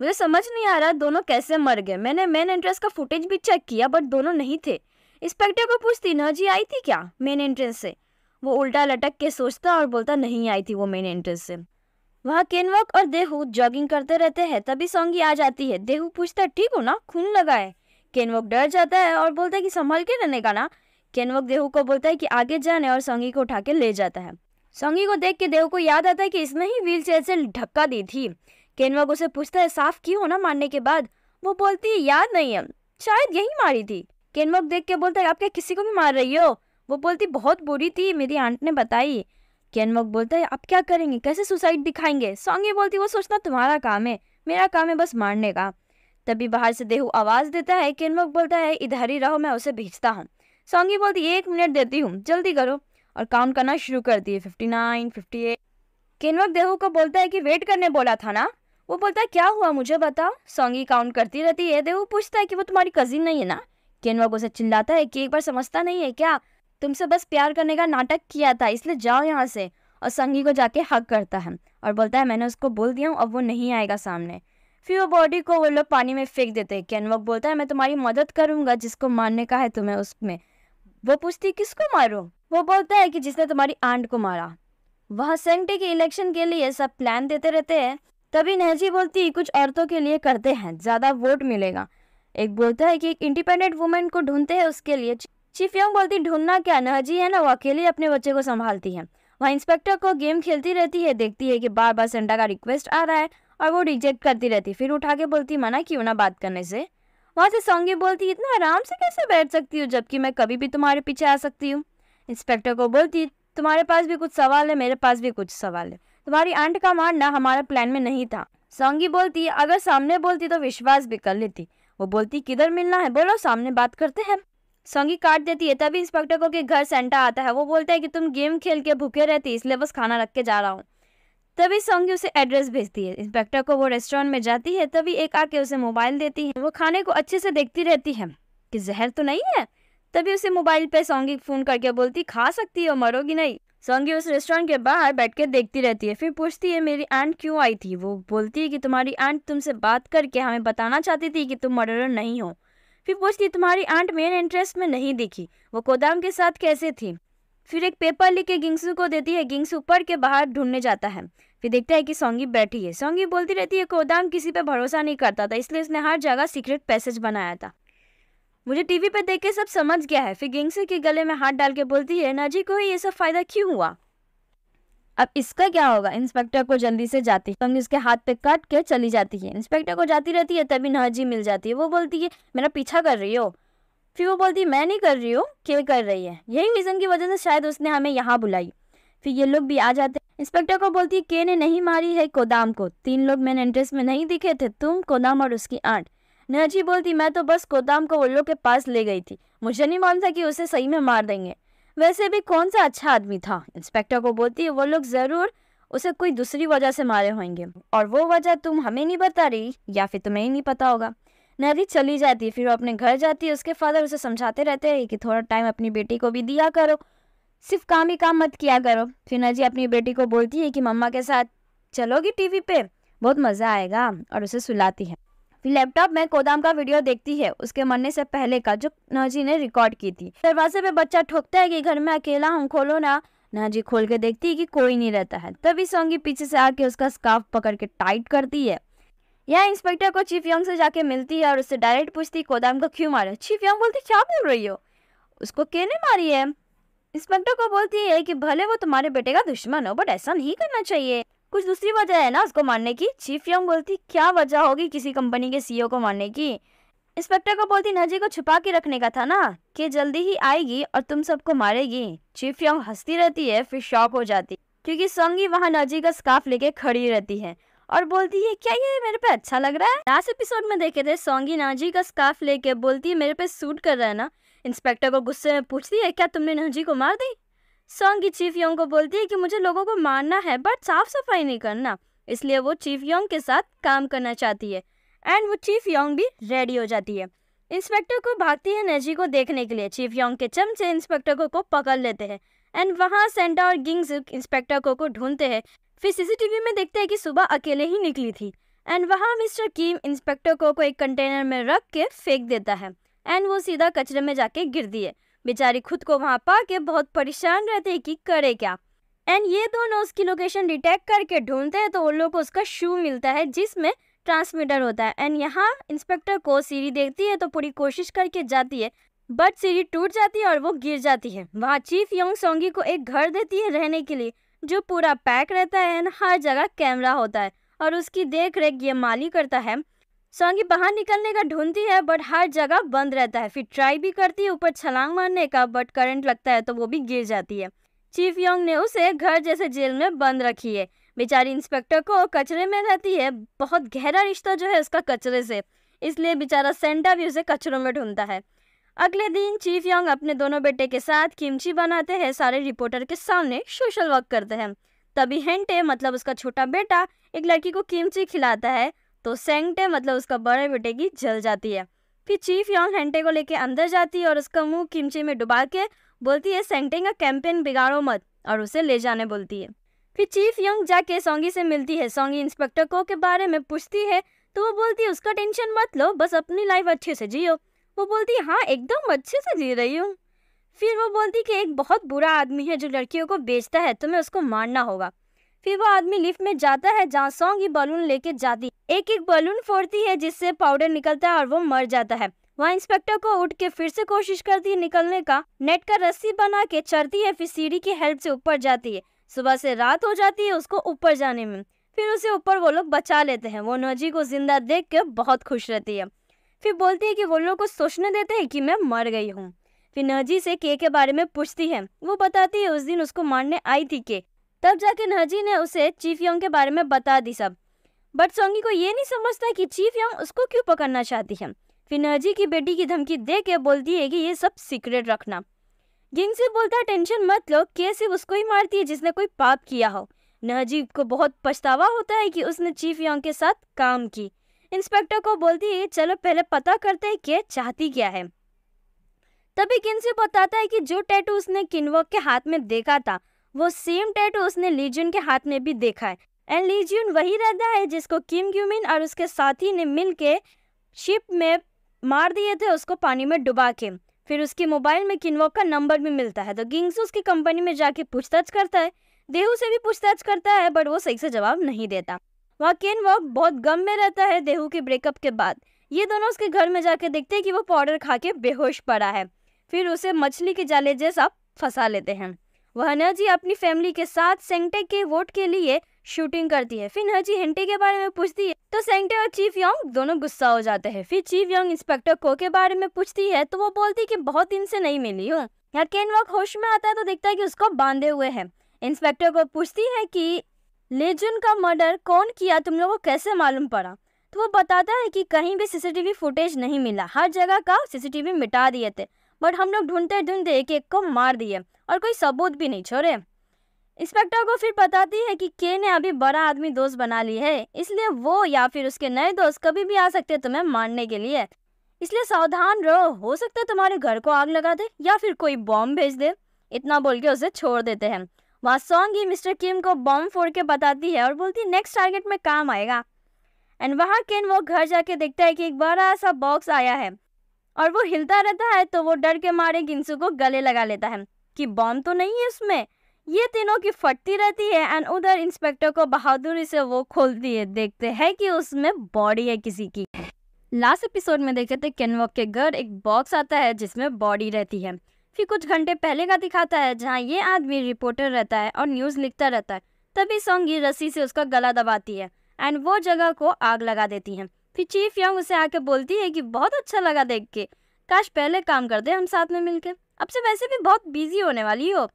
मुझे समझ नहीं आ रहा दोनों कैसे मर गए मैंने मेन एंट्रेंस का फुटेज भी चेक किया बट दोनों नहीं थे इंस्पेक्टर को पूछती न जी आई थी क्या मेन एंट्रेंस से वो उल्टा लटक के सोचता और बोलता नहीं आई थी वो मेन एंट्रेंस से वहाँ केनवक और देहू जॉगिंग करते रहते हैं तभी सोंगी आ जाती है देहू पूछता है ठीक हो ना खून लगा है केनवक डर जाता है और बोलता है कि संभाल के रहने का ना केनवक देहू को बोलता है कि आगे जाने और सोंगी को उठा के ले जाता है संगी को देख के देव को याद आता है कि इसने ही व्हील चेयर से ढक्का दी थी केनवाग उसे पूछता है साफ क्यों ना मारने के बाद वो बोलती है याद नहीं है शायद यही मारी थी केनवाग देख के बोलता है आप क्या किसी को भी मार रही हो वो बोलती बहुत बुरी थी मेरी आंट ने बताई केनवाग बोलता है आप क्या करेंगे कैसे सुसाइड दिखाएंगे सॉन्गी बोलती वो सोचना तुम्हारा काम है मेरा काम है बस मारने का तभी बाहर से देहू आवाज़ देता है केनवाग बोलता है इधर ही रहो मैं उसे भेजता हूँ सॉन्गी बोलती एक मिनट देती हूँ जल्दी करो और काउंट करना शुरू कर दिए फिफ्टी नाइन फिफ्टी एट किनवक देहू को बोलता है कि वेट करने बोला था ना वो बोलता है क्या हुआ मुझे बताओ सोंगी काउंट करती रहती है देहू पूछता है कि वो तुम्हारी कजिन नहीं है ना किनवक उसे चिल्लाता है कि एक बार समझता नहीं है क्या तुमसे बस प्यार करने का नाटक किया था इसलिए जाओ यहाँ से और संगी को जाके हक करता है और बोलता है मैंने उसको बोल दिया हूँ अब वो नहीं आएगा सामने फिर वो बॉडी को वो लोग पानी में फेंक देते हैं कैनवक बोलता है मैं तुम्हारी मदद करूँगा जिसको मारने का है तुम्हें उसमें वो पूछती किसको मारूँ वो बोलता है कि जिसने तुम्हारी आंट को मारा वह सेंटे के इलेक्शन के लिए सब प्लान देते रहते हैं तभी नहजी बोलती कुछ औरतों के लिए करते हैं ज़्यादा वोट मिलेगा एक बोलता है कि एक इंडिपेंडेंट वुमेन को ढूंढते हैं उसके लिए चीफ यंग बोलती ढूंढना क्या नहजी है ना वो अकेले अपने बच्चे को संभालती है वहाँ इंस्पेक्टर को गेम खेलती रहती है देखती है कि बार बार सेंटा का रिक्वेस्ट आ रहा है और वो रिजेक्ट करती रहती फिर उठा के बोलती मना क्यों ना बात करने से वहां से सौंगी बोलती इतना आराम से कैसे बैठ सकती हूँ जबकि मैं कभी भी तुम्हारे पीछे आ सकती हूँ इंस्पेक्टर को बोलती तुम्हारे पास भी कुछ सवाल है मेरे पास भी कुछ सवाल है तुम्हारी आंट का मारना हमारे प्लान में नहीं था सोंगी बोलती अगर सामने बोलती तो विश्वास भी कर लेती वो बोलती किधर मिलना है बोलो सामने बात करते हैं सोंगी काट देती है तभी इंस्पेक्टर को के घर सेंटा आता है वो बोलता है कि तुम गेम खेल के भूखे रहती इसलिए बस खाना रख के जा रहा हूँ तभी सोंगी उसे एड्रेस भेजती है इंस्पेक्टर को वो रेस्टोरेंट में जाती है तभी एक आके उसे मोबाइल देती है वो खाने को अच्छे से देखती रहती है कि जहर तो नहीं है तभी उसे मोबाइल पे सोंगी फोन करके बोलती खा सकती हो मरोगी नहीं सोंगी उस रेस्टोरेंट के बाहर बैठ कर देखती रहती है फिर पूछती है मेरी आंट क्यों आई थी वो बोलती है कि तुम्हारी आंट तुमसे बात करके हमें बताना चाहती थी कि तुम मर्डर नहीं हो फिर पूछती तुम्हारी आंट मेन इंटरेस्ट में नहीं दिखी वो गोदाम के साथ कैसे थी फिर एक पेपर लिख के गिंगसू को देती है गिंगसू ऊपर के बाहर ढूंढने जाता है फिर देखता है कि सोंगी बैठी है सोंगी बोलती रहती है गोदाम किसी पर भरोसा नहीं करता था इसलिए उसने हर जगह सीक्रेट पैसेज बनाया था मुझे टीवी पर देख के सब समझ गया है फिर गेंगसे के गले में हाथ डाल के बोलती है नाजी को ये सब फायदा क्यों हुआ अब इसका क्या होगा इंस्पेक्टर को जल्दी से जाती है उसके हाथ पे काट के चली जाती है इंस्पेक्टर को जाती रहती है तभी नाजी मिल जाती है वो बोलती है मेरा पीछा कर रही हो फिर वो बोलती है मैं नहीं कर रही हूँ क्यों कर रही है यही रीज़न की वजह से शायद उसने हमें यहाँ बुलाई फिर ये लोग भी आ जाते इंस्पेक्टर को बोलती है के ने नहीं मारी है गोदाम को तीन लोग मेन एंट्रेंस में नहीं दिखे थे तुम गोदाम और उसकी आंट नजी बोलती मैं तो बस गोदाम को उल्लू के पास ले गई थी मुझे नहीं मानता था कि उसे सही में मार देंगे वैसे भी कौन सा अच्छा आदमी था इंस्पेक्टर को बोलती है वो लोग ज़रूर उसे कोई दूसरी वजह से मारे होंगे और वो वजह तुम हमें नहीं बता रही या फिर तुम्हें ही नहीं पता होगा नदी चली जाती है फिर वो अपने घर जाती है उसके फादर उसे समझाते रहते हैं कि थोड़ा टाइम अपनी बेटी को भी दिया करो सिर्फ काम ही काम मत किया करो फिर नजी अपनी बेटी को बोलती है कि मम्मा के साथ चलोगी टीवी पे बहुत मज़ा आएगा और उसे सुलाती है लैपटॉप में गोदाम का वीडियो देखती है उसके मरने से पहले का जो नजी ने रिकॉर्ड की थी दरवाजे पे बच्चा ठोकता है कि घर में अकेला हूँ खोलो ना नाजी खोल के देखती है कि कोई नहीं रहता है तभी सोंगी पीछे से आके उसका स्काफ पकड़ के टाइट करती है यह इंस्पेक्टर को चीफ यंग से जाके मिलती है और उससे डायरेक्ट पूछती गोदाम को क्यों मारे चीफ यंग बोलती क्या बोल रही हो उसको कहने मारी है इंस्पेक्टर को बोलती है कि भले वो तुम्हारे बेटे का दुश्मन हो बट ऐसा नहीं करना चाहिए कुछ दूसरी वजह है ना उसको मारने की चीफ यंग बोलती क्या वजह होगी किसी कंपनी के सीईओ e को मारने की इंस्पेक्टर को बोलती नजी को छुपा के रखने का था ना कि जल्दी ही आएगी और तुम सबको मारेगी चीफ यंग हंसती रहती है फिर शॉक हो जाती क्योंकि सोंगी वहाँ नजी का स्काफ लेके खड़ी रहती है और बोलती है क्या ये मेरे पे अच्छा लग रहा है लास्ट एपिसोड में देखे थे सोंगी नाजी का स्काफ लेके बोलती है मेरे पे सूट कर रहा है ना इंस्पेक्टर को गुस्से में पूछती है क्या तुमने नाजी को मार दी सॉन्ग की चीफ योंग को बोलती है कि मुझे लोगों को मारना है बट साफ सफाई नहीं करना इसलिए वो चीफ योंग के साथ काम करना चाहती है एंड वो चीफ योंग भी रेडी हो जाती है इंस्पेक्टर को भागती है नेजी को देखने के लिए चीफ योंग के चमचे इंस्पेक्टर को, को पकड़ लेते हैं एंड वहाँ सेंटा और गिंग्स इंस्पेक्टर को को ढूंढते हैं फिर सीसीटीवी में देखते हैं कि सुबह अकेले ही निकली थी एंड वहाँ मिस्टर कीम इंस्पेक्टर को को एक कंटेनर में रख के फेंक देता है एंड वो सीधा कचरे में जाके गिरती है बेचारी खुद को वहाँ पा के बहुत परेशान रहती है कि करे क्या एंड ये दोनों उसकी लोकेशन डिटेक्ट करके ढूंढते हैं तो उन लोग को उसका शू मिलता है जिसमें ट्रांसमीटर होता है एंड यहाँ इंस्पेक्टर को सीरी देखती है तो पूरी कोशिश करके जाती है बट सीरी टूट जाती है और वो गिर जाती है वहाँ चीफ यंग सोंगी को एक घर देती है रहने के लिए जो पूरा पैक रहता है एंड हर जगह कैमरा होता है और उसकी देख रेख ये माली करता है सोंगी बाहर निकलने का ढूंढती है बट हर जगह बंद रहता है फिर ट्राई भी करती है ऊपर छलांग मारने का बट करंट लगता है तो वो भी गिर जाती है चीफ योंग ने उसे घर जैसे जेल में बंद रखी है बेचारी इंस्पेक्टर को कचरे में रहती है बहुत गहरा रिश्ता जो है उसका कचरे से इसलिए बेचारा सेंटा भी उसे कचरों में ढूंढता है अगले दिन चीफ योंग अपने दोनों बेटे के साथ किमची बनाते हैं सारे रिपोर्टर के सामने सोशल वर्क करते हैं तभी हेंटे मतलब उसका छोटा बेटा एक लड़की को किमची खिलाता है तो सेंगटे मतलब उसका बड़े बेटे की जल जाती है फिर चीफ योंग हेंटे को लेके अंदर जाती है और उसका मुंह किमची में डुबा के बोलती है सेंगटे का कैंपेन बिगाड़ो मत और उसे ले जाने बोलती है फिर चीफ योंग जाके सोंगी से मिलती है सोंगी इंस्पेक्टर को के बारे में पूछती है तो वो बोलती है उसका टेंशन मत लो बस अपनी लाइफ अच्छे से जियो वो बोलती है हाँ एकदम अच्छे से जी रही हूँ फिर वो बोलती कि एक बहुत बुरा आदमी है जो लड़कियों को बेचता है तुम्हें उसको मारना होगा फिर वो आदमी लिफ्ट में जाता है जहाँ सॉन्ग ही बलून लेके जाती एक एक बलून फोड़ती है जिससे पाउडर निकलता है और वो मर जाता है वहाँ इंस्पेक्टर को उठ के फिर से कोशिश करती है निकलने का नेट का रस्सी बना के चढ़ती है फिर सीढ़ी की हेल्प से ऊपर जाती है सुबह से रात हो जाती है उसको ऊपर जाने में फिर उसे ऊपर वो लोग बचा लेते हैं वो नजी को जिंदा देख के बहुत खुश रहती है फिर बोलती है कि वो लोग को सोचने देते हैं कि मैं मर गई हूँ फिर नजी से के के बारे में पूछती है वो बताती है उस दिन उसको मारने आई थी के तब जाके नहजी ने उसे चीफ योंग के बारे में बता दी सब बट सोंगी को ये नहीं समझता कि चीफ योंग उसको क्यों पकड़ना चाहती है फिर नहजी की बेटी की धमकी दे के बोलती है कि ये सब सीक्रेट रखना गिंग से बोलता टेंशन मत लो के सिर्फ उसको ही मारती है जिसने कोई पाप किया हो नहजी को बहुत पछतावा होता है कि उसने चीफ योंग के साथ काम की इंस्पेक्टर को बोलती है चलो पहले पता करते हैं कि चाहती क्या है तभी किन से बताता है कि जो टैटू उसने किनवक के हाथ में देखा था वो सेम टैटू उसने लीजियन के हाथ में भी देखा है एंड लीजियन वही रहता है जिसको किम ग्यूमिन और उसके साथी ने मिल के शिप में मार दिए थे उसको पानी में डुबा के फिर उसके मोबाइल में किनवॉक का नंबर भी मिलता है तो गिंग्स उसकी कंपनी में जाके पूछताछ करता है देहू से भी पूछताछ करता है बट वो सही से जवाब नहीं देता वहाँ किनवॉक बहुत गम में रहता है देहू के ब्रेकअप के बाद ये दोनों उसके घर में जाके देखते हैं कि वो पाउडर खा के बेहोश पड़ा है फिर उसे मछली के जाले जैसा फंसा लेते हैं वह नजी अपनी फैमिली के साथ सेंगटे के वोट के लिए शूटिंग करती है फिर नजी हिंटे के बारे में पूछती है तो सेंगटे और चीफ योंग दोनों गुस्सा हो जाते हैं फिर चीफ योंग इंस्पेक्टर को के बारे में पूछती है तो वो बोलती है कि बहुत दिन से नहीं मिली हूँ यहाँ वॉक होश में आता है तो देखता है कि उसको बांधे हुए है इंस्पेक्टर को पूछती है कि लेजुन का मर्डर कौन किया तुम लोगों को कैसे मालूम पड़ा तो वो बताता है कि कहीं भी सीसीटीवी फुटेज नहीं मिला हर जगह का सीसीटीवी मिटा दिए थे बट हम लोग ढूंढते ढूंढते एक एक को मार दिए और कोई सबूत भी नहीं छोड़े इंस्पेक्टर को फिर बताती है कि के ने अभी बड़ा आदमी दोस्त बना ली है इसलिए वो या फिर उसके नए दोस्त कभी भी आ सकते तुम्हें मारने के लिए इसलिए सावधान रहो हो सकता है तुम्हारे घर को आग लगा दे या फिर कोई बॉम्ब भेज दे इतना बोल के उसे छोड़ देते हैं वहाँ सॉन्ग ही मिस्टर किम को बॉम्ब फोड़ के बताती है और बोलती है नेक्स्ट टारगेट में काम आएगा एंड वहाँ केन वो घर जाके देखता है कि एक बड़ा सा बॉक्स आया है और वो हिलता रहता है तो वो डर के मारे गिनसू को गले लगा लेता है कि बॉम्ब तो नहीं है उसमें ये तीनों की फटती रहती है एंड उधर इंस्पेक्टर को बहादुरी से वो खोलती है देखते हैं कि उसमें बॉडी है किसी की लास्ट एपिसोड में देखे थे केनवॉक के घर एक बॉक्स आता है जिसमें बॉडी रहती है फिर कुछ घंटे पहले का दिखाता है जहाँ ये आदमी रिपोर्टर रहता है और न्यूज़ लिखता रहता है तभी सोंगी रस्सी से उसका गला दबाती है एंड वो जगह को आग लगा देती है फिर चीफ यंग उसे आके बोलती है कि बहुत अच्छा लगा देख के काश पहले काम करते हम साथ में मिलकर अब से वैसे भी बहुत बिजी होने वाली हो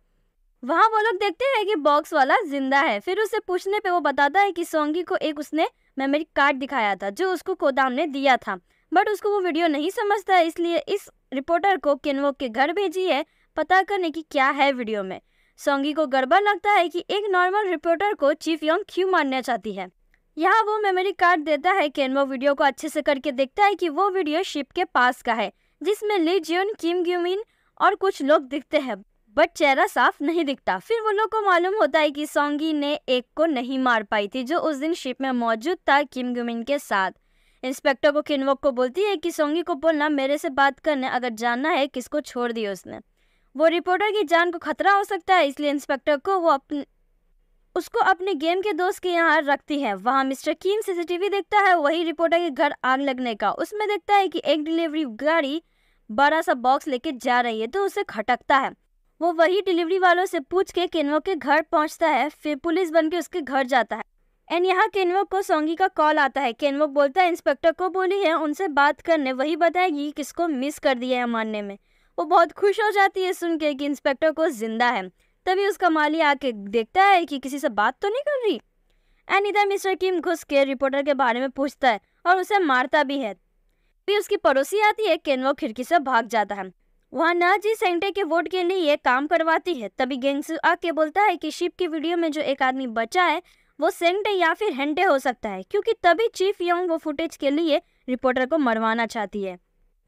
वहाँ वो लोग देखते हैं कि बॉक्स वाला जिंदा है फिर उसे पूछने पे वो बताता है कि सोंगी को एक उसने मेमोरी कार्ड दिखाया था जो उसको गोदाम ने दिया था बट उसको वो वीडियो नहीं समझता है इसलिए इस रिपोर्टर को किनवो के घर भेजी है पता करने की क्या है वीडियो में सोंगी को गड़बड़ लगता है कि एक नॉर्मल रिपोर्टर को चीफ योंग क्यों मारना चाहती है यहाँ वो मेमोरी कार्ड देता है केनमो वीडियो को अच्छे से करके देखता है कि वो वीडियो शिप के पास का है जिसमें ली जियोन किम ग्यूमिन और कुछ लोग दिखते हैं बट चेहरा साफ नहीं दिखता फिर वो लोग को मालूम होता है कि सोंगी ने एक को नहीं मार पाई थी जो उस दिन शिप में मौजूद था किम ग्यूमिन के साथ इंस्पेक्टर को किनवोक को बोलती है कि सोंगी को बोलना मेरे से बात करने अगर जानना है किसको छोड़ दिया उसने वो रिपोर्टर की जान को खतरा हो सकता है इसलिए इंस्पेक्टर को वो अपने उसको अपने गेम के दोस्त के यहाँ रखती है वहाँ मिस्टर कीम सीसीटीवी देखता है वही रिपोर्टर के घर आग लगने का उसमें देखता है कि एक डिलीवरी गाड़ी बड़ा सा बॉक्स लेके जा रही है तो उसे खटकता है वो वही डिलीवरी वालों से पूछ के केनवो के घर पहुँचता है फिर पुलिस बन के उसके घर जाता है एंड यहाँ केनवो को सोंगी का कॉल आता है केनवो बोलता है इंस्पेक्टर को बोली है उनसे बात करने वही बताएगी किसको मिस कर दिया है मानने में वो बहुत खुश हो जाती है सुन के कि इंस्पेक्टर को जिंदा है तभी उसका माली आके देखता है कि किसी से बात तो नहीं कर रही एंड इधर मिस्टर किम घुस के रिपोर्टर के बारे में पूछता है और उसे मारता भी है फिर उसकी पड़ोसी आती है केन वो खिड़की से भाग जाता है वहाँ जी सेंटे के वोट के लिए ये काम करवाती है तभी गेंगस आके बोलता है कि शिप की वीडियो में जो एक आदमी बचा है वो सेंटे या फिर हेंटे हो सकता है क्योंकि तभी चीफ यंग वो फुटेज के लिए रिपोर्टर को मरवाना चाहती है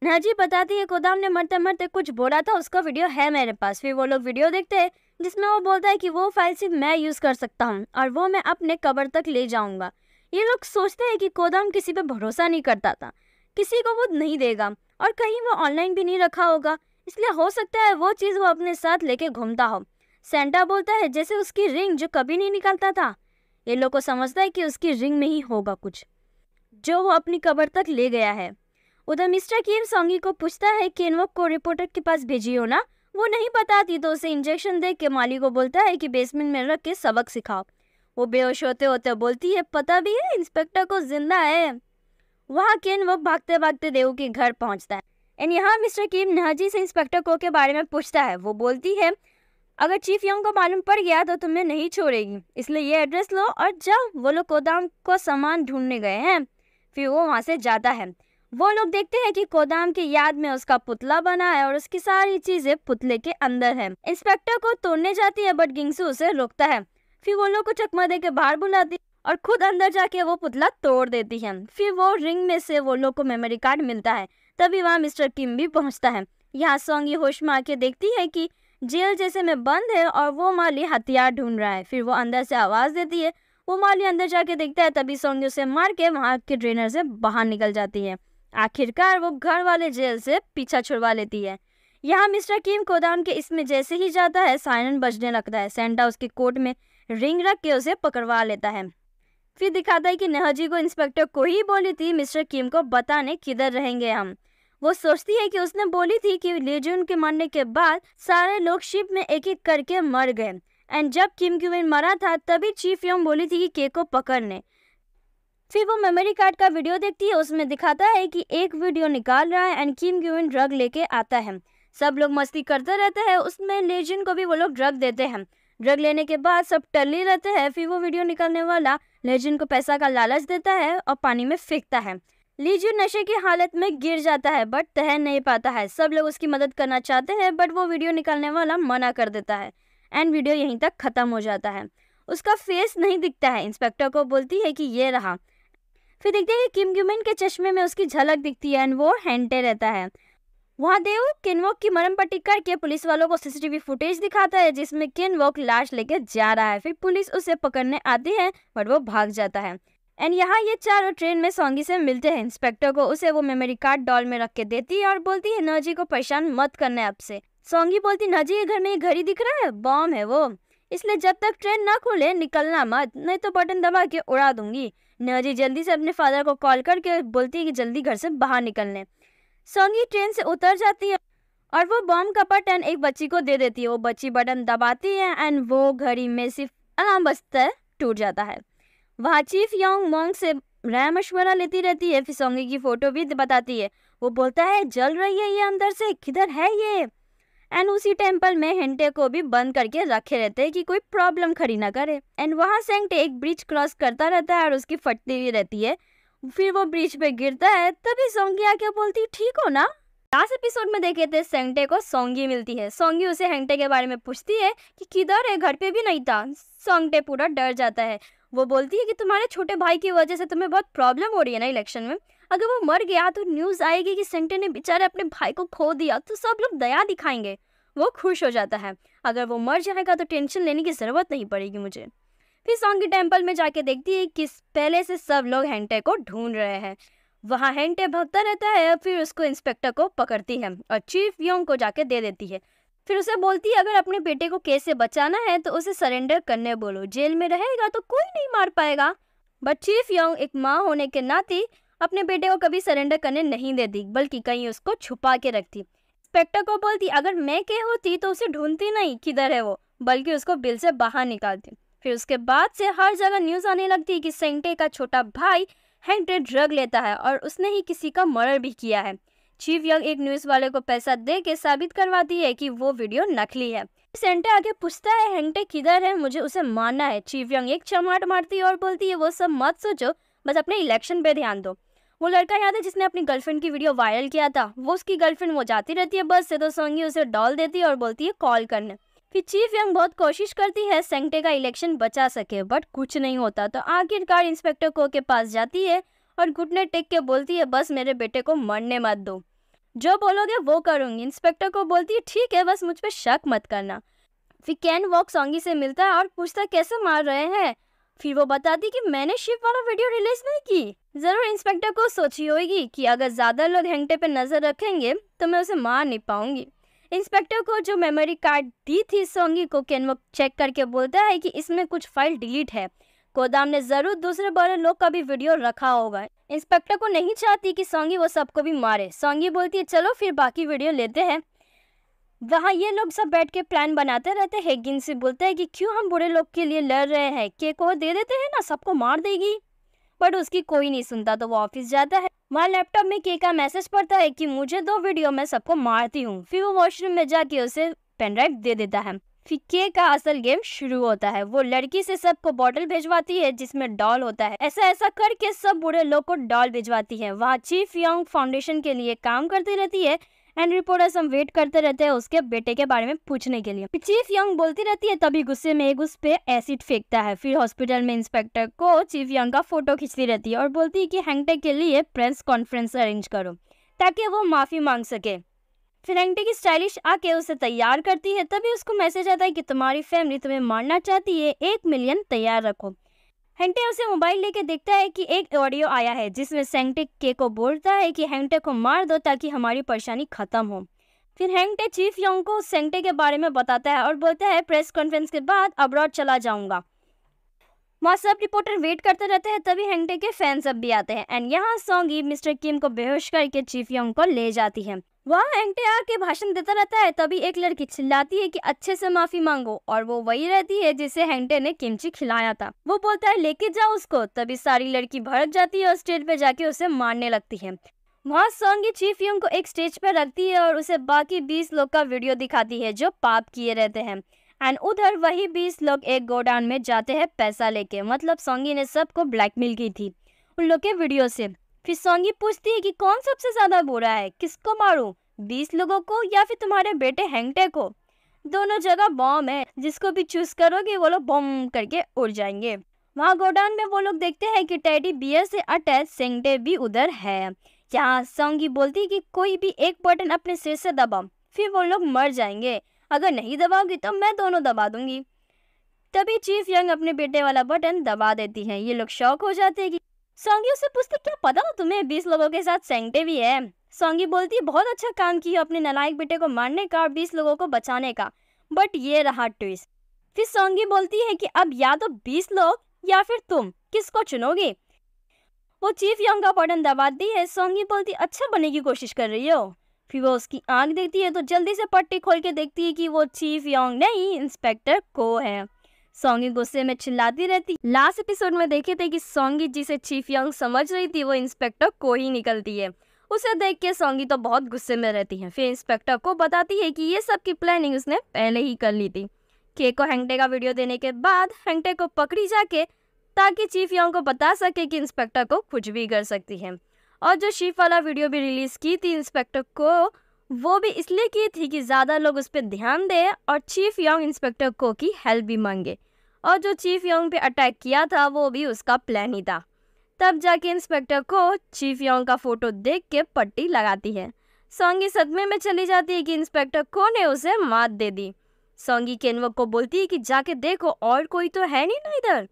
नाजी बताती है गोदाम ने मरते मरते कुछ बोला था उसका वीडियो है मेरे पास फिर वो लोग वीडियो देखते हैं जिसमें वो बोलता है कि वो फाइल सिर्फ मैं यूज़ कर सकता हूँ और वो मैं अपने कबर तक ले जाऊँगा ये लोग सोचते हैं कि कोदम किसी पर भरोसा नहीं करता था किसी को वो नहीं देगा और कहीं वो ऑनलाइन भी नहीं रखा होगा इसलिए हो सकता है वो चीज़ वो अपने साथ लेके घूमता हो सेंटा बोलता है जैसे उसकी रिंग जो कभी नहीं निकलता था ये लोग को समझता है कि उसकी रिंग में ही होगा कुछ जो वो अपनी कबर तक ले गया है उधर मिस्टर कीम सोंगी को पूछता है कि इन वो को रिपोर्टर के पास भेजी हो ना वो नहीं बताती तो उसे इंजेक्शन दे के माली को बोलता है कि बेसमेंट में रख के सबक सिखाओ वो बेहोश होते होते बोलती है पता भी है इंस्पेक्टर को जिंदा है वहाँ केन वो भागते भागते देव के घर पहुँचता है एंड यहाँ मिस्टर किम नहाजी से इंस्पेक्टर को के बारे में पूछता है वो बोलती है अगर चीफ यंग को मालूम पड़ गया तो तुम्हें नहीं छोड़ेगी इसलिए ये एड्रेस लो और जब वो लोग गोदाम को सामान ढूंढने गए हैं फिर वो वहाँ से जाता है वो लोग देखते हैं कि गोदाम की याद में उसका पुतला बना है और उसकी सारी चीजें पुतले के अंदर है इंस्पेक्टर को तोड़ने जाती है बट गिंगसू उसे रोकता है फिर वो लोग को चकमा दे के बाहर बुलाती और खुद अंदर जाके वो पुतला तोड़ देती है फिर वो रिंग में से वो लोग को मेमोरी कार्ड मिलता है तभी वहाँ मिस्टर किम भी पहुँचता है यहाँ सोंगी होश में आके देखती है कि जेल जैसे में बंद है और वो माली हथियार ढूंढ रहा है फिर वो अंदर से आवाज़ देती है वो माली अंदर जाके देखता है तभी सोंगी उसे मार के वहाँ के ट्रेनर से बाहर निकल जाती है आखिरकार वो घर वाले जेल से पीछा छुड़वा लेती है यहाँ मिस्टर किम गोदाम के इसमें जैसे ही जाता है साइनन बजने लगता है सेंटा उसके कोट में रिंग रख के उसे पकड़वा लेता है फिर दिखाता है कि नेहा जी को इंस्पेक्टर को ही बोली थी मिस्टर किम को बताने किधर रहेंगे हम वो सोचती है कि उसने बोली थी कि लेजुन के मरने के बाद सारे लोग शिप में एक एक करके मर गए एंड जब किम क्यून मरा था तभी चीफ यम बोली थी कि केक को पकड़ने फिर वो मेमोरी कार्ड का वीडियो देखती है उसमें दिखाता है कि एक वीडियो निकाल रहा है एंड किम ग्यून ड्रग लेके आता है सब लोग मस्ती करते रहते हैं उसमें लेजिन को भी वो लोग ड्रग देते हैं ड्रग लेने के बाद सब टल्ली रहते हैं फिर वो वीडियो निकालने वाला लेजिन को पैसा का लालच देता है और पानी में फेंकता है लीजू नशे की हालत में गिर जाता है बट तह नहीं पाता है सब लोग उसकी मदद करना चाहते हैं बट वो वीडियो निकालने वाला मना कर देता है एंड वीडियो यहीं तक ख़त्म हो जाता है उसका फेस नहीं दिखता है इंस्पेक्टर को बोलती है कि ये रहा फिर देखते हैं कि किम ग्यूमिन के चश्मे में उसकी झलक दिखती है एंड वो हेंटे रहता है वहाँ देव किनवोक की मरम पट्टी करके पुलिस वालों को सीसीटीवी फुटेज दिखाता है जिसमें किनवोक लाश लेकर जा रहा है फिर पुलिस उसे पकड़ने आती है बट वो भाग जाता है एंड यहाँ ये चारों ट्रेन में सोंगी से मिलते हैं इंस्पेक्टर को उसे वो मेमोरी कार्ड डॉल में रख के देती है और बोलती है नजी को परेशान मत करना है आपसे सोंगी बोलती नजी ये घर में ये घड़ी दिख रहा है बॉम्ब है वो इसलिए जब तक ट्रेन ना खुले निकलना मत नहीं तो बटन दबा के उड़ा दूंगी नजी जल्दी से अपने फादर को कॉल करके बोलती है कि जल्दी घर से बाहर निकल लें सोंगी ट्रेन से उतर जाती है और वो बॉम का बटन एक बच्ची को दे देती है वो बच्ची बटन दबाती है एंड वो घड़ी में सिर्फ अलार्म बजता है टूट जाता है वहाँ चीफ योंग मोंग से राय मशवरा लेती रहती है फिर सोंगी की फ़ोटो भी बताती है वो बोलता है जल रही है ये अंदर से किधर है ये एंड उसी टेम्पल में हेंटे को भी बंद करके रखे रहते हैं कि कोई प्रॉब्लम खड़ी ना करे एंड वहाँ सेंगटे एक ब्रिज क्रॉस करता रहता है और उसकी फटती हुई रहती है फिर वो ब्रिज पे गिरता है तभी सोंगी आके बोलती ठीक हो ना लास्ट एपिसोड में देखे थे सेंगटे को सोंगी मिलती है सोंगी उसे हेंगटे के बारे में पूछती है कि किधर है घर पे भी नहीं था सोंगटे पूरा डर जाता है वो बोलती है कि तुम्हारे छोटे भाई की वजह से तुम्हें बहुत प्रॉब्लम हो रही है ना इलेक्शन में अगर वो मर गया तो न्यूज़ आएगी कि सेंटर ने बेचारे अपने भाई को खो दिया तो सब लोग दया दिखाएंगे वो खुश हो जाता है अगर वो मर जाएगा तो टेंशन लेने की ज़रूरत नहीं पड़ेगी मुझे फिर सॉन्गी टेम्पल में जाके देखती है कि पहले से सब लोग हेंटे को ढूंढ रहे हैं वहाँ हेंटे भगता रहता है फिर उसको इंस्पेक्टर को पकड़ती है और चीफ योंग को जाके दे देती है फिर उसे बोलती है अगर अपने बेटे को कैसे बचाना है तो उसे सरेंडर करने बोलो जेल में रहेगा तो कोई नहीं मार पाएगा बट चीफ योंग एक माँ होने के नाते अपने बेटे को कभी सरेंडर करने नहीं देती बल्कि कहीं उसको छुपा के रखती इंस्पेक्टर को बोलती अगर मैं के होती तो उसे ढूंढती नहीं किधर है वो बल्कि उसको बिल से बाहर निकालती फिर उसके बाद से हर जगह न्यूज आने लगती कि सेंटे का छोटा भाई हैंड्रेड ड्रग लेता है और उसने ही किसी का मर्डर भी किया है चीफ यंग एक न्यूज वाले को पैसा दे के साबित करवाती है कि वो वीडियो नकली है सेंटे आगे पूछता है हेंटे किधर है मुझे उसे मानना है चीफ यंग एक चमाट मारती है और बोलती है वो सब मत सोचो बस अपने इलेक्शन पे ध्यान दो वो लड़का याद है जिसने अपनी गर्लफ्रेंड की वीडियो वायरल किया था वो उसकी गर्लफ्रेंड वो जाती रहती है बस से तो सोंगी उसे डॉल देती है और बोलती है कॉल करने फिर चीफ यंग बहुत कोशिश करती है सेंगटे का इलेक्शन बचा सके बट कुछ नहीं होता तो आखिरकार इंस्पेक्टर को के पास जाती है और घुटने टेक के बोलती है बस मेरे बेटे को मरने मत दो जो बोलोगे वो करूँगी इंस्पेक्टर को बोलती है ठीक है बस मुझ पर शक मत करना फिर कैन वॉक सोंगी से मिलता है और पूछता कैसे मार रहे हैं फिर वो बताती कि मैंने शिव वाला वीडियो रिलीज नहीं की जरूर इंस्पेक्टर को सोची होगी कि अगर ज़्यादा लोग हेंगटे पे नज़र रखेंगे तो मैं उसे मार नहीं पाऊंगी इंस्पेक्टर को जो मेमोरी कार्ड दी थी सोंगी को कैन वो चेक करके बोलता है कि इसमें कुछ फाइल डिलीट है गोदाम ने ज़रूर दूसरे बड़े लोग का भी वीडियो रखा होगा इंस्पेक्टर को नहीं चाहती कि सोंगी वो सबको भी मारे सोंगी बोलती है चलो फिर बाकी वीडियो लेते हैं वहाँ ये लोग सब बैठ के प्लान बनाते रहते हैं गिन से बोलते हैं कि क्यों हम बुरे लोग के लिए लड़ रहे हैं केक और दे देते हैं ना सबको मार देगी बट उसकी कोई नहीं सुनता तो वो ऑफिस जाता है वहाँ लैपटॉप में के का मैसेज पड़ता है कि मुझे दो वीडियो में सबको मारती हूँ फिर वो वॉशरूम में जाके उसे पेनड्राइव दे देता है फिर के का असल गेम शुरू होता है वो लड़की से सबको बॉटल भेजवाती है जिसमें डॉल होता है ऐसा ऐसा करके सब बुरे लोग को डॉल भिजवाती है वहाँ चीफ यंग फाउंडेशन के लिए काम करती रहती है हेनरी हम वेट करते रहते हैं उसके बेटे के बारे में पूछने के लिए चीफ यंग बोलती रहती है तभी गुस्से में एक उस पर एसिड फेंकता है फिर हॉस्पिटल में इंस्पेक्टर को चीफ यंग का फोटो खींचती रहती है और बोलती है कि हैंगटेक के लिए प्रेस कॉन्फ्रेंस अरेंज करो ताकि वो माफ़ी मांग सके फिर हैंगटे की स्टाइलिश आके उसे तैयार करती है तभी उसको मैसेज आता है कि तुम्हारी फैमिली तुम्हें मारना चाहती है एक मिलियन तैयार रखो हेंटे उसे मोबाइल लेके देखता है कि एक ऑडियो आया है जिसमें सेंगटे के को बोलता है कि हेंगटे को मार दो ताकि हमारी परेशानी खत्म हो फिर हेंगटे चीफ योंग को सेंगटे के बारे में बताता है और बोलता है प्रेस कॉन्फ्रेंस के बाद अब्रॉड चला जाऊंगा वहाँ सब रिपोर्टर वेट करते रहते हैं तभी हेंगटे के फैंस अब भी आते हैं एंड यहाँ सोंगी मिस्टर किम को बेहोश करके चीफ यंग को ले जाती है वहाँ हेंगटे आके भाषण देता रहता है तभी एक लड़की चिल्लाती है कि अच्छे से माफी मांगो और वो वही रहती है जिसे हेंगटे ने किमची खिलाया था वो बोलता है लेके जाओ उसको तभी सारी लड़की भड़क जाती है और स्टेज पे जाके उसे मारने लगती है वहाँ सॉन्गी चीफ यंग को एक स्टेज पर रखती है और उसे बाकी बीस लोग का वीडियो दिखाती है जो पाप किए रहते हैं एंड उधर वही बीस लोग एक गोडाउन में जाते हैं पैसा लेके मतलब सोंगी ने सबको ब्लैकमेल की थी उन लोग के वीडियो से फिर सोंगी पूछती है कि कौन सबसे ज़्यादा बुरा है किसको मारू बीस लोगों को या फिर तुम्हारे बेटे हैंगटे को दोनों जगह बॉम्ब है जिसको भी चूज करोगे वो लोग बॉम करके उड़ जाएंगे वहाँ गोडाउन में वो लोग देखते हैं कि टेडी बियर से अटैच सेंगटे भी उधर है यहाँ सोंगी बोलती है कि कोई भी एक बटन अपने सिर से दबाओ फिर वो लोग मर जाएंगे अगर नहीं दबाओगी तो मैं दोनों दबा दूंगी तभी चीफ यंग अपने बेटे वाला बटन दबा देती है ये लोग शौक हो जाते हैं सोंगी उसे पूछती क्या पता ना तुम्हें बीस लोगों के साथ सेंगटे भी है सोंगी बोलती है बहुत अच्छा काम किया अपने नलायक बेटे को मारने का और बीस लोगों को बचाने का बट ये रहा ट्विस्ट फिर सोंगी बोलती है कि अब या तो बीस लोग या फिर तुम किसको चुनोगे वो चीफ यंग का बटन दबाती है सोंगी बोलती अच्छा बनने की कोशिश कर रही हो फिर वो उसकी आंख देखती है तो जल्दी से पट्टी खोल के देखती है कि वो चीफ योंग नहीं इंस्पेक्टर को है सोंगी गुस्से में चिल्लाती रहती लास्ट एपिसोड में देखे थे कि सोंगी जिसे चीफ योंग समझ रही थी वो इंस्पेक्टर को ही निकलती है उसे देख के सोंगी तो बहुत गुस्से में रहती है फिर इंस्पेक्टर को बताती है कि ये सब की प्लानिंग उसने पहले ही कर ली थी के को हैंगटे का वीडियो देने के बाद हेंगटे को पकड़ी जाके ताकि चीफ योंग को बता सके कि इंस्पेक्टर को कुछ भी कर सकती है और जो शिव वाला वीडियो भी रिलीज़ की थी इंस्पेक्टर को वो भी इसलिए की थी कि ज़्यादा लोग उस पर ध्यान दें और चीफ यंग इंस्पेक्टर को की हेल्प भी मांगे और जो चीफ यंग पे अटैक किया था वो भी उसका प्लान ही था तब जाके इंस्पेक्टर को चीफ यंग का फोटो देख के पट्टी लगाती है सोंगी सदमे में चली जाती है कि इंस्पेक्टर को ने उसे मात दे दी सोंगी केनवक को बोलती है कि जाके देखो और कोई तो है नहीं ना इधर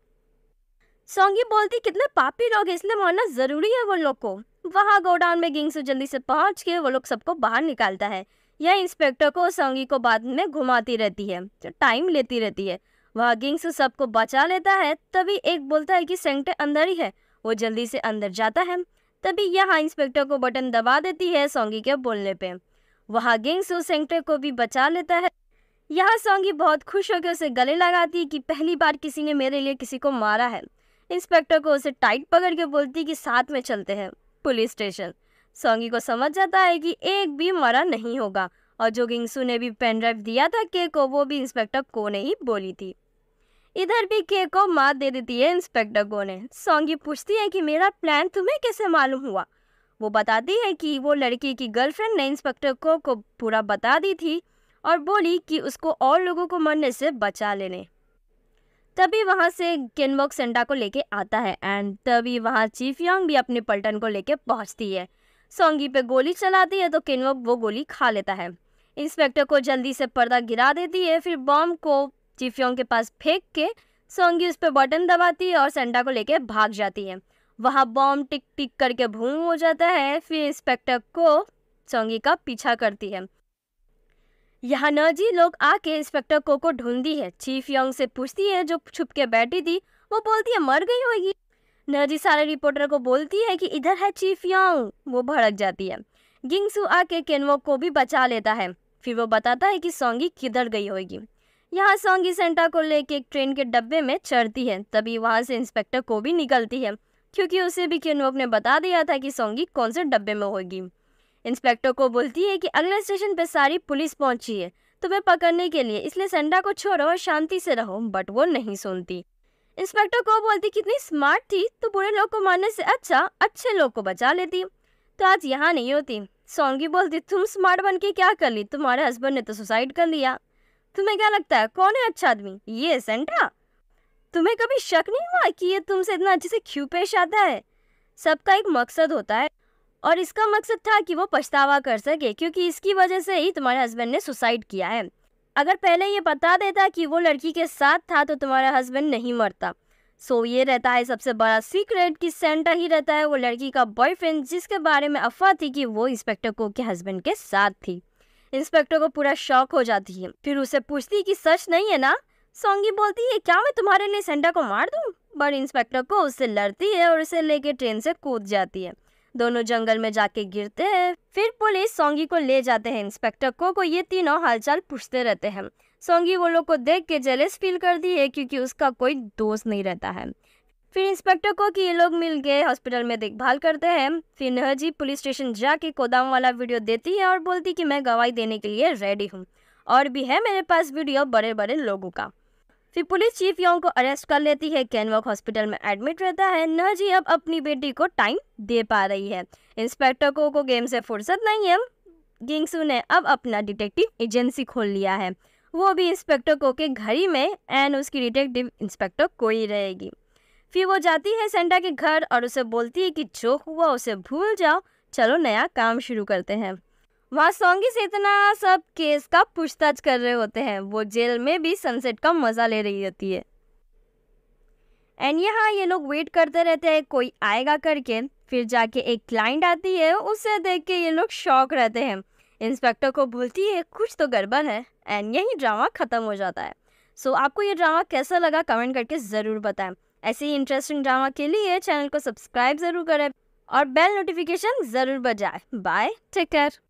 सोंगी बोलती कितने पापी लोग इसलिए मारना ज़रूरी है वो लोग को वहाँ गोडाउन में गिंगसू जल्दी से पहुँच के वो लोग सबको बाहर निकालता है यह इंस्पेक्टर को संगी को बाद में घुमाती रहती है जो टाइम लेती रहती है वह गिंगसू सबको बचा लेता है तभी एक बोलता है कि सेंटे अंदर ही है वो जल्दी से अंदर जाता है तभी यहाँ इंस्पेक्टर को बटन दबा देती है सोंगी के बोलने पे वहाँ गिंगसू सेंटर को भी बचा लेता है यहाँ सोंगी बहुत खुश होकर उसे गले लगाती कि पहली बार किसी ने मेरे लिए किसी को मारा है इंस्पेक्टर को उसे टाइट पकड़ के बोलती कि साथ में चलते हैं पुलिस स्टेशन सोंगी को समझ जाता है कि एक भी मरा नहीं होगा और जो गिंगसू ने भी पेनड्राइव दिया था के को वो भी इंस्पेक्टर को ने ही बोली थी इधर भी के को मात दे देती है इंस्पेक्टर को ने सोंगी पूछती है कि मेरा प्लान तुम्हें कैसे मालूम हुआ वो बताती है कि वो लड़की की गर्लफ्रेंड ने इंस्पेक्टर को को पूरा बता दी थी और बोली कि उसको और लोगों को मरने से बचा लेने तभी वहाँ से केनबॉक सेंडा को लेके आता है एंड तभी वहाँ चीफ योंग भी अपने पलटन को लेके पहुँचती है सोंगी पे गोली चलाती है तो केनवॉक वो गोली खा लेता है इंस्पेक्टर को जल्दी से पर्दा गिरा देती है फिर बॉम्ब को चीफ योंग के पास फेंक के सोंगी उस पर बटन दबाती है और सेंडा को लेके भाग जाती है वहाँ बॉम्ब टिक टिक करके भूम हो जाता है फिर इंस्पेक्टर को सोंगी का पीछा करती है यहाँ नर्जी लोग आके इंस्पेक्टर को को ढूंढती है चीफ यंग से पूछती है जो छुप के बैठी थी वो बोलती है मर गई होगी नर्जी सारे रिपोर्टर को बोलती है कि इधर है चीफ यंग वो भड़क जाती है गिंगसू आके केनवो को भी बचा लेता है फिर वो बताता है कि सोंगी किधर गई होगी यहाँ सोंगी सेंटा को लेके एक ट्रेन के डब्बे में चढ़ती है तभी वहाँ से इंस्पेक्टर को भी निकलती है क्योंकि उसे भी केनवोक ने बता दिया था कि सोंगी कौन से डब्बे में होगी इंस्पेक्टर को बोलती है कि अगले स्टेशन पे सारी पुलिस पहुंची है तुम्हें पकड़ने के लिए इसलिए संडा को छोड़ो और शांति से रहो बट वो नहीं सुनती इंस्पेक्टर को बोलती कितनी स्मार्ट थी तो बुरे लोग को मारने से अच्छा अच्छे लोग को बचा लेती तो आज यहाँ नहीं होती सोंगी बोलती तुम स्मार्ट बन के क्या कर ली तुम्हारे हस्बैंड ने तो सुसाइड कर लिया तुम्हें क्या लगता है कौन है अच्छा आदमी ये सेंटा तुम्हें कभी शक नहीं हुआ कि ये तुमसे इतना अच्छे से क्यों पेश आता है सबका एक मकसद होता है और इसका मकसद था कि वो पछतावा कर सके क्योंकि इसकी वजह से ही तुम्हारे हस्बैंड ने सुसाइड किया है अगर पहले ये बता देता कि वो लड़की के साथ था तो तुम्हारा हस्बैंड नहीं मरता सो so, ये रहता है सबसे बड़ा सीक्रेट कि सेंटा ही रहता है वो लड़की का बॉयफ्रेंड जिसके बारे में अफवाह थी कि वो इंस्पेक्टर को के हस्बैंड के साथ थी इंस्पेक्टर को पूरा शौक हो जाती है फिर उसे पूछती कि सच नहीं है ना सोंगी बोलती है क्या मैं तुम्हारे लिए सेंटा को मार दूँ बट इंस्पेक्टर को उससे लड़ती है और उसे लेके ट्रेन से कूद जाती है दोनों जंगल में जाके गिरते हैं फिर पुलिस सोंगी को ले जाते हैं इंस्पेक्टर को को ये तीनों हालचाल पूछते रहते हैं सोंगी वो लोग को देख के जेलस फील कर दी है क्योंकि उसका कोई दोस्त नहीं रहता है फिर इंस्पेक्टर को कि ये लोग मिल के हॉस्पिटल में देखभाल करते हैं फिर नहजी पुलिस स्टेशन जाके गोदाम वाला वीडियो देती है और बोलती कि मैं गवाही देने के लिए रेडी हूँ और भी है मेरे पास वीडियो बड़े बड़े लोगों का फिर पुलिस चीफ योंग को अरेस्ट कर लेती है कैनवॉक हॉस्पिटल में एडमिट रहता है न जी अब अपनी बेटी को टाइम दे पा रही है इंस्पेक्टर को, को गेम से फुर्सत नहीं है गिंगसू ने अब अपना डिटेक्टिव एजेंसी खोल लिया है वो भी इंस्पेक्टर को के घर ही में एंड उसकी डिटेक्टिव इंस्पेक्टर को ही रहेगी फिर वो जाती है सेंटा के घर और उसे बोलती है कि जो हुआ उसे भूल जाओ चलो नया काम शुरू करते हैं वहाँ सोंगी से इतना सब केस का पूछताछ कर रहे होते हैं वो जेल में भी सनसेट का मज़ा ले रही होती है एंड यहाँ ये लोग वेट करते रहते हैं कोई आएगा करके फिर जाके एक क्लाइंट आती है उसे देख के ये लोग शौक रहते हैं इंस्पेक्टर को भूलती है कुछ तो गड़बड़ है एंड यही ड्रामा ख़त्म हो जाता है सो so, आपको ये ड्रामा कैसा लगा कमेंट करके ज़रूर बताएं ऐसे ही इंटरेस्टिंग ड्रामा के लिए चैनल को सब्सक्राइब ज़रूर करें और बेल नोटिफिकेशन ज़रूर बजाए बाय टेक केयर